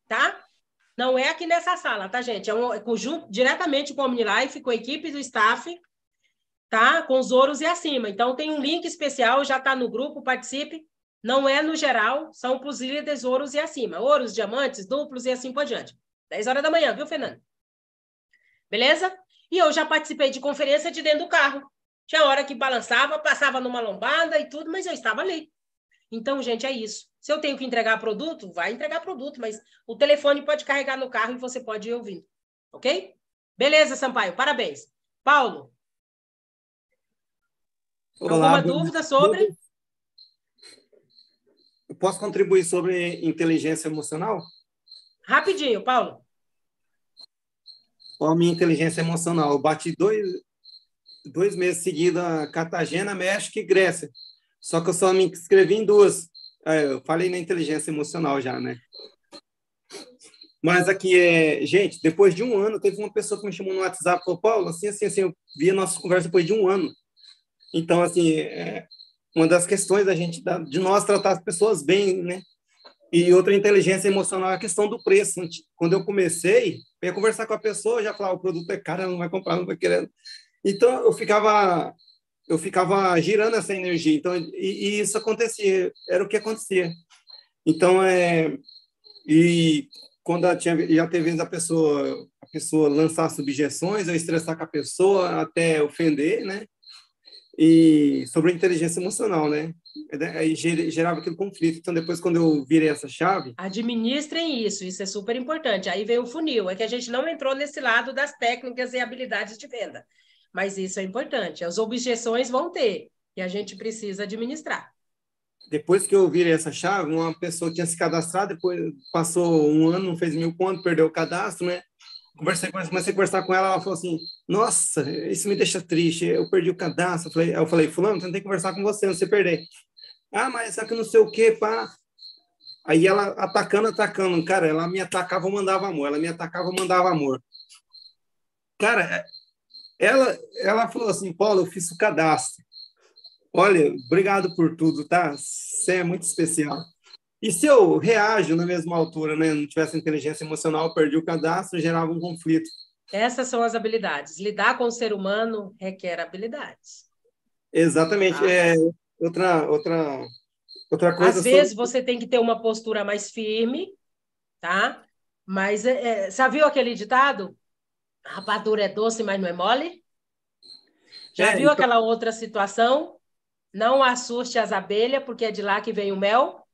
Tá? Não é aqui nessa sala, tá, gente? É, um, é conjunto diretamente com a OmniLife, com a equipe do staff tá? Com os ouros e acima. Então, tem um link especial, já está no grupo, participe. Não é no geral, são para os líderes ouros e acima. Ouros, diamantes, duplos e assim por diante. 10 horas da manhã, viu, Fernando? Beleza? E eu já participei de conferência de dentro do carro. Tinha hora que balançava, passava numa lombada e tudo, mas eu estava ali. Então, gente, é isso. Se eu tenho que entregar produto, vai entregar produto, mas o telefone pode carregar no carro e você pode ir ouvindo. Ok? Beleza, Sampaio, parabéns. Paulo, Olá, Alguma dúvida sobre? Eu posso contribuir sobre inteligência emocional? Rapidinho, Paulo. Qual a minha inteligência emocional? Eu bati dois, dois meses seguida Cartagena, México e Grécia. Só que eu só me inscrevi em duas. É, eu falei na inteligência emocional já, né? Mas aqui é. Gente, depois de um ano, teve uma pessoa que me chamou no WhatsApp e falou: Paulo, assim, assim, assim, eu a nossa conversa depois de um ano. Então, assim, é uma das questões da gente, de nós tratar as pessoas bem, né? E outra inteligência emocional é a questão do preço. Quando eu comecei, eu ia conversar com a pessoa, já falava, o produto é caro, não vai comprar, não vai querer. Então, eu ficava eu ficava girando essa energia. Então, e, e isso acontecia, era o que acontecia. Então, é... E quando tinha, já teve a pessoa, a pessoa lançar subjeções, eu estressar com a pessoa até ofender, né? e sobre inteligência emocional, né? É, né aí gerava aquele conflito. Então, depois, quando eu virei essa chave. Administrem isso, isso é super importante. Aí veio o funil, é que a gente não entrou nesse lado das técnicas e habilidades de venda. Mas isso é importante. As objeções vão ter, e a gente precisa administrar. Depois que eu virei essa chave, uma pessoa tinha se cadastrado, depois passou um ano, não fez mil pontos, perdeu o cadastro, né? Conversei com ela, comecei a conversar com ela, ela falou assim, nossa, isso me deixa triste, eu perdi o cadastro. Eu falei, eu falei fulano, tentei conversar com você, não se perder. Ah, mas só que não sei o que, pá. Aí ela atacando, atacando. Cara, ela me atacava, eu mandava amor. Ela me atacava, eu mandava amor. Cara, ela, ela falou assim, Paulo, eu fiz o cadastro. Olha, obrigado por tudo, tá? Você é muito especial. E se eu reajo na mesma altura, né? não tivesse inteligência emocional, perdi o cadastro, gerava um conflito. Essas são as habilidades. Lidar com o ser humano requer habilidades. Exatamente. Ah. É, outra, outra, outra coisa. Às sobre... vezes você tem que ter uma postura mais firme, tá? Mas é, é, sabe aquele ditado? A rapadura é doce, mas não é mole? Já é, viu então... aquela outra situação? Não assuste as abelhas, porque é de lá que vem o mel.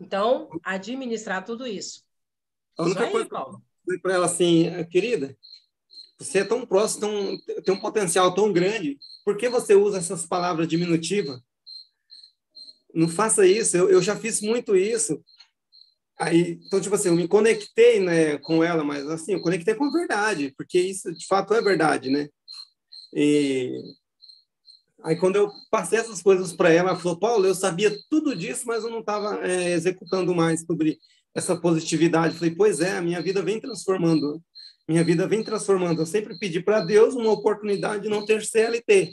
Então, administrar tudo isso. A única coisa que eu falei para ela assim, querida, você é tão próximo, tão, tem um potencial tão grande, por que você usa essas palavras diminutivas? Não faça isso, eu, eu já fiz muito isso. Aí, então, tipo assim, eu me conectei né, com ela, mas assim, eu conectei com a verdade, porque isso de fato é verdade, né? E Aí quando eu passei essas coisas para ela, ela falou: Paulo, eu sabia tudo disso, mas eu não estava é, eh, executando mais sobre essa positividade. Eu falei: Pois é, a minha vida vem transformando. Minha vida vem transformando. Eu sempre pedi para Deus uma oportunidade de não ter CLT.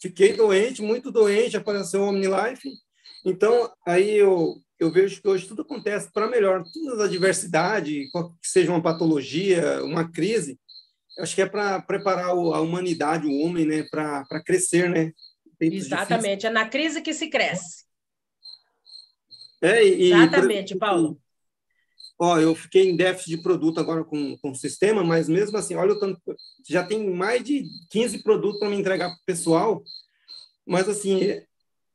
Fiquei doente, muito doente, apareceu o OmniLife. Então, aí eu, eu vejo que hoje tudo acontece para melhor. Tudo a adversidade, que seja uma patologia, uma crise, acho que é para preparar a humanidade, o homem, né, para crescer, né, Exatamente, difíceis. é na crise que se cresce. É, e, Exatamente, Paulo. Ó, eu fiquei em déficit de produto agora com, com o sistema, mas mesmo assim, olha, tanto, já tem mais de 15 produtos para me entregar para o pessoal. Mas assim, é,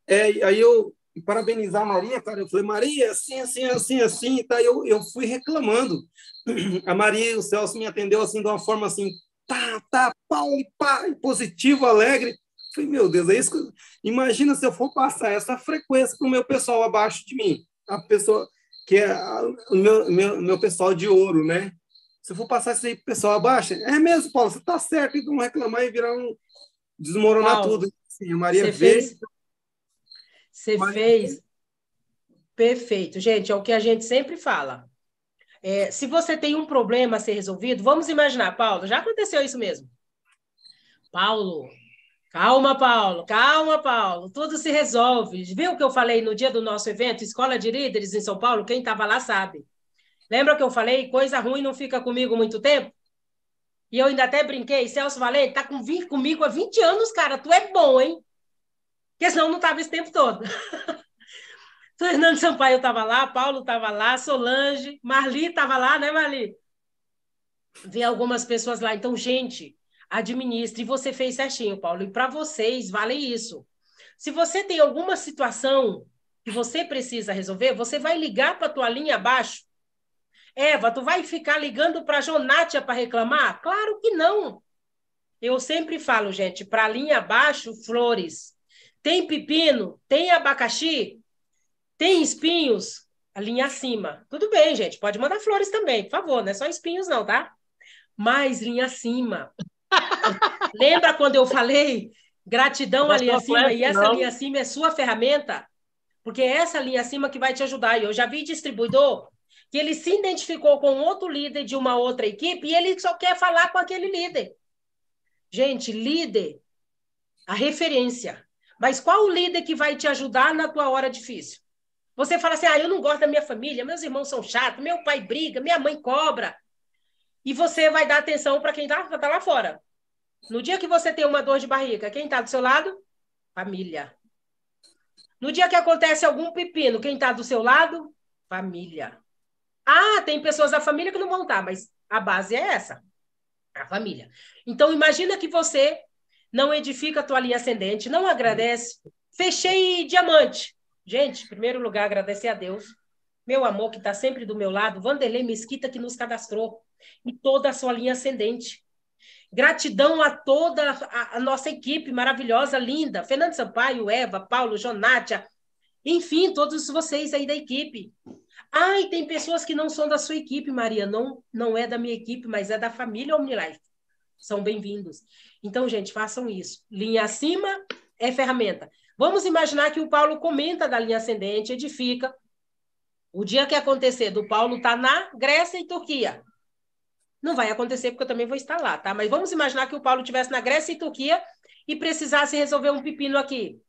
é, aí eu parabenizar a Maria, cara, eu falei, Maria, assim, assim, assim, assim, tá? Eu, eu fui reclamando. A Maria e o Celso me atendeu assim, de uma forma assim, tá, tá, pau, pá, positivo, alegre. Falei, meu Deus, é isso que... Imagina se eu for passar essa frequência para o meu pessoal abaixo de mim. A pessoa que é a, o meu, meu, meu pessoal de ouro, né? Se eu for passar isso aí para o pessoal abaixo, é mesmo, Paulo, você está certo, então reclamar e virar um. desmoronar Paulo, tudo. Sim, a Maria você fez. Você fez. Perfeito. Gente, é o que a gente sempre fala. É, se você tem um problema a ser resolvido, vamos imaginar, Paulo, já aconteceu isso mesmo. Paulo, Calma, Paulo, calma, Paulo, tudo se resolve. Viu o que eu falei no dia do nosso evento, Escola de Líderes em São Paulo? Quem estava lá sabe. Lembra que eu falei, coisa ruim não fica comigo muito tempo? E eu ainda até brinquei, Celso Valente, tá com, vir comigo há 20 anos, cara, tu é bom, hein? Porque senão não tava esse tempo todo. Fernando Sampaio estava lá, Paulo estava lá, Solange, Marli estava lá, né, Marli? Vi algumas pessoas lá. Então, gente, administra. E você fez certinho, Paulo. E para vocês, vale isso. Se você tem alguma situação que você precisa resolver, você vai ligar para a tua linha abaixo? Eva, tu vai ficar ligando para a Jonátia para reclamar? Claro que não. Eu sempre falo, gente, para a linha abaixo, flores. Tem pepino? Tem abacaxi? Tem espinhos? A linha acima. Tudo bem, gente, pode mandar flores também, por favor, não é só espinhos não, tá? Mas linha acima. Lembra quando eu falei gratidão ali acima e essa linha acima é sua ferramenta? Porque é essa linha acima que vai te ajudar. E eu já vi distribuidor que ele se identificou com outro líder de uma outra equipe e ele só quer falar com aquele líder. Gente, líder, a referência. Mas qual o líder que vai te ajudar na tua hora difícil? Você fala assim: ah, eu não gosto da minha família, meus irmãos são chatos, meu pai briga, minha mãe cobra e você vai dar atenção para quem está tá lá fora. No dia que você tem uma dor de barriga, quem está do seu lado? Família. No dia que acontece algum pepino, quem está do seu lado? Família. Ah, tem pessoas da família que não vão estar, tá, mas a base é essa, a família. Então imagina que você não edifica a tua linha ascendente, não agradece. Fechei diamante. Gente, em primeiro lugar, agradecer a Deus, meu amor que está sempre do meu lado, Vanderlei Mesquita que nos cadastrou e toda a sua linha ascendente. Gratidão a toda a, nossa equipe maravilhosa, linda. Fernando Sampaio, Eva, Paulo, Jonátia, enfim, todos vocês aí da equipe. Ai, ah, tem pessoas que não são da sua equipe, Maria. Não, não é da minha equipe, mas é da família OmniLife. São bem-vindos. Então, gente, façam isso. Linha acima é ferramenta. Vamos imaginar que o Paulo comenta da linha ascendente, edifica. O dia que acontecer do Paulo tá na Grécia e Turquia. Não vai acontecer, porque eu também vou estar lá, tá? Mas vamos imaginar que o Paulo estivesse na Grécia e Turquia e precisasse resolver um pepino aqui.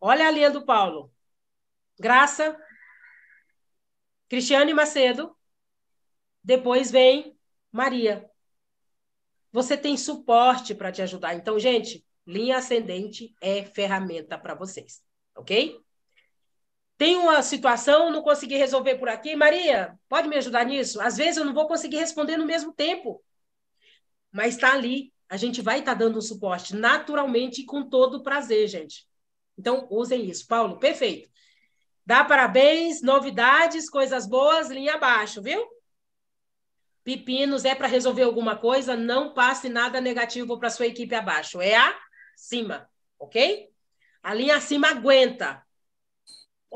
Olha a linha do Paulo. Graça, Cristiane Macedo, depois vem Maria. Você tem suporte para te ajudar. Então, gente, linha ascendente é ferramenta para vocês, ok? tem uma situação, não consegui resolver por aqui. Maria, pode me ajudar nisso? Às vezes eu não vou conseguir responder no mesmo tempo, mas está ali. A gente vai estar tá dando um suporte naturalmente e com todo prazer, gente. Então, usem isso. Paulo, perfeito. Dá parabéns, novidades, coisas boas, linha abaixo, viu? Pepinos é para resolver alguma coisa, não passe nada negativo para sua equipe abaixo. É acima, ok? A linha acima aguenta,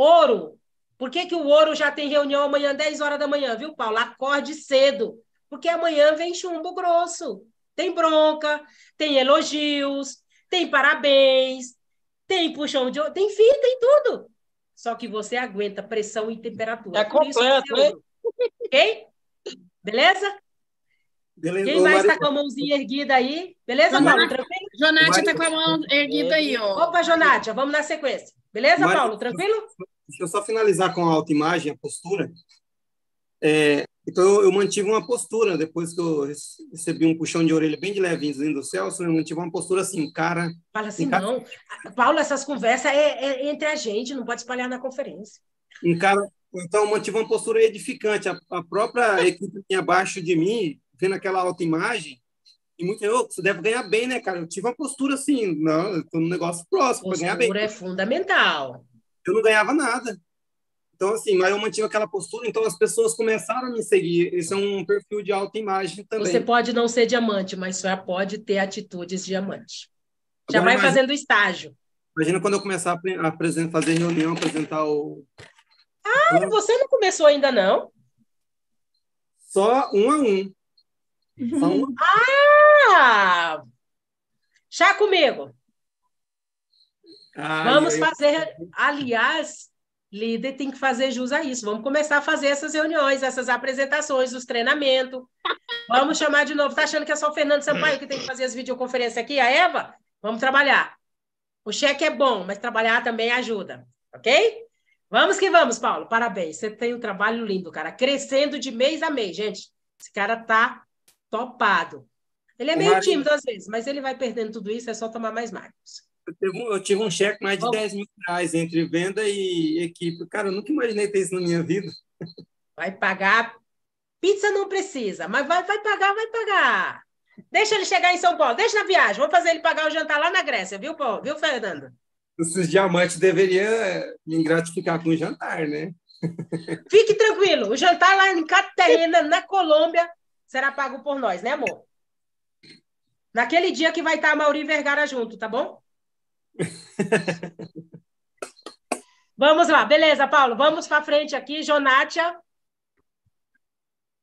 Ouro. Por que, que o ouro já tem reunião amanhã, 10 horas da manhã, viu, Paulo? Acorde cedo, porque amanhã vem chumbo grosso. Tem bronca, tem elogios, tem parabéns, tem puxão de. Tem fim, tem tudo. Só que você aguenta pressão e temperatura. É, é completo, é hein? Ok? Beleza? Beleza? Quem mais está com a mãozinha erguida aí? Beleza, Paulo? Tranquilo? está com a mão erguida aí, ó. Opa, Jonathan, vamos na sequência. Beleza, Paulo? Tranquilo? Deixa eu só finalizar com a autoimagem, a postura. É, então, eu, eu, mantive uma postura, depois que eu recebi um puxão de orelha bem de levinho do Celso, eu mantive uma postura assim, cara... Fala assim, cara... não. Paulo, essas conversas é, é, entre a gente, não pode espalhar na conferência. Um cara... Então, mantive uma postura edificante. A, a própria equipe abaixo de mim, vendo aquela autoimagem, e muito eu você deve ganhar bem, né, cara? Eu tive uma postura assim, não, tô num negócio próximo, postura ganhar bem. Postura é fundamental. Eu não ganhava nada. Então, assim, aí eu mantive aquela postura, então as pessoas começaram a me seguir. Esse é um perfil de alta imagem também. Você pode não ser diamante, mas só pode ter atitudes diamante. Já vai imagina, fazendo estágio. Imagina quando eu começar a, a fazer reunião, apresentar o. Ah, você não começou ainda, não? Só um a um. Vamos... ah! Chá comigo. Ah, vamos fazer, aliás, líder tem que fazer jus a isso. Vamos começar a fazer essas reuniões, essas apresentações, os treinamentos. Vamos chamar de novo. Tá achando que é só o Fernando Sampaio que tem que fazer as videoconferências aqui? A Eva? Vamos trabalhar. O cheque é bom, mas trabalhar também ajuda, ok? Vamos que vamos, Paulo. Parabéns. Você tem um trabalho lindo, cara. Crescendo de mês a mês, gente. Esse cara tá Topado. Ele é meio tímido às vezes, mas ele vai perdendo tudo isso, é só tomar mais Magnus. Eu, eu tive um cheque mais de oh. 10 mil reais entre venda e equipe. Cara, eu nunca imaginei ter isso na minha vida. Vai pagar. Pizza não precisa, mas vai, vai pagar, vai pagar. Deixa ele chegar em São Paulo, deixa na viagem. Vou fazer ele pagar o jantar lá na Grécia, viu, Paulo? Viu, Fernando? Esses diamantes deveriam eh, me gratificar com o jantar, né? Fique tranquilo, o jantar lá em Catarina, na Colômbia, será pago por nós, né, amor? Naquele dia que vai estar a Mauri Vergara junto, tá bom? vamos lá, beleza, Paulo. Vamos para frente aqui. Jonátia.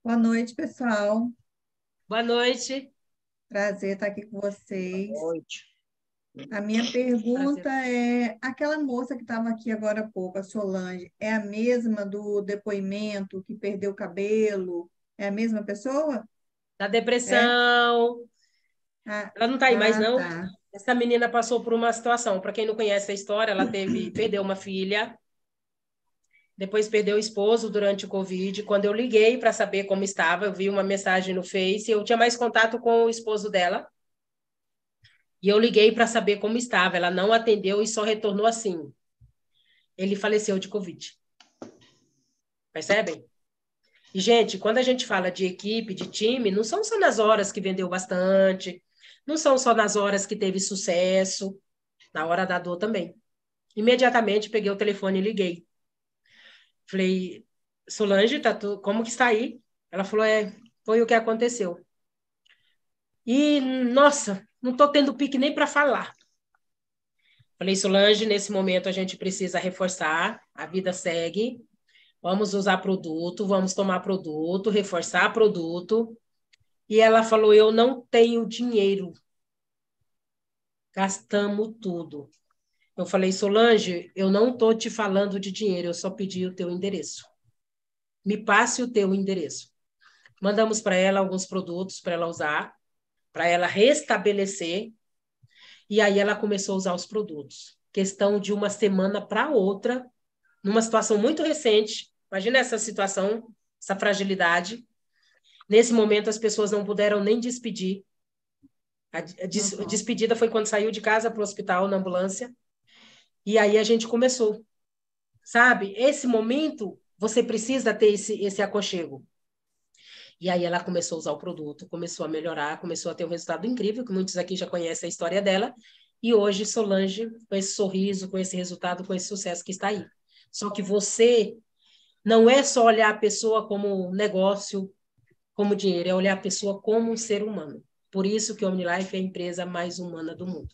Boa noite, pessoal. Boa noite. Prazer estar aqui com vocês. Boa noite. A minha pergunta Prazer. é: aquela moça que estava aqui agora há pouco, a Solange, é a mesma do depoimento que perdeu o cabelo, é a mesma pessoa? Da depressão. É? Ah, ela não está aí ah, mais, não. Tá. Essa menina passou por uma situação. Para quem não conhece a história, ela teve, perdeu uma filha, depois perdeu o esposo durante o Covid. Quando eu liguei para saber como estava, eu vi uma mensagem no Face, eu tinha mais contato com o esposo dela. E eu liguei para saber como estava. Ela não atendeu e só retornou assim. Ele faleceu de Covid. Percebem? gente, quando a gente fala de equipe, de time, não são só nas horas que vendeu bastante, não são só nas horas que teve sucesso, na hora da dor também. Imediatamente peguei o telefone e liguei. Falei, Solange, tá tu... como que está aí? Ela falou, é, foi o que aconteceu. E, nossa, não estou tendo pique nem para falar. Falei, Solange, nesse momento a gente precisa reforçar, a vida segue, Vamos usar produto, vamos tomar produto, reforçar produto. E ela falou: Eu não tenho dinheiro. Gastamos tudo. Eu falei: Solange, eu não estou te falando de dinheiro, eu só pedi o teu endereço. Me passe o teu endereço. Mandamos para ela alguns produtos para ela usar, para ela restabelecer. E aí ela começou a usar os produtos. Questão de uma semana para outra, numa situação muito recente. Imagina essa situação, essa fragilidade. Nesse momento, as pessoas não puderam nem despedir. A, des, uhum. a despedida foi quando saiu de casa para o hospital, na ambulância. E aí a gente começou. Sabe? Esse momento, você precisa ter esse, esse aconchego. E aí ela começou a usar o produto, começou a melhorar, começou a ter um resultado incrível, que muitos aqui já conhecem a história dela. E hoje, Solange, com esse sorriso, com esse resultado, com esse sucesso que está aí. Só que você não é só olhar a pessoa como negócio, como dinheiro, é olhar a pessoa como um ser humano. Por isso que a OmniLife é a empresa mais humana do mundo.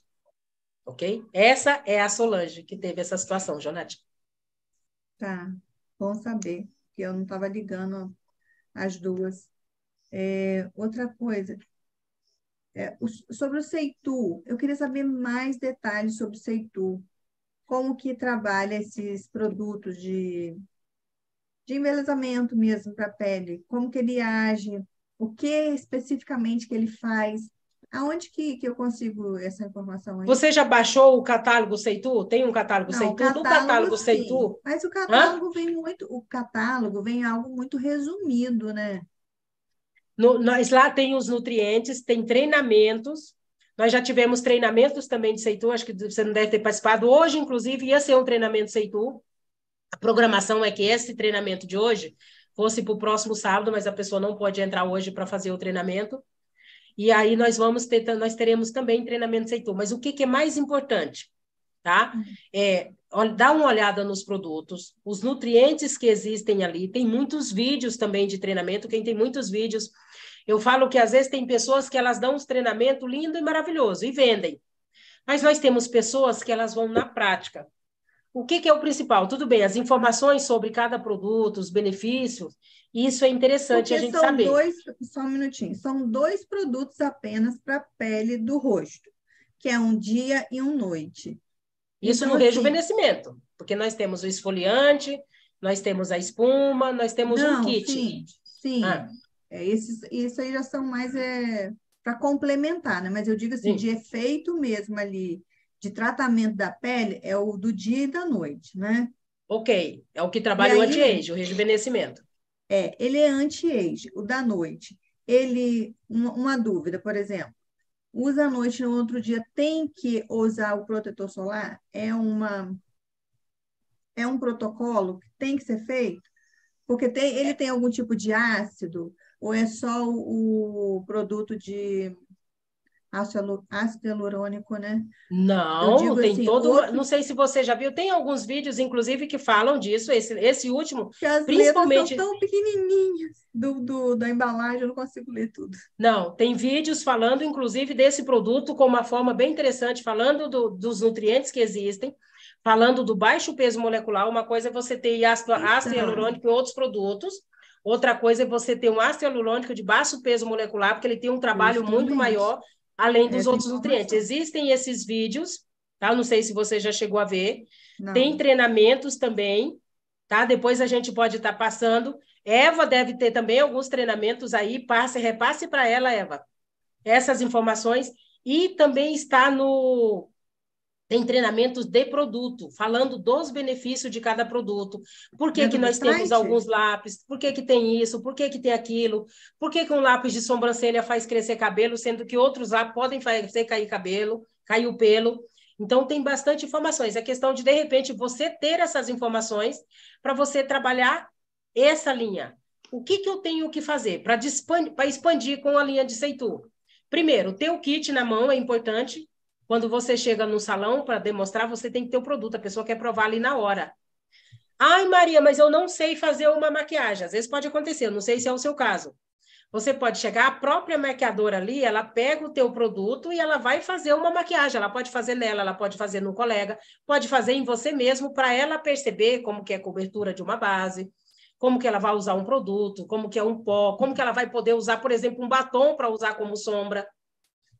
Ok? Essa é a Solange que teve essa situação, Jonathan. Tá, bom saber que eu não estava ligando as duas. É, outra coisa, é, o, sobre o Seitu, eu queria saber mais detalhes sobre o Seitu como que trabalha esses produtos de, de embelezamento mesmo para a pele, como que ele age, o que especificamente que ele faz, aonde que, que eu consigo essa informação aí? Você já baixou o catálogo Seitu? Tem um catálogo Não, Seitu? Catálogo, do catálogo Seitu? Mas o catálogo Hã? vem muito, o catálogo vem algo muito resumido, né? No, nós lá tem os nutrientes, tem treinamentos, nós já tivemos treinamentos também de Seitu, acho que você não deve ter participado. Hoje, inclusive, ia ser um treinamento Seitu. A programação é que esse treinamento de hoje fosse para o próximo sábado, mas a pessoa não pode entrar hoje para fazer o treinamento. E aí nós vamos ter, nós teremos também treinamento Seitu. Mas o que, que é mais importante? Tá? Uhum. É, dá uma olhada nos produtos, os nutrientes que existem ali. Tem muitos vídeos também de treinamento. Quem tem muitos vídeos eu falo que às vezes tem pessoas que elas dão um treinamento lindo e maravilhoso e vendem. Mas nós temos pessoas que elas vão na prática. O que, que é o principal? Tudo bem, as informações sobre cada produto, os benefícios, isso é interessante Porque a gente são saber. Dois, só um minutinho, são dois produtos apenas para a pele do rosto, que é um dia e um noite. Isso então, no rejuvenescimento, assim, porque nós temos o esfoliante, nós temos a espuma, nós temos não, um kit. Sim, sim. Ah. É, esses, isso aí já são mais é, para complementar, né? Mas eu digo assim, Sim. de efeito mesmo ali, de tratamento da pele, é o do dia e da noite, né? Ok, é o que trabalha o anti-age, o rejuvenescimento. É, ele é anti-age, o da noite. Ele, uma, uma dúvida, por exemplo, usa à noite no outro dia, tem que usar o protetor solar? É uma é um protocolo que tem que ser feito? Porque tem, ele é. tem algum tipo de ácido ou é só o, o produto de ácido hialurônico, né? Não, tem assim, todo. Outro... Não sei se você já viu, tem alguns vídeos, inclusive, que falam disso. Esse, esse último, que as principalmente. são tão pequenininhas do, do, da embalagem, eu não consigo ler tudo. Não, tem vídeos falando, inclusive, desse produto com uma forma bem interessante, falando do, dos nutrientes que existem. Falando do baixo peso molecular, uma coisa é você ter ácido, então... ácido hialurônico e outros produtos, Outra coisa é você ter um ácido hialurônico de baixo peso molecular, porque ele tem um trabalho muito maior, além dos é outros nutrientes. Existem esses vídeos, tá? Não sei se você já chegou a ver. Não. Tem treinamentos também, tá? Depois a gente pode estar tá passando. Eva deve ter também alguns treinamentos aí, passe, repasse para ela, Eva, essas informações. E também está no tem treinamentos de produto, falando dos benefícios de cada produto. Por que, que nós temos alguns lápis? Por que, que tem isso? Por que, que tem aquilo? Por que, que um lápis de sobrancelha faz crescer cabelo, sendo que outros lápis podem fazer cair cabelo, cair o pelo? Então, tem bastante informações. É questão de, de repente, você ter essas informações para você trabalhar essa linha. O que, que eu tenho que fazer para expandir com a linha de Seitu? Primeiro, ter o kit na mão é importante, quando você chega no salão para demonstrar, você tem que ter o produto, a pessoa quer provar ali na hora. Ai, Maria, mas eu não sei fazer uma maquiagem. Às vezes pode acontecer, eu não sei se é o seu caso. Você pode chegar, a própria maquiadora ali, ela pega o teu produto e ela vai fazer uma maquiagem. Ela pode fazer nela, ela pode fazer no colega, pode fazer em você mesmo para ela perceber como que é a cobertura de uma base, como que ela vai usar um produto, como que é um pó, como que ela vai poder usar, por exemplo, um batom para usar como sombra.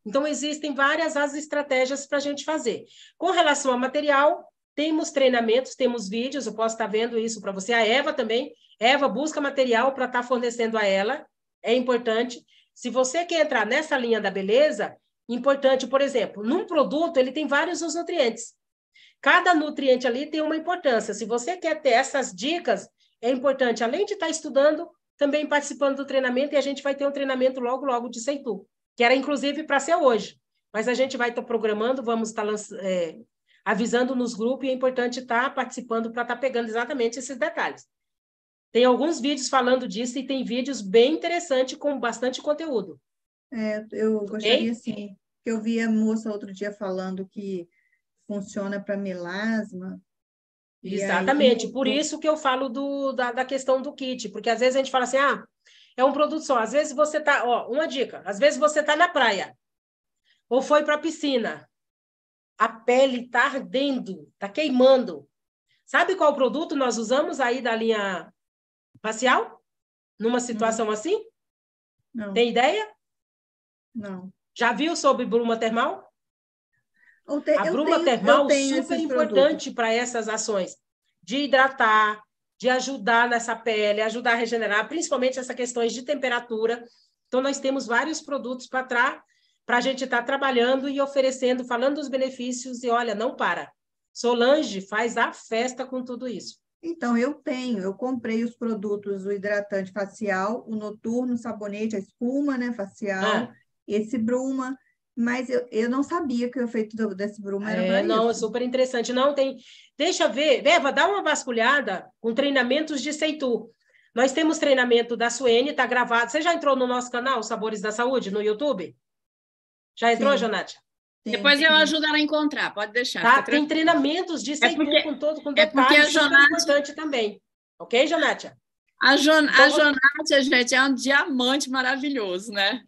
Então, existem várias as estratégias para a gente fazer. Com relação ao material, temos treinamentos, temos vídeos, eu posso estar tá vendo isso para você. A Eva também. Eva busca material para estar tá fornecendo a ela, é importante. Se você quer entrar nessa linha da beleza, importante, por exemplo, num produto ele tem vários os nutrientes. Cada nutriente ali tem uma importância. Se você quer ter essas dicas, é importante, além de estar tá estudando, também participando do treinamento, e a gente vai ter um treinamento logo, logo de Seitu que era inclusive para ser hoje. Mas a gente vai estar tá programando, vamos estar tá é, avisando nos grupos e é importante estar tá participando para estar tá pegando exatamente esses detalhes. Tem alguns vídeos falando disso e tem vídeos bem interessantes com bastante conteúdo. É, eu gostaria, okay? sim, que eu vi a moça outro dia falando que funciona para melasma. Exatamente, aí... por isso que eu falo do, da, da questão do kit, porque às vezes a gente fala assim, ah, é um produto só. Às vezes você tá, ó, uma dica, às vezes você tá na praia ou foi para a piscina. A pele tá ardendo, tá queimando. Sabe qual produto nós usamos aí da linha facial? Numa situação Não. assim? Não. Tem ideia? Não. Já viu sobre bruma termal? Te, a bruma tenho, termal é super importante para essas ações de hidratar, de ajudar nessa pele, ajudar a regenerar, principalmente essas questões de temperatura. Então, nós temos vários produtos para tra para a gente estar tá trabalhando e oferecendo, falando dos benefícios, e olha, não para. Solange faz a festa com tudo isso. Então, eu tenho, eu comprei os produtos, o hidratante facial, o noturno, o sabonete, a espuma né, facial, ah. esse bruma, mas eu, eu não sabia que o efeito do, desse bruma era é, Não, é super interessante. Não tem. Deixa ver, Eva, dá uma vasculhada com treinamentos de Seitu. Nós temos treinamento da Suene, está gravado. Você já entrou no nosso canal, Sabores da Saúde, no YouTube? Já entrou, Jonatia? Depois sim. eu ajudo ela a encontrar, pode deixar. Tá, tem treinamentos de é Seitu é porque, com todo com detalhes, é porque a Jonatia... importante também. Ok, Jonatia? A, Jon, a então, gente, é um diamante maravilhoso, né?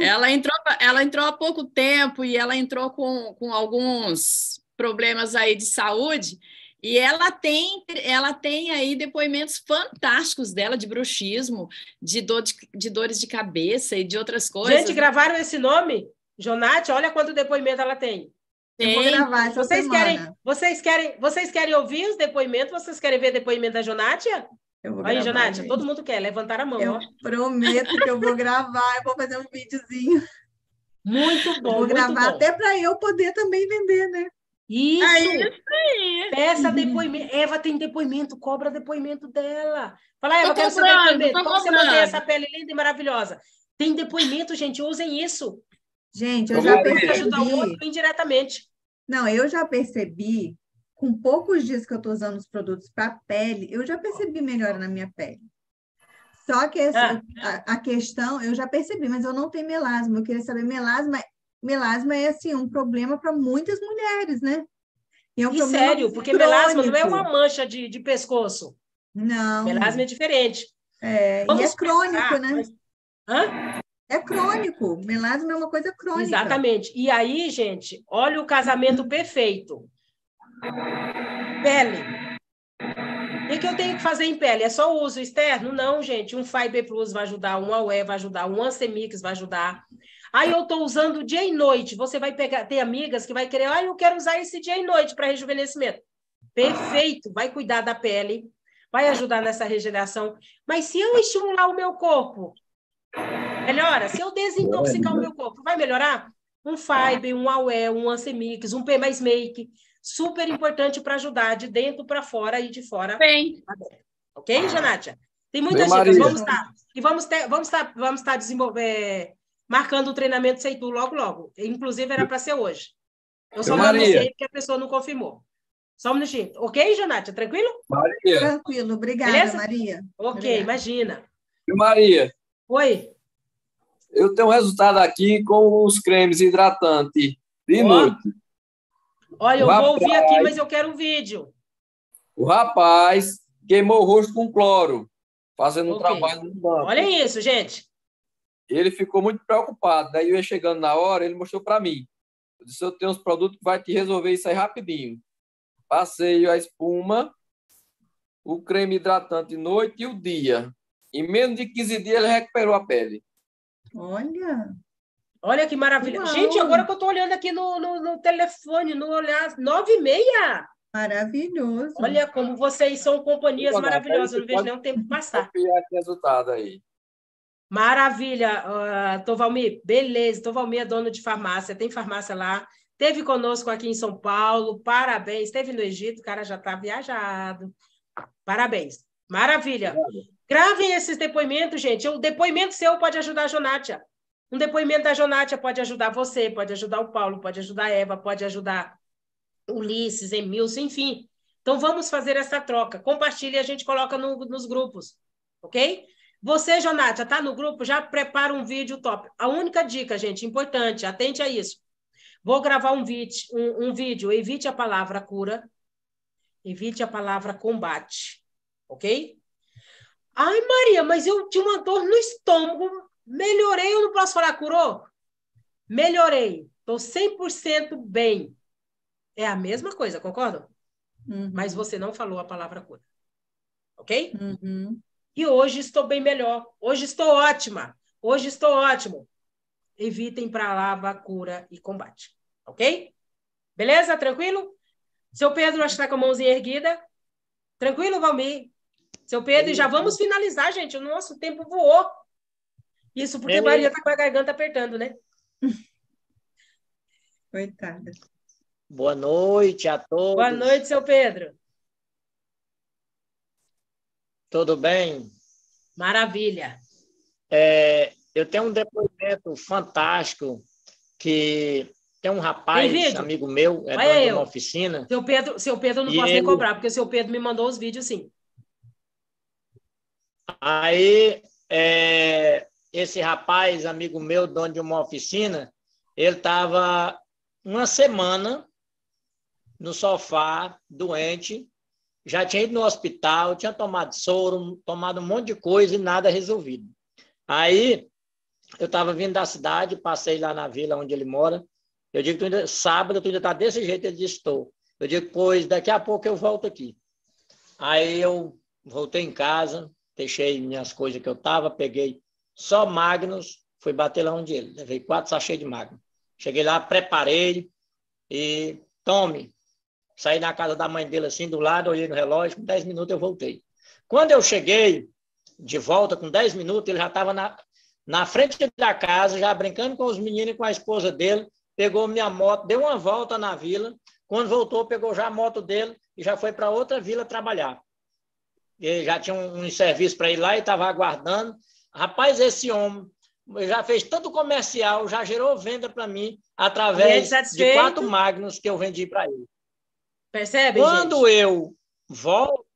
Ela entrou, ela entrou há pouco tempo e ela entrou com, com alguns problemas aí de saúde. E ela tem, ela tem aí depoimentos fantásticos dela de bruxismo, de, dor de, de dores de cabeça e de outras coisas. Gente, gravaram esse nome? Jonathia, olha quanto depoimento ela tem. tem. Eu vou gravar essa vocês querem, vocês querem, vocês querem ouvir os depoimentos? Vocês querem ver depoimento da Jonathia? Eu vou Aí, Jonádia, todo mundo quer levantar a mão. Eu ó. prometo que eu vou gravar, eu vou fazer um videozinho. Muito bom. Vou muito gravar bom. até para eu poder também vender, né? Isso. Aí, Peça depoimento. Eva tem depoimento, cobra depoimento dela. Fala, Eva, quero seu Como você mantém essa pele linda e maravilhosa? Tem depoimento, gente, usem isso. Gente, eu já percebi. Ajudar o outro indiretamente. Não, eu já percebi com poucos dias que eu estou usando os produtos para pele, eu já percebi melhor na minha pele. Só que essa, ah. a, a, questão, eu já percebi, mas eu não tenho melasma. Eu queria saber, melasma, melasma é assim, um problema para muitas mulheres, né? E, é um e sério, porque melasma não é uma mancha de, de pescoço. Não. Melasma é diferente. É, e é crônico, pensar, né? Mas... Hã? É crônico. Melasma é uma coisa crônica. Exatamente. E aí, gente, olha o casamento perfeito. Pele. O que eu tenho que fazer em pele? É só o uso externo? Não, gente. Um Fiber Plus vai ajudar, um AUE vai ajudar, um Ancemix vai ajudar. Aí eu estou usando dia e noite. Você vai pegar, tem amigas que vai querer, ah, eu quero usar esse dia e noite para rejuvenescimento. Perfeito, vai cuidar da pele, vai ajudar nessa regeneração. Mas se eu estimular o meu corpo, melhora? Se eu desintoxicar o meu corpo, vai melhorar? Um Fiber, um AUE, um Ancemix, um P mais Make super importante para ajudar de dentro para fora e de fora. Bem. Ok, Janátia? Tem muitas Bem, dicas. Vamos estar, e vamos ter, vamos estar, vamos estar desenvolver, é, marcando o treinamento Seitu logo, logo. Inclusive, era para ser hoje. Eu só não sei porque a pessoa não confirmou. Só um minutinho. Ok, Janátia? Tranquilo? Maria. Tranquilo, obrigada, Beleza? Maria. Ok, obrigada. imagina. E Maria. Oi. Eu tenho um resultado aqui com os cremes hidratantes de oh. noite. Olha, eu vou ouvir aqui, mas eu quero um vídeo. O rapaz queimou o rosto com cloro, fazendo okay. um trabalho no banco. Olha isso, gente. Ele ficou muito preocupado. Daí né? eu ia chegando na hora, ele mostrou para mim. Eu disse, eu tenho uns produtos que vai te resolver isso aí rapidinho. Passei a espuma, o creme hidratante noite e o dia. Em menos de 15 dias ele recuperou a pele. Olha! Olha que maravilha. Gente, agora que eu estou olhando aqui no, no, no, telefone, no olhar, nove e meia. Maravilhoso. Olha como vocês são companhias Boa, maravilhosas. Eu não vejo nenhum tempo passar. resultado aí. Maravilha, uh, Tovalmi. Beleza, Tovalmi é dono de farmácia, tem farmácia lá. Teve conosco aqui em São Paulo, parabéns. Teve no Egito, o cara já está viajado. Parabéns. Maravilha. Gravem esses depoimentos, gente. O depoimento seu pode ajudar a Jonátia. Um depoimento da Jonátia pode ajudar você, pode ajudar o Paulo, pode ajudar a Eva, pode ajudar Ulisses, Emilson, enfim. Então vamos fazer essa troca. Compartilhe e a gente coloca no, nos grupos, ok? Você, Jonátia, está no grupo? Já prepara um vídeo top. A única dica, gente, importante, atente a isso. Vou gravar um, vídeo, um, um vídeo, evite a palavra cura, evite a palavra combate, ok? Ai, Maria, mas eu tinha uma dor no estômago. Melhorei, ou não posso falar curou? Melhorei, estou 100% bem. É a mesma coisa, concordam? Uhum. Mas você não falou a palavra cura. Ok? Uhum. E hoje estou bem melhor. Hoje estou ótima. Hoje estou ótimo. Evitem para lavar, cura e combate. Ok? Beleza? Tranquilo? Seu Pedro, acho que está com a mãozinha erguida. Tranquilo, Valmir? Seu Pedro, e já vamos finalizar, gente. O nosso tempo voou. Isso porque é Maria tá com a garganta apertando, né? Coitada. Boa noite a todos. Boa noite, seu Pedro. Tudo bem? Maravilha. É, eu tenho um depoimento fantástico que tem um rapaz, tem amigo meu, é Olha dono de uma oficina. Seu Pedro, seu Pedro não posso ele... nem cobrar, porque o seu Pedro me mandou os vídeos, sim. Aí é, esse rapaz, amigo meu, dono de uma oficina, ele estava uma semana no sofá, doente, já tinha ido no hospital, tinha tomado soro, tomado um monte de coisa e nada resolvido. Aí eu estava vindo da cidade, passei lá na vila onde ele mora. Eu digo, tu ainda, sábado tu ainda está desse jeito? Ele disse, estou. Eu digo, pois daqui a pouco eu volto aqui. Aí eu voltei em casa, deixei minhas coisas que eu estava, peguei só Magnus, fui bater lá onde ele. Levei quatro sachês de Magnus. Cheguei lá, preparei e tome. Saí da casa da mãe dele assim, do lado, olhei no relógio, com dez minutos eu voltei. Quando eu cheguei de volta, com dez minutos, ele já estava na, na frente da casa, já brincando com os meninos e com a esposa dele, pegou minha moto, deu uma volta na vila, quando voltou, pegou já a moto dele e já foi para outra vila trabalhar. Ele já tinha um, um serviço para ir lá e estava aguardando. Rapaz, esse homem já fez tanto comercial, já gerou venda para mim através é de quatro Magnus que eu vendi para ele. Percebe? Quando gente? eu volto,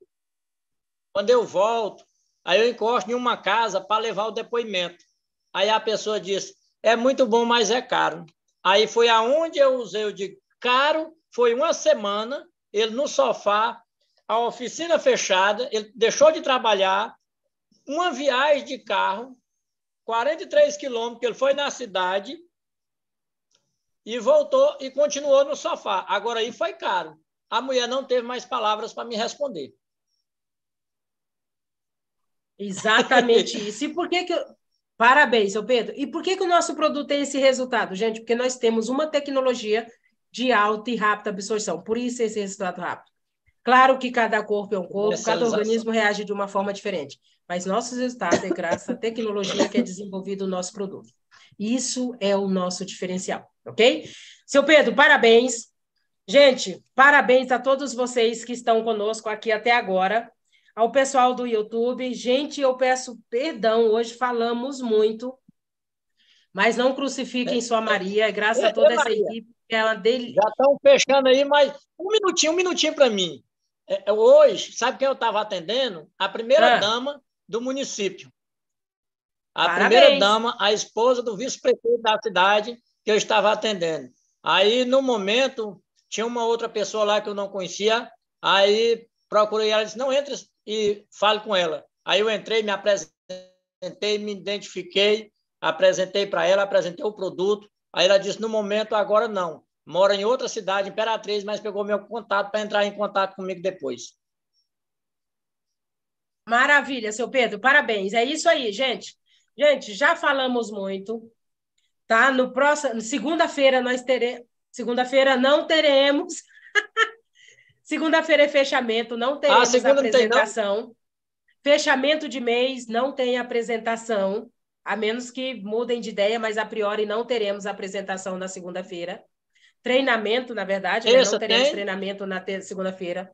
quando eu volto, aí eu encosto em uma casa para levar o depoimento. Aí a pessoa diz: é muito bom, mas é caro. Aí foi aonde eu usei o de caro, foi uma semana, ele no sofá, a oficina fechada, ele deixou de trabalhar, uma viagem de carro, 43 quilômetros, ele foi na cidade e voltou e continuou no sofá. Agora aí foi caro. A mulher não teve mais palavras para me responder. Exatamente isso. E por que que... Eu... Parabéns, seu Pedro. E por que que o nosso produto tem esse resultado, gente? Porque nós temos uma tecnologia de alta e rápida absorção. Por isso esse resultado rápido. Claro que cada corpo é um corpo, cada organismo reage de uma forma diferente mas nosso resultado é graças à tecnologia que é desenvolvido o nosso produto. Isso é o nosso diferencial, ok? Seu Pedro, parabéns. Gente, parabéns a todos vocês que estão conosco aqui até agora, ao pessoal do YouTube. Gente, eu peço perdão, hoje falamos muito, mas não crucifiquem sua Maria, é graças a toda essa equipe. Ela é dele... Já estão fechando aí, mas um minutinho, um minutinho para mim. É, hoje, sabe quem eu estava atendendo? A primeira ah. dama do município. A primeira-dama, a esposa do vice-prefeito da cidade que eu estava atendendo. Aí, no momento, tinha uma outra pessoa lá que eu não conhecia, aí procurei ela e disse, não, entre e fale com ela. Aí eu entrei, me apresentei, me identifiquei, apresentei para ela, apresentei o produto. Aí ela disse, no momento, agora não. Mora em outra cidade, Imperatriz, mas pegou meu contato para entrar em contato comigo depois. Maravilha, seu Pedro, parabéns. É isso aí, gente. Gente, já falamos muito, tá? No próximo, segunda-feira nós teremos, segunda-feira não teremos. segunda-feira é fechamento, não teremos ah, apresentação. Tem, não? Fechamento de mês não tem apresentação, a menos que mudem de ideia, mas a priori não teremos apresentação na segunda-feira. Treinamento, na verdade, né? não teremos tem? treinamento na segunda-feira.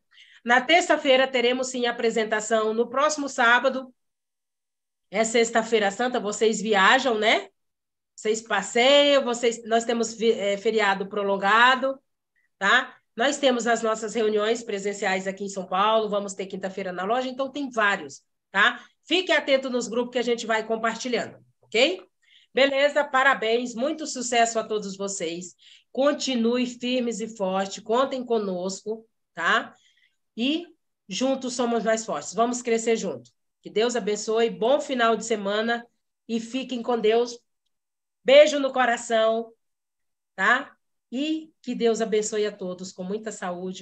Na terça-feira teremos sim a apresentação no próximo sábado. É sexta-feira santa, vocês viajam, né? Vocês passeiam, vocês nós temos é, feriado prolongado, tá? Nós temos as nossas reuniões presenciais aqui em São Paulo, vamos ter quinta-feira na loja, então tem vários, tá? Fique atento nos grupos que a gente vai compartilhando, ok? Beleza, parabéns, muito sucesso a todos vocês. Continue firmes e forte, contem conosco, tá? e juntos somos mais fortes. Vamos crescer junto. Que Deus abençoe, bom final de semana e fiquem com Deus. Beijo no coração, tá? E que Deus abençoe a todos com muita saúde.